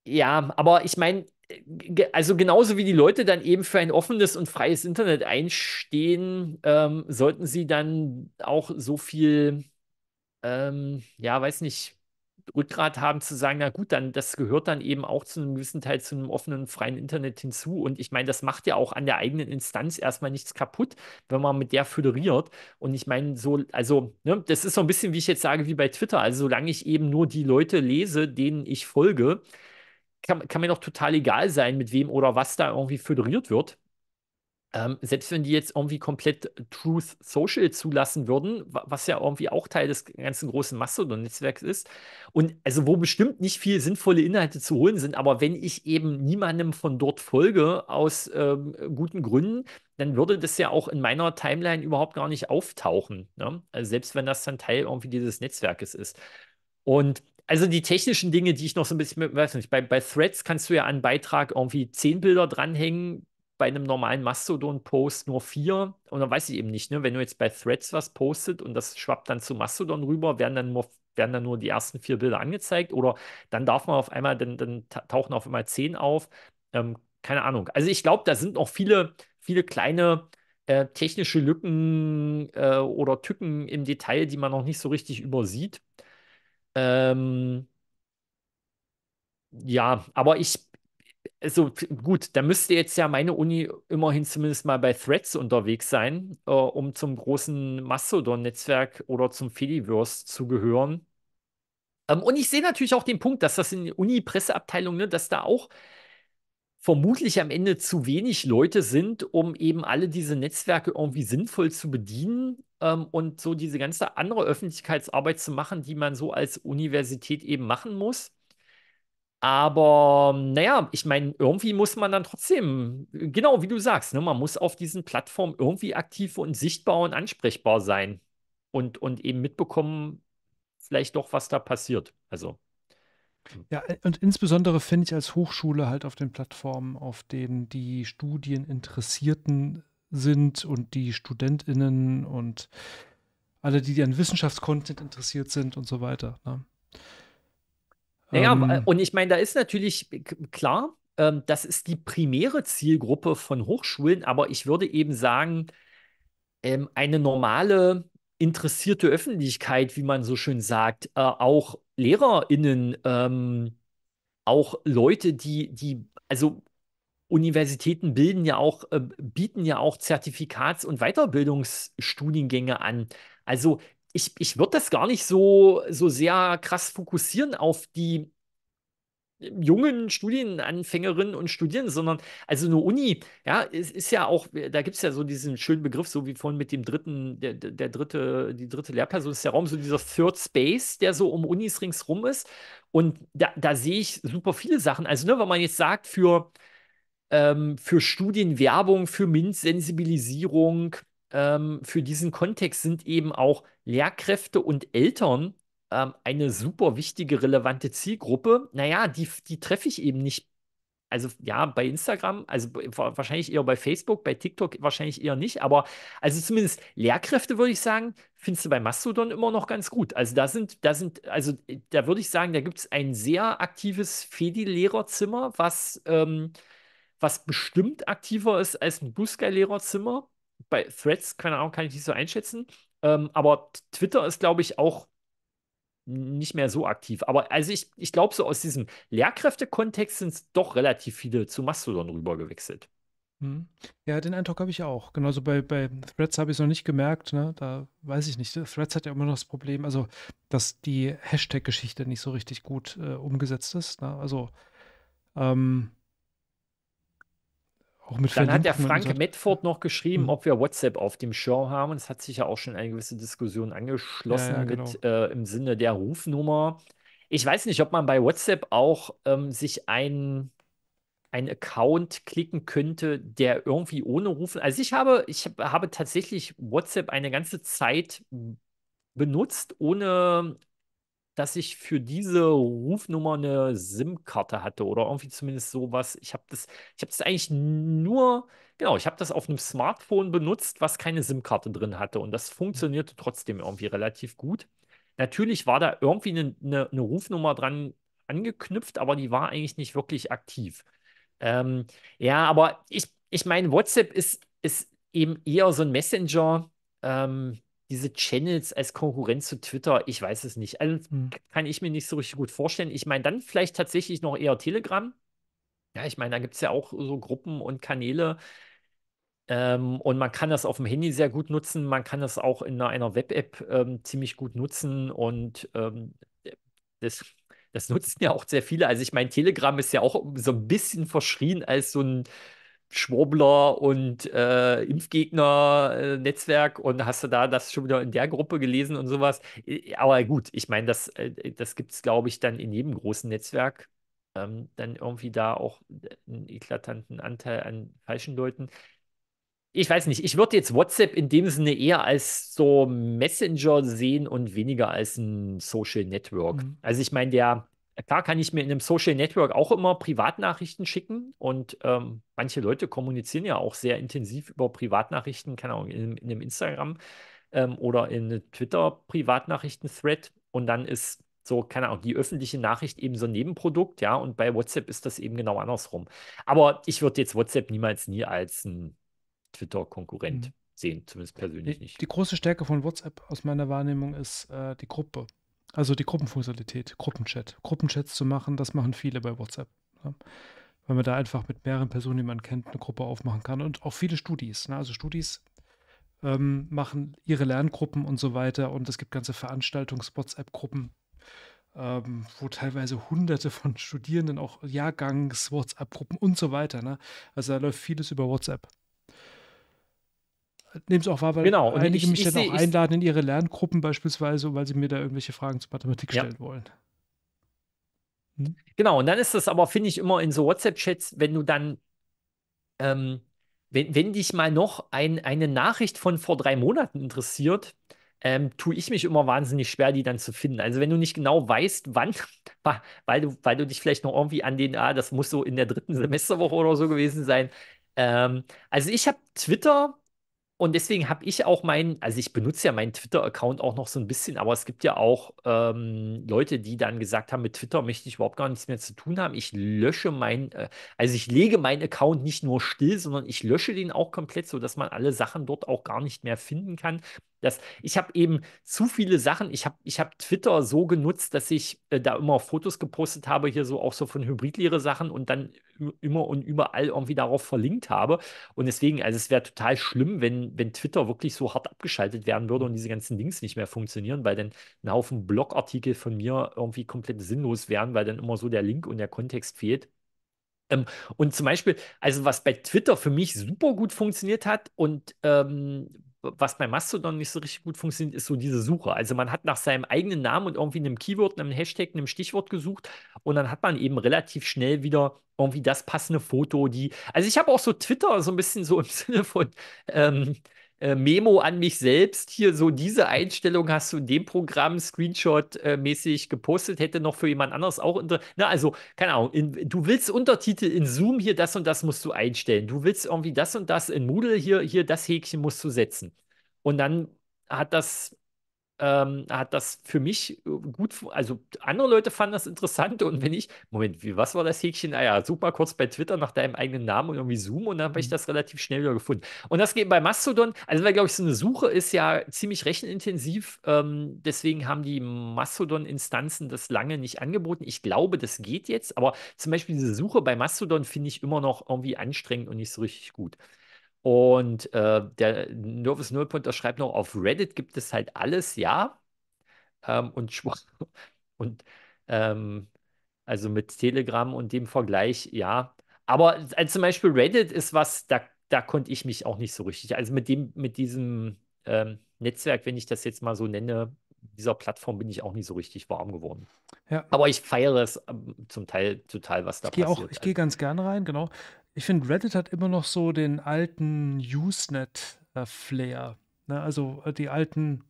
ja, aber ich meine, äh, also genauso wie die Leute dann eben für ein offenes und freies Internet einstehen, ähm, sollten sie dann auch so viel, ähm, ja, weiß nicht, Rückgrat haben zu sagen, na gut, dann das gehört dann eben auch zu einem gewissen Teil zu einem offenen, freien Internet hinzu. Und ich meine, das macht ja auch an der eigenen Instanz erstmal nichts kaputt, wenn man mit der föderiert. Und ich meine, so, also, ne, das ist so ein bisschen, wie ich jetzt sage, wie bei Twitter. Also, solange ich eben nur die Leute lese, denen ich folge, kann, kann mir doch total egal sein, mit wem oder was da irgendwie föderiert wird. Ähm, selbst wenn die jetzt irgendwie komplett äh, Truth Social zulassen würden, was ja irgendwie auch Teil des ganzen großen Mastodon-Netzwerks ist, und also wo bestimmt nicht viel sinnvolle Inhalte zu holen sind, aber wenn ich eben niemandem von dort folge, aus ähm, guten Gründen, dann würde das ja auch in meiner Timeline überhaupt gar nicht auftauchen. Ne? Also selbst wenn das dann Teil irgendwie dieses Netzwerkes ist. Und also die technischen Dinge, die ich noch so ein bisschen, weiß nicht, bei, bei Threads kannst du ja an Beitrag irgendwie zehn Bilder dranhängen, bei einem normalen Mastodon-Post nur vier. Und dann weiß ich eben nicht, ne? wenn du jetzt bei Threads was postet und das schwappt dann zu Mastodon rüber, werden dann nur werden dann nur die ersten vier Bilder angezeigt oder dann darf man auf einmal, dann, dann tauchen auf einmal zehn auf. Ähm, keine Ahnung. Also ich glaube, da sind noch viele, viele kleine äh, technische Lücken äh, oder Tücken im Detail, die man noch nicht so richtig übersieht. Ähm, ja, aber ich also gut, da müsste jetzt ja meine Uni immerhin zumindest mal bei Threads unterwegs sein, äh, um zum großen Mastodon-Netzwerk oder zum Fediverse zu gehören. Ähm, und ich sehe natürlich auch den Punkt, dass das in der Uni-Presseabteilung, ne, dass da auch vermutlich am Ende zu wenig Leute sind, um eben alle diese Netzwerke irgendwie sinnvoll zu bedienen ähm, und so diese ganze andere Öffentlichkeitsarbeit zu machen, die man so als Universität eben machen muss. Aber naja, ich meine, irgendwie muss man dann trotzdem, genau wie du sagst, ne, man muss auf diesen Plattformen irgendwie aktiv und sichtbar und ansprechbar sein und, und eben mitbekommen, vielleicht doch, was da passiert. Also. Hm. Ja, äh, und insbesondere finde ich als Hochschule halt auf den Plattformen, auf denen die Studieninteressierten sind und die StudentInnen und alle, die an Wissenschaftscontent interessiert sind und so weiter. Ne? Naja, ähm, und ich meine, da ist natürlich klar, ähm, das ist die primäre Zielgruppe von Hochschulen, aber ich würde eben sagen, ähm, eine normale interessierte Öffentlichkeit, wie man so schön sagt, äh, auch LehrerInnen, ähm, auch Leute, die, die, also Universitäten bilden ja auch, äh, bieten ja auch Zertifikats- und Weiterbildungsstudiengänge an. Also ich, ich würde das gar nicht so, so sehr krass fokussieren auf die ähm, jungen Studienanfängerinnen und Studierenden, sondern also eine Uni, ja, es ist ja auch, äh, da gibt es ja so diesen schönen Begriff, so wie vorhin mit dem dritten, der, der dritte, die dritte Lehrperson ist der Raum, so dieser Third Space, der so um Unis ringsrum ist. Und da, da sehe ich super viele Sachen. Also, ne, wenn man jetzt sagt, für, ähm, für Studienwerbung, für MINT-Sensibilisierung, ähm, für diesen Kontext sind eben auch Lehrkräfte und Eltern ähm, eine super wichtige, relevante Zielgruppe. Naja, die, die treffe ich eben nicht. Also ja, bei Instagram, also wahrscheinlich eher bei Facebook, bei TikTok wahrscheinlich eher nicht, aber also zumindest Lehrkräfte würde ich sagen, findest du bei Mastodon immer noch ganz gut. Also da sind, da sind, also da würde ich sagen, da gibt es ein sehr aktives Fedi-Lehrerzimmer, was ähm, was bestimmt aktiver ist als ein busky lehrerzimmer bei Threads, keine Ahnung, kann ich nicht so einschätzen. Ähm, aber Twitter ist, glaube ich, auch nicht mehr so aktiv. Aber also ich, ich glaube, so aus diesem Lehrkräftekontext sind es doch relativ viele zu Mastodon rübergewechselt. Hm. Ja, den Eindruck habe ich auch. Genauso bei, bei Threads habe ich es noch nicht gemerkt. Ne? Da weiß ich nicht. Threads hat ja immer noch das Problem, also dass die Hashtag-Geschichte nicht so richtig gut äh, umgesetzt ist. Ne? Also ähm, auch mit Dann hat der Frank Medford noch geschrieben, mhm. ob wir WhatsApp auf dem Schirm haben. Es hat sich ja auch schon eine gewisse Diskussion angeschlossen ja, ja, genau. äh, im Sinne der Rufnummer. Ich weiß nicht, ob man bei WhatsApp auch ähm, sich einen einen Account klicken könnte, der irgendwie ohne Rufen. Also ich habe, ich habe tatsächlich WhatsApp eine ganze Zeit hm, benutzt, ohne dass ich für diese Rufnummer eine SIM-Karte hatte oder irgendwie zumindest sowas. Ich habe das, ich das eigentlich nur, genau, ich habe das auf einem Smartphone benutzt, was keine SIM-Karte drin hatte und das mhm. funktionierte trotzdem irgendwie relativ gut. Natürlich war da irgendwie eine, eine, eine Rufnummer dran angeknüpft, aber die war eigentlich nicht wirklich aktiv. Ähm, ja, aber ich, ich meine, WhatsApp ist, ist eben eher so ein Messenger. Ähm, diese Channels als Konkurrenz zu Twitter, ich weiß es nicht. Also mhm. kann ich mir nicht so richtig gut vorstellen. Ich meine, dann vielleicht tatsächlich noch eher Telegram. Ja, ich meine, da gibt es ja auch so Gruppen und Kanäle. Ähm, und man kann das auf dem Handy sehr gut nutzen. Man kann das auch in einer, Web-App ähm, ziemlich gut nutzen. Und ähm, das, das nutzen ja auch sehr viele. Also ich meine, Telegram ist ja auch so ein bisschen verschrien als so ein Schwurbler und äh, Impfgegner-Netzwerk äh, und hast du da das schon wieder in der Gruppe gelesen und sowas. Aber gut, ich meine, das, äh, das gibt es, glaube ich, dann in jedem großen Netzwerk, ähm, dann irgendwie da auch äh, einen eklatanten Anteil an falschen Leuten. Ich weiß nicht, ich würde jetzt WhatsApp in dem Sinne eher als so Messenger sehen und weniger als ein Social Network. Mhm. Also ich meine, der Klar kann ich mir in einem Social Network auch immer Privatnachrichten schicken und ähm, manche Leute kommunizieren ja auch sehr intensiv über Privatnachrichten, keine Ahnung, in, in einem Instagram ähm, oder in Twitter-Privatnachrichten-Thread und dann ist so, keine Ahnung, die öffentliche Nachricht eben so ein Nebenprodukt, ja, und bei WhatsApp ist das eben genau andersrum. Aber ich würde jetzt WhatsApp niemals nie als ein Twitter-Konkurrent mhm. sehen, zumindest persönlich die, nicht. Die große Stärke von WhatsApp aus meiner Wahrnehmung ist äh, die Gruppe. Also die Gruppenfunktionalität, Gruppenchat. Gruppenchats zu machen, das machen viele bei WhatsApp. Ja. Ne? Weil man da einfach mit mehreren Personen, die man kennt, eine Gruppe aufmachen kann. Und auch viele Studis. Ne? Also Studis ähm, machen ihre Lerngruppen und so weiter. Und es gibt ganze Veranstaltungs-WhatsApp-Gruppen, ähm, wo teilweise hunderte von Studierenden auch Jahrgangs-WhatsApp-Gruppen und so weiter. Ne? Also da läuft vieles über WhatsApp nehme es auch wahr, weil genau. einige ich, mich ich, dann ich, auch einladen in ihre Lerngruppen beispielsweise, weil sie mir da irgendwelche Fragen zur Mathematik ja. stellen wollen. Hm? hm? Genau, und dann ist das aber, finde ich, immer in so WhatsApp-Chats, wenn du dann, ähm, wenn, wenn dich mal noch ein, eine Nachricht von vor drei Monaten interessiert, ähm, tue ich mich immer wahnsinnig schwer, die dann zu finden. Also wenn du nicht genau weißt, wann, weil du, weil du dich vielleicht noch irgendwie an den, ah, das muss so in der dritten Semesterwoche oder so gewesen sein. Ähm, also ich habe Twitter und deswegen habe ich auch meinen, also ich benutze ja meinen Twitter-Account auch noch so ein bisschen, aber es gibt ja auch ähm, Leute, die dann gesagt haben, mit Twitter möchte ich überhaupt gar nichts mehr zu tun haben. Ich lösche meinen, äh, also ich lege meinen Account nicht nur still, sondern ich lösche den auch komplett, sodass man alle Sachen dort auch gar nicht mehr finden kann. Das, ich habe eben zu viele Sachen. Ich habe ich hab Twitter so genutzt, dass ich äh, da immer Fotos gepostet habe, hier so auch so von Hybridlehre-Sachen und dann immer und überall irgendwie darauf verlinkt habe. Und deswegen, also es wäre total schlimm, wenn, wenn Twitter wirklich so hart abgeschaltet werden würde und diese ganzen Links nicht mehr funktionieren, weil dann ein Haufen Blogartikel von mir irgendwie komplett sinnlos wären, weil dann immer so der Link und der Kontext fehlt ähm, und zum Beispiel, also was bei Twitter für mich super gut funktioniert hat und ähm, was bei Mastodon nicht so richtig gut funktioniert, ist so diese Suche. Also man hat nach seinem eigenen Namen und irgendwie einem Keyword, einem Hashtag, einem Stichwort gesucht und dann hat man eben relativ schnell wieder irgendwie das passende Foto, die. Also ich habe auch so Twitter so ein bisschen so im Sinne von ähm, äh, Memo an mich selbst. Hier so diese Einstellung hast du in dem Programm Screenshot-mäßig äh, gepostet, hätte noch für jemand anderes auch. Na, also, keine Ahnung, in, du willst Untertitel in Zoom hier, das und das musst du einstellen. Du willst irgendwie das und das in Moodle hier, hier das Häkchen musst du setzen. Und dann hat das ähm, hat das für mich äh, gut, also andere Leute fanden das interessant und wenn ich, Moment, wie, was war das Häkchen? Ah ja, such mal kurz bei Twitter nach deinem eigenen Namen und irgendwie Zoom und dann habe ich mhm. das relativ schnell wieder gefunden. Und das geht bei Mastodon, also weil, glaube ich, so eine Suche ist ja ziemlich rechenintensiv, ähm, deswegen haben die Mastodon-Instanzen das lange nicht angeboten. Ich glaube, das geht jetzt, aber zum Beispiel diese Suche bei Mastodon finde ich immer noch irgendwie anstrengend und nicht so richtig gut. Und äh, der Nervous Nullpunter schreibt noch, auf Reddit gibt es halt alles, ja. Ähm, und und ähm, also mit Telegram und dem Vergleich, ja. Aber also zum Beispiel Reddit ist was, da, da konnte ich mich auch nicht so richtig. Also mit dem, mit diesem ähm, Netzwerk, wenn ich das jetzt mal so nenne, dieser Plattform bin ich auch nicht so richtig warm geworden. Ja. Aber ich feiere es ähm, zum Teil total, was da ich passiert. Auch, ich also. gehe ganz gerne rein, genau ich finde, Reddit hat immer noch so den alten Usenet-Flair. Äh, ne? Also äh, die alten,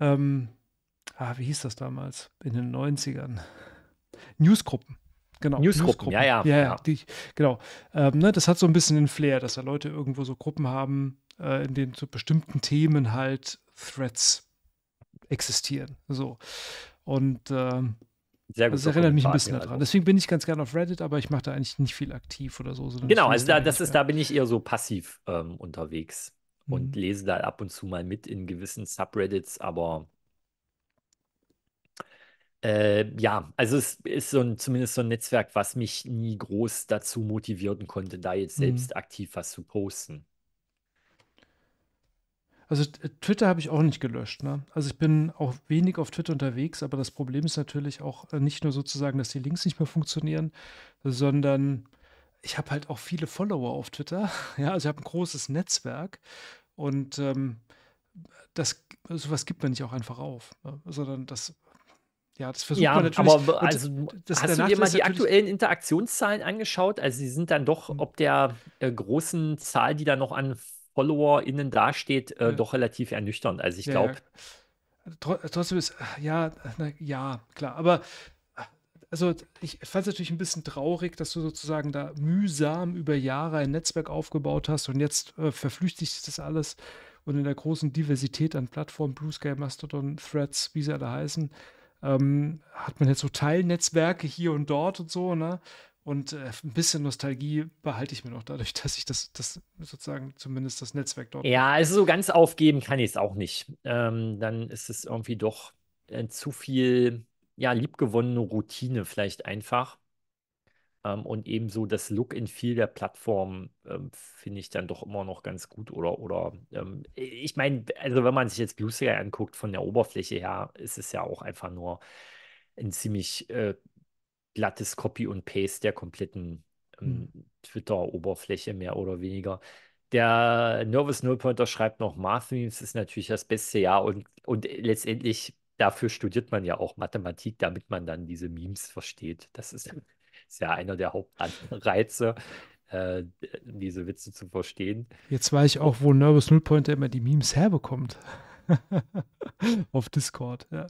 ähm, ah, wie hieß das damals? In den 90ern. Newsgruppen. Genau. Newsgruppen, Newsgruppen. Ja, ja, ja. ja, die, genau. Ähm, ne, das hat so ein bisschen den Flair, dass da Leute irgendwo so Gruppen haben, äh, in denen zu bestimmten Themen halt Threads existieren. So. Und ähm, sehr also gut. das erinnert mich ein bisschen daran. Also. Deswegen bin ich ganz gerne auf Reddit, aber ich mache da eigentlich nicht viel aktiv oder so. Genau, also da, das ist, da bin ich eher so passiv ähm, unterwegs mhm. und lese da ab und zu mal mit in gewissen Subreddits, aber äh, ja, also es ist so ein, zumindest so ein Netzwerk, was mich nie groß dazu motivieren konnte, da jetzt mhm. selbst mhm. aktiv was zu posten. Also äh, Twitter habe ich auch nicht gelöscht. Ne? Also ich bin auch wenig auf Twitter unterwegs, aber das Problem ist natürlich auch äh, nicht nur sozusagen, dass die Links nicht mehr funktionieren, sondern ich habe halt auch viele Follower auf Twitter. Ja, also ich habe ein großes Netzwerk und ähm, das also, sowas gibt man nicht auch einfach auf, ne? sondern das ja, das versucht ja, man natürlich. Aber also, hast du dir mal die aktuellen Interaktionszahlen angeschaut? Also, sie sind dann doch hm. ob der äh, großen Zahl, die da noch an FollowerInnen dasteht, äh, ja. doch relativ ernüchternd. Also ich glaube. Ja, äh, trotzdem ist, äh, ja, na, ja, klar, aber äh, also ich fand es natürlich ein bisschen traurig, dass du sozusagen da mühsam über Jahre ein Netzwerk aufgebaut hast und jetzt äh, verflüchtigt sich das alles und in der großen Diversität an Plattformen, Blue Sky, Mastodon, Threads, wie sie alle heißen, ähm, hat man jetzt so Teilnetzwerke hier und dort und so, ne? Und äh, ein bisschen Nostalgie behalte ich mir noch dadurch, dass ich das, das sozusagen zumindest das Netzwerk dort. Ja, also so ganz aufgeben kann ich es auch nicht. Ähm, dann ist es irgendwie doch äh, zu viel, ja, liebgewonnene Routine vielleicht einfach. Ähm, und ebenso das Look in Feel der Plattform ähm, finde ich dann doch immer noch ganz gut. Oder, oder ähm, ich meine, also wenn man sich jetzt Blue Sky anguckt, von der Oberfläche her, ist es ja auch einfach nur ein ziemlich äh, glattes Copy und Paste der kompletten ähm, mhm. Twitter-Oberfläche mehr oder weniger. Der Nervous Nullpointer schreibt noch, Math Memes ist natürlich das beste Jahr und, und letztendlich dafür studiert man ja auch Mathematik, damit man dann diese Memes versteht. Das ist, ist ja einer der Hauptanreize, äh, diese Witze zu verstehen. Jetzt weiß ich auch, wo Nervous Nullpointer immer die Memes herbekommt. Auf Discord, ja.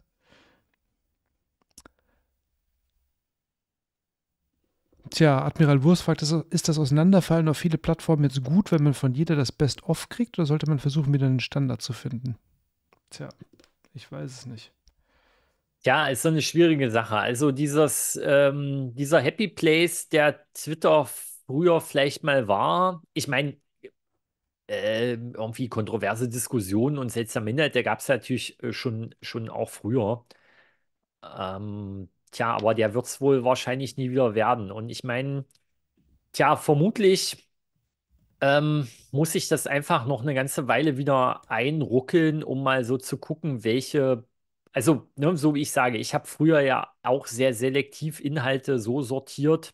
Tja, Admiral Wurst fragt, ist das Auseinanderfallen auf viele Plattformen jetzt gut, wenn man von jeder das Best-of kriegt oder sollte man versuchen, wieder einen Standard zu finden? Tja, ich weiß es nicht. Ja, ist so eine schwierige Sache. Also dieses, ähm, dieser Happy Place, der Twitter früher vielleicht mal war, ich meine, äh, irgendwie kontroverse Diskussionen und seltsame Minderheit, der gab es natürlich äh, schon, schon auch früher. Ähm, Tja, aber der wird es wohl wahrscheinlich nie wieder werden. Und ich meine, tja, vermutlich ähm, muss ich das einfach noch eine ganze Weile wieder einruckeln, um mal so zu gucken, welche. Also, ne, so wie ich sage, ich habe früher ja auch sehr selektiv Inhalte so sortiert,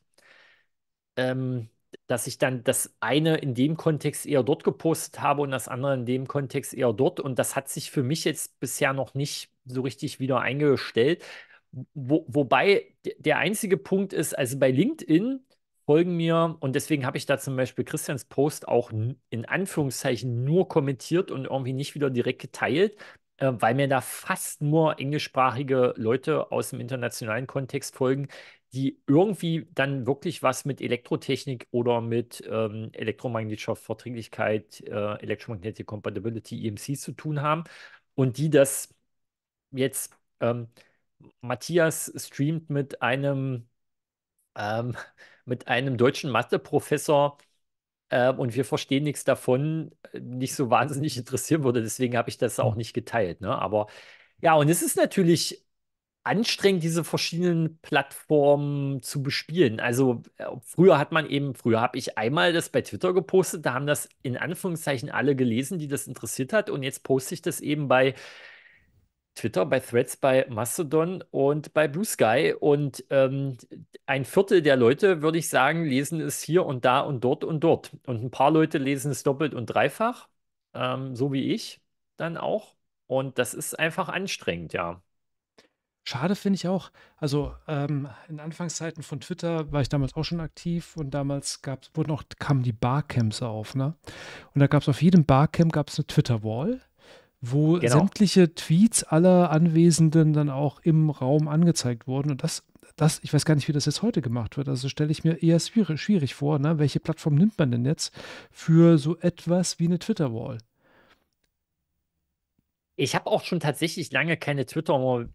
ähm, dass ich dann das eine in dem Kontext eher dort gepostet habe und das andere in dem Kontext eher dort. Und das hat sich für mich jetzt bisher noch nicht so richtig wieder eingestellt. Wo, wobei der einzige Punkt ist, also bei LinkedIn folgen mir, und deswegen habe ich da zum Beispiel Christians Post auch in Anführungszeichen nur kommentiert und irgendwie nicht wieder direkt geteilt, äh, weil mir da fast nur englischsprachige Leute aus dem internationalen Kontext folgen, die irgendwie dann wirklich was mit Elektrotechnik oder mit ähm, elektromagnetischer Verträglichkeit, äh, Electromagnetic Compatibility, EMC zu tun haben und die das jetzt ähm, Matthias streamt mit einem, ähm, mit einem deutschen Matheprofessor äh, und wir verstehen nichts davon, äh, nicht so wahnsinnig interessieren würde. Deswegen habe ich das auch nicht geteilt. Ne? Aber ja, und es ist natürlich anstrengend, diese verschiedenen Plattformen zu bespielen. Also äh, früher hat man eben, früher habe ich einmal das bei Twitter gepostet, da haben das in Anführungszeichen alle gelesen, die das interessiert hat. Und jetzt poste ich das eben bei Twitter, bei Threads, bei Mastodon und bei Blue Sky. Und ähm, ein Viertel der Leute, würde ich sagen, lesen es hier und da und dort und dort. Und ein paar Leute lesen es doppelt und dreifach, ähm, so wie ich dann auch. Und das ist einfach anstrengend, ja. Schade finde ich auch. Also ähm, in Anfangszeiten von Twitter war ich damals auch schon aktiv und damals gab's, wurden auch, kamen die Barcamps auf. Ne? Und da gab es auf jedem Barcamp gab's eine Twitter-Wall wo genau. sämtliche Tweets aller Anwesenden dann auch im Raum angezeigt wurden. Und das, das, ich weiß gar nicht, wie das jetzt heute gemacht wird. Also stelle ich mir eher schwierig, schwierig vor, ne? welche Plattform nimmt man denn jetzt für so etwas wie eine Twitter-Wall? Ich habe auch schon tatsächlich lange keine Twitter-Wall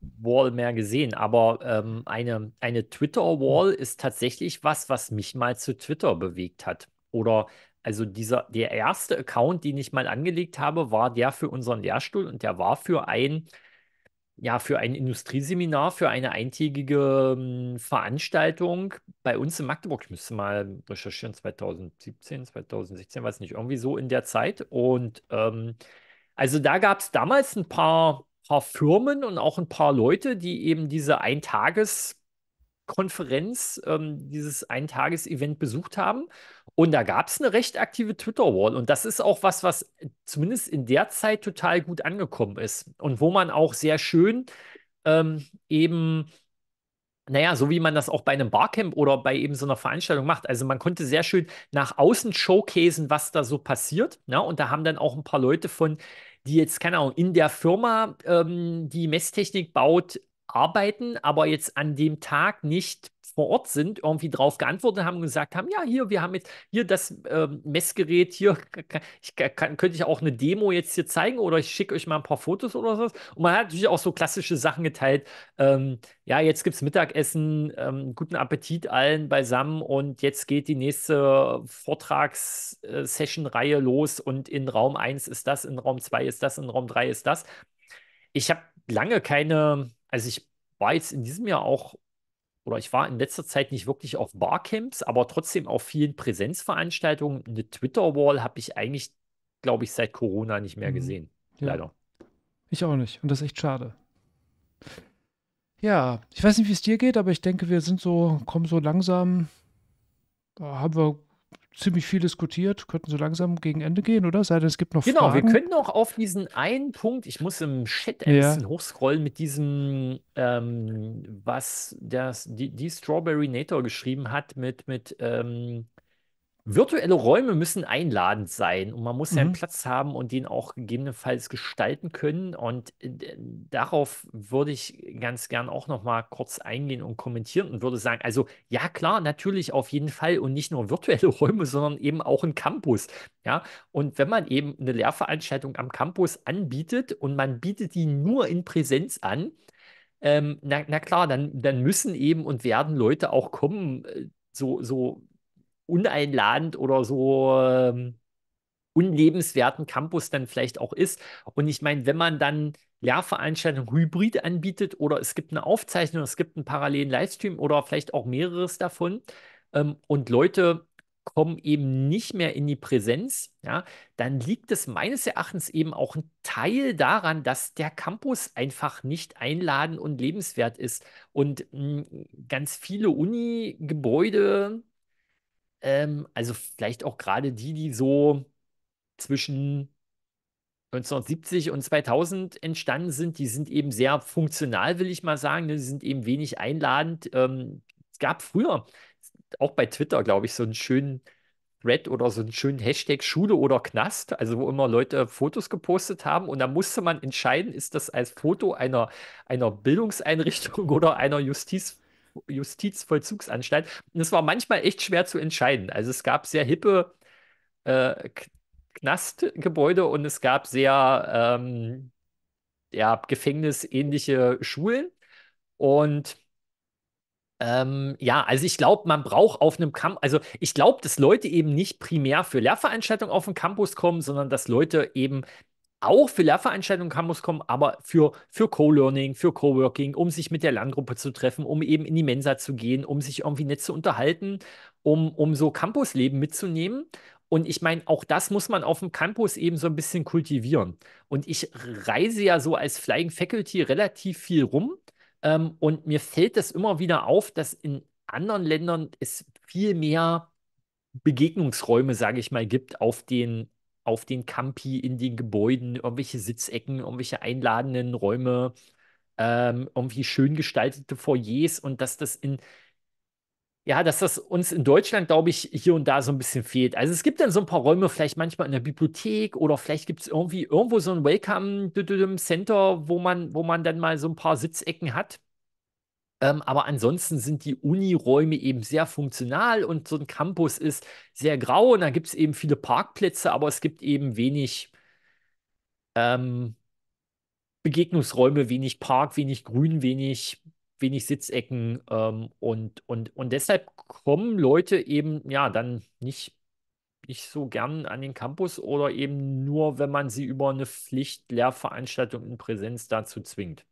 mehr gesehen, aber ähm, eine, eine Twitter-Wall hm. ist tatsächlich was, was mich mal zu Twitter bewegt hat. Oder also dieser, der erste Account, den ich mal angelegt habe, war der für unseren Lehrstuhl und der war für ein, ja, für ein Industrieseminar, für eine eintägige hm, Veranstaltung bei uns in Magdeburg. Ich müsste mal recherchieren, 2017, 2016, weiß nicht, irgendwie so in der Zeit. Und ähm, also da gab es damals ein paar, paar Firmen und auch ein paar Leute, die eben diese Eintages- Konferenz, ähm, dieses Eintages-Event besucht haben. Und da gab es eine recht aktive Twitter-Wall. Und das ist auch was, was zumindest in der Zeit total gut angekommen ist. Und wo man auch sehr schön ähm, eben, naja, so wie man das auch bei einem Barcamp oder bei eben so einer Veranstaltung macht. Also man konnte sehr schön nach außen showcasen, was da so passiert. Ne? Und da haben dann auch ein paar Leute von, die jetzt, keine Ahnung, in der Firma ähm, die Messtechnik baut, arbeiten, aber jetzt an dem Tag nicht vor Ort sind, irgendwie drauf geantwortet haben und gesagt haben, ja, hier, wir haben jetzt hier das äh, Messgerät, hier ich, kann, könnte ich auch eine Demo jetzt hier zeigen oder ich schicke euch mal ein paar Fotos oder sowas. Und man hat natürlich auch so klassische Sachen geteilt. Ähm, ja, jetzt gibt es Mittagessen, ähm, guten Appetit allen beisammen und jetzt geht die nächste Vortragssession-Reihe äh, los und in Raum 1 ist das, in Raum 2 ist das, in Raum 3 ist das. Ich habe lange keine, also ich war jetzt in diesem Jahr auch oder ich war in letzter Zeit nicht wirklich auf Barcamps, aber trotzdem auf vielen Präsenzveranstaltungen. Eine Twitter-Wall habe ich eigentlich, glaube ich, seit Corona nicht mehr mhm. gesehen. Ja. Leider. Ich auch nicht. Und das ist echt schade. Ja, ich weiß nicht, wie es dir geht, aber ich denke, wir sind so, kommen so langsam, haben wir ziemlich viel diskutiert, könnten so langsam gegen Ende gehen, oder? Sei denn, es gibt noch genau, Fragen. Genau, wir können noch auf diesen einen Punkt, ich muss im Chat ein ja. bisschen hochscrollen mit diesem, ähm, was das, die, die Strawberry Nator geschrieben hat, mit, mit ähm, virtuelle Räume müssen einladend sein und man muss mhm. ja einen mhm. Platz haben und den auch gegebenenfalls gestalten können. Und äh, darauf würde ich ganz gern auch nochmal kurz eingehen und kommentieren und würde sagen, also ja klar, natürlich auf jeden Fall und nicht nur virtuelle Räume, sondern eben auch ein Campus. Ja, und wenn man eben eine Lehrveranstaltung am Campus anbietet und man bietet die nur in Präsenz an, ähm, na, na, klar, dann, dann müssen eben und werden Leute auch kommen, äh, so, so uneinladend oder so ähm, unlebenswerten Campus dann vielleicht auch ist. Und ich meine, wenn man dann Lehrveranstaltungen hybrid anbietet oder es gibt eine Aufzeichnung, es gibt einen parallelen Livestream oder vielleicht auch mehreres davon ähm, und Leute kommen eben nicht mehr in die Präsenz, ja, dann liegt es meines Erachtens eben auch ein Teil daran, dass der Campus einfach nicht einladend und lebenswert ist. Und mh, mm, ganz viele Uni-Gebäude ähm, also vielleicht auch gerade die, die so zwischen 1970 und 2000 entstanden sind, die sind eben sehr funktional, will ich mal sagen. Ne? Die sind eben wenig einladend. Ähm, es gab früher auch bei Twitter, glaube ich, so einen schönen Thread oder so einen schönen Hashtag Schule oder Knast, also wo immer Leute Fotos gepostet haben und da musste man entscheiden, ist das als Foto einer, einer Bildungseinrichtung oder einer Justiz Justizvollzugsanstalt. Und es war manchmal echt schwer zu entscheiden. Also es gab sehr hippe äh, Knastgebäude und es gab sehr ähm, ja, gefängnisähnliche Schulen. Und ähm, ja, also ich glaube, man braucht auf einem Campus, also ich glaube, dass Leute eben nicht primär für Lehrveranstaltungen auf den Campus kommen, sondern dass Leute eben auch für Lehrveranstaltungen kann muss kommen, aber für, für Co-Learning, für Co-Working, um sich mit der Lerngruppe zu treffen, um eben in die Mensa zu gehen, um sich irgendwie nett zu unterhalten, um, um so Campusleben mitzunehmen. Und ich meine, auch das muss man auf dem Campus eben so ein bisschen kultivieren. Und ich reise ja so als Flying Faculty relativ viel rum. Ähm, und mir fällt das immer wieder auf, dass in anderen Ländern es viel mehr Begegnungsräume, sage ich mal, gibt auf den, auf den Campi, in den Gebäuden, irgendwelche Sitzecken, irgendwelche einladenden Räume, ähm, irgendwie schön gestaltete Foyers und dass das in ja, dass das uns in Deutschland, glaube ich, hier und da so ein bisschen fehlt. Also es gibt dann so ein paar Räume, vielleicht manchmal in der Bibliothek oder vielleicht gibt es irgendwie irgendwo so ein Welcome Center, wo man, wo man dann mal so ein paar Sitzecken hat. Ähm, aber ansonsten sind die Uniräume eben sehr funktional und so ein Campus ist sehr grau und da gibt es eben viele Parkplätze, aber es gibt eben wenig ähm, Begegnungsräume, wenig Park, wenig Grün, wenig, wenig Sitzecken ähm, und, und, und deshalb kommen Leute eben ja dann nicht, nicht so gern an den Campus oder eben nur, wenn man sie über eine Pflichtlehrveranstaltung in Präsenz dazu zwingt.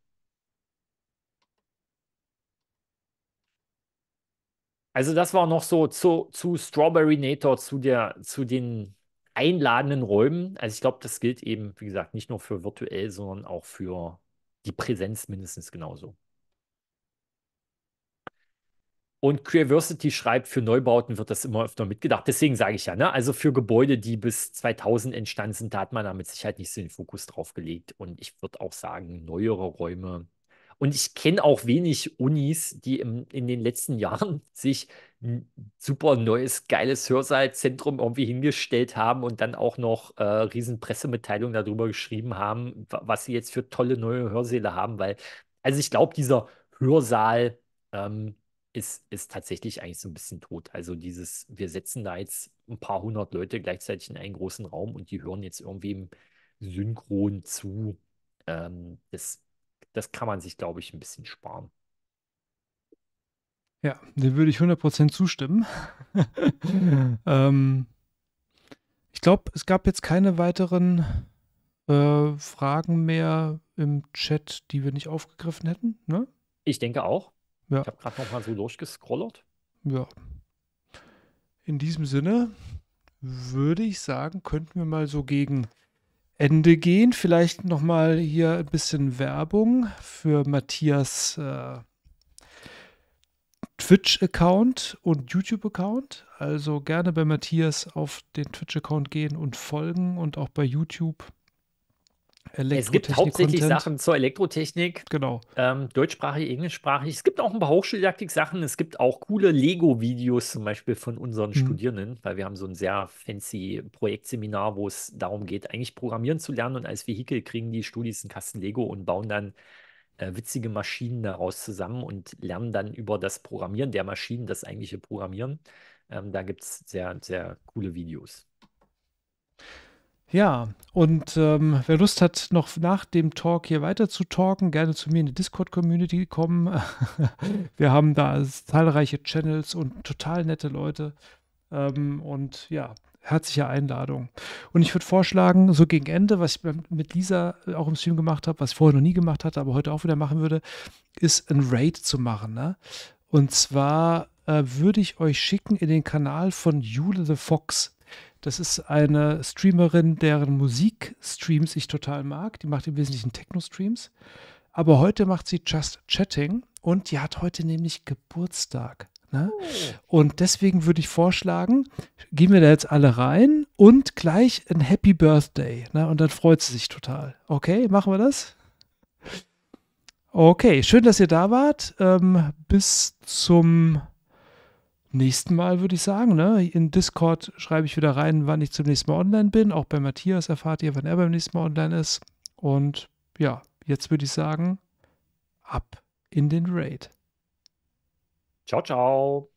Also, das war noch so zu, zu Strawberry Nator, zu, der, zu den einladenden Räumen. Also, ich glaube, das gilt eben, wie gesagt, nicht nur für virtuell, sondern auch für die Präsenz mindestens genauso. Und Curiosity schreibt, für Neubauten wird das immer öfter mitgedacht. Deswegen sage ich ja, ne? also für Gebäude, die bis 2000 entstanden sind, da hat man da mit Sicherheit nicht so den Fokus drauf gelegt. Und ich würde auch sagen, neuere Räume und ich kenne auch wenig Unis, die im, in den letzten Jahren sich ein super neues, geiles Hörsaalzentrum irgendwie hingestellt haben und dann auch noch äh, riesen Pressemitteilungen darüber geschrieben haben, was sie jetzt für tolle neue Hörsäle haben, weil, also ich glaube, dieser Hörsaal ähm, ist, ist tatsächlich eigentlich so ein bisschen tot. Also dieses, wir setzen da jetzt ein paar hundert Leute gleichzeitig in einen großen Raum und die hören jetzt irgendwie im Synchron zu. Ähm, das das kann man sich, glaube ich, ein bisschen sparen. Ja, dem würde ich 100% zustimmen. ähm, ich glaube, es gab jetzt keine weiteren äh, Fragen mehr im Chat, die wir nicht aufgegriffen hätten. Ne? Ich denke auch. Ja. Ich habe gerade noch mal so durchgescrollert. Ja. In diesem Sinne würde ich sagen, könnten wir mal so gegen Ende gehen. Vielleicht nochmal hier ein bisschen Werbung für Matthias äh, Twitch-Account und YouTube-Account. Also gerne bei Matthias auf den Twitch-Account gehen und folgen und auch bei YouTube es gibt hauptsächlich Content. Sachen zur Elektrotechnik. Genau. Ähm, deutschsprachig, englischsprachig. Es gibt auch ein paar Hochschuldidaktik-Sachen. Es gibt auch coole Lego-Videos zum Beispiel von unseren mhm. Studierenden, weil wir haben so ein sehr fancy Projektseminar, wo es darum geht, eigentlich Programmieren zu lernen. Und als Vehikel kriegen die Studis einen Kasten Lego und bauen dann äh, witzige Maschinen daraus zusammen und lernen dann über das Programmieren der Maschinen, das eigentliche Programmieren. Ähm, da gibt es sehr, sehr coole Videos. Ja, und ähm, wer Lust hat, noch nach dem Talk hier weiter zu talken, gerne zu mir in die Discord-Community kommen. Wir haben da zahlreiche Channels und total nette Leute. Ähm, und ja, herzliche Einladung. Und ich würde vorschlagen, so gegen Ende, was ich mit Lisa auch im Stream gemacht habe, was ich vorher noch nie gemacht hatte, aber heute auch wieder machen würde, ist ein Raid zu machen. Ne? Und zwar äh, würde ich euch schicken in den Kanal von Jule the Fox das ist eine Streamerin, deren Musikstreams ich total mag. Die macht im Wesentlichen Techno-Streams. Aber heute macht sie Just Chatting und die hat heute nämlich Geburtstag. Ne? Oh. Und deswegen würde ich vorschlagen, gehen wir da jetzt alle rein und gleich ein Happy Birthday. Ne? Und dann freut sie sich total. Okay, machen wir das? Okay, schön, dass ihr da wart. Ähm, bis zum nächsten Mal würde ich sagen, ne? In Discord schreibe ich wieder rein, wann ich zum nächsten Mal online bin. Auch bei Matthias erfahrt ihr, wann er beim nächsten Mal online ist. Und ja, jetzt würde ich sagen, ab in den Raid. Ciao, ciao.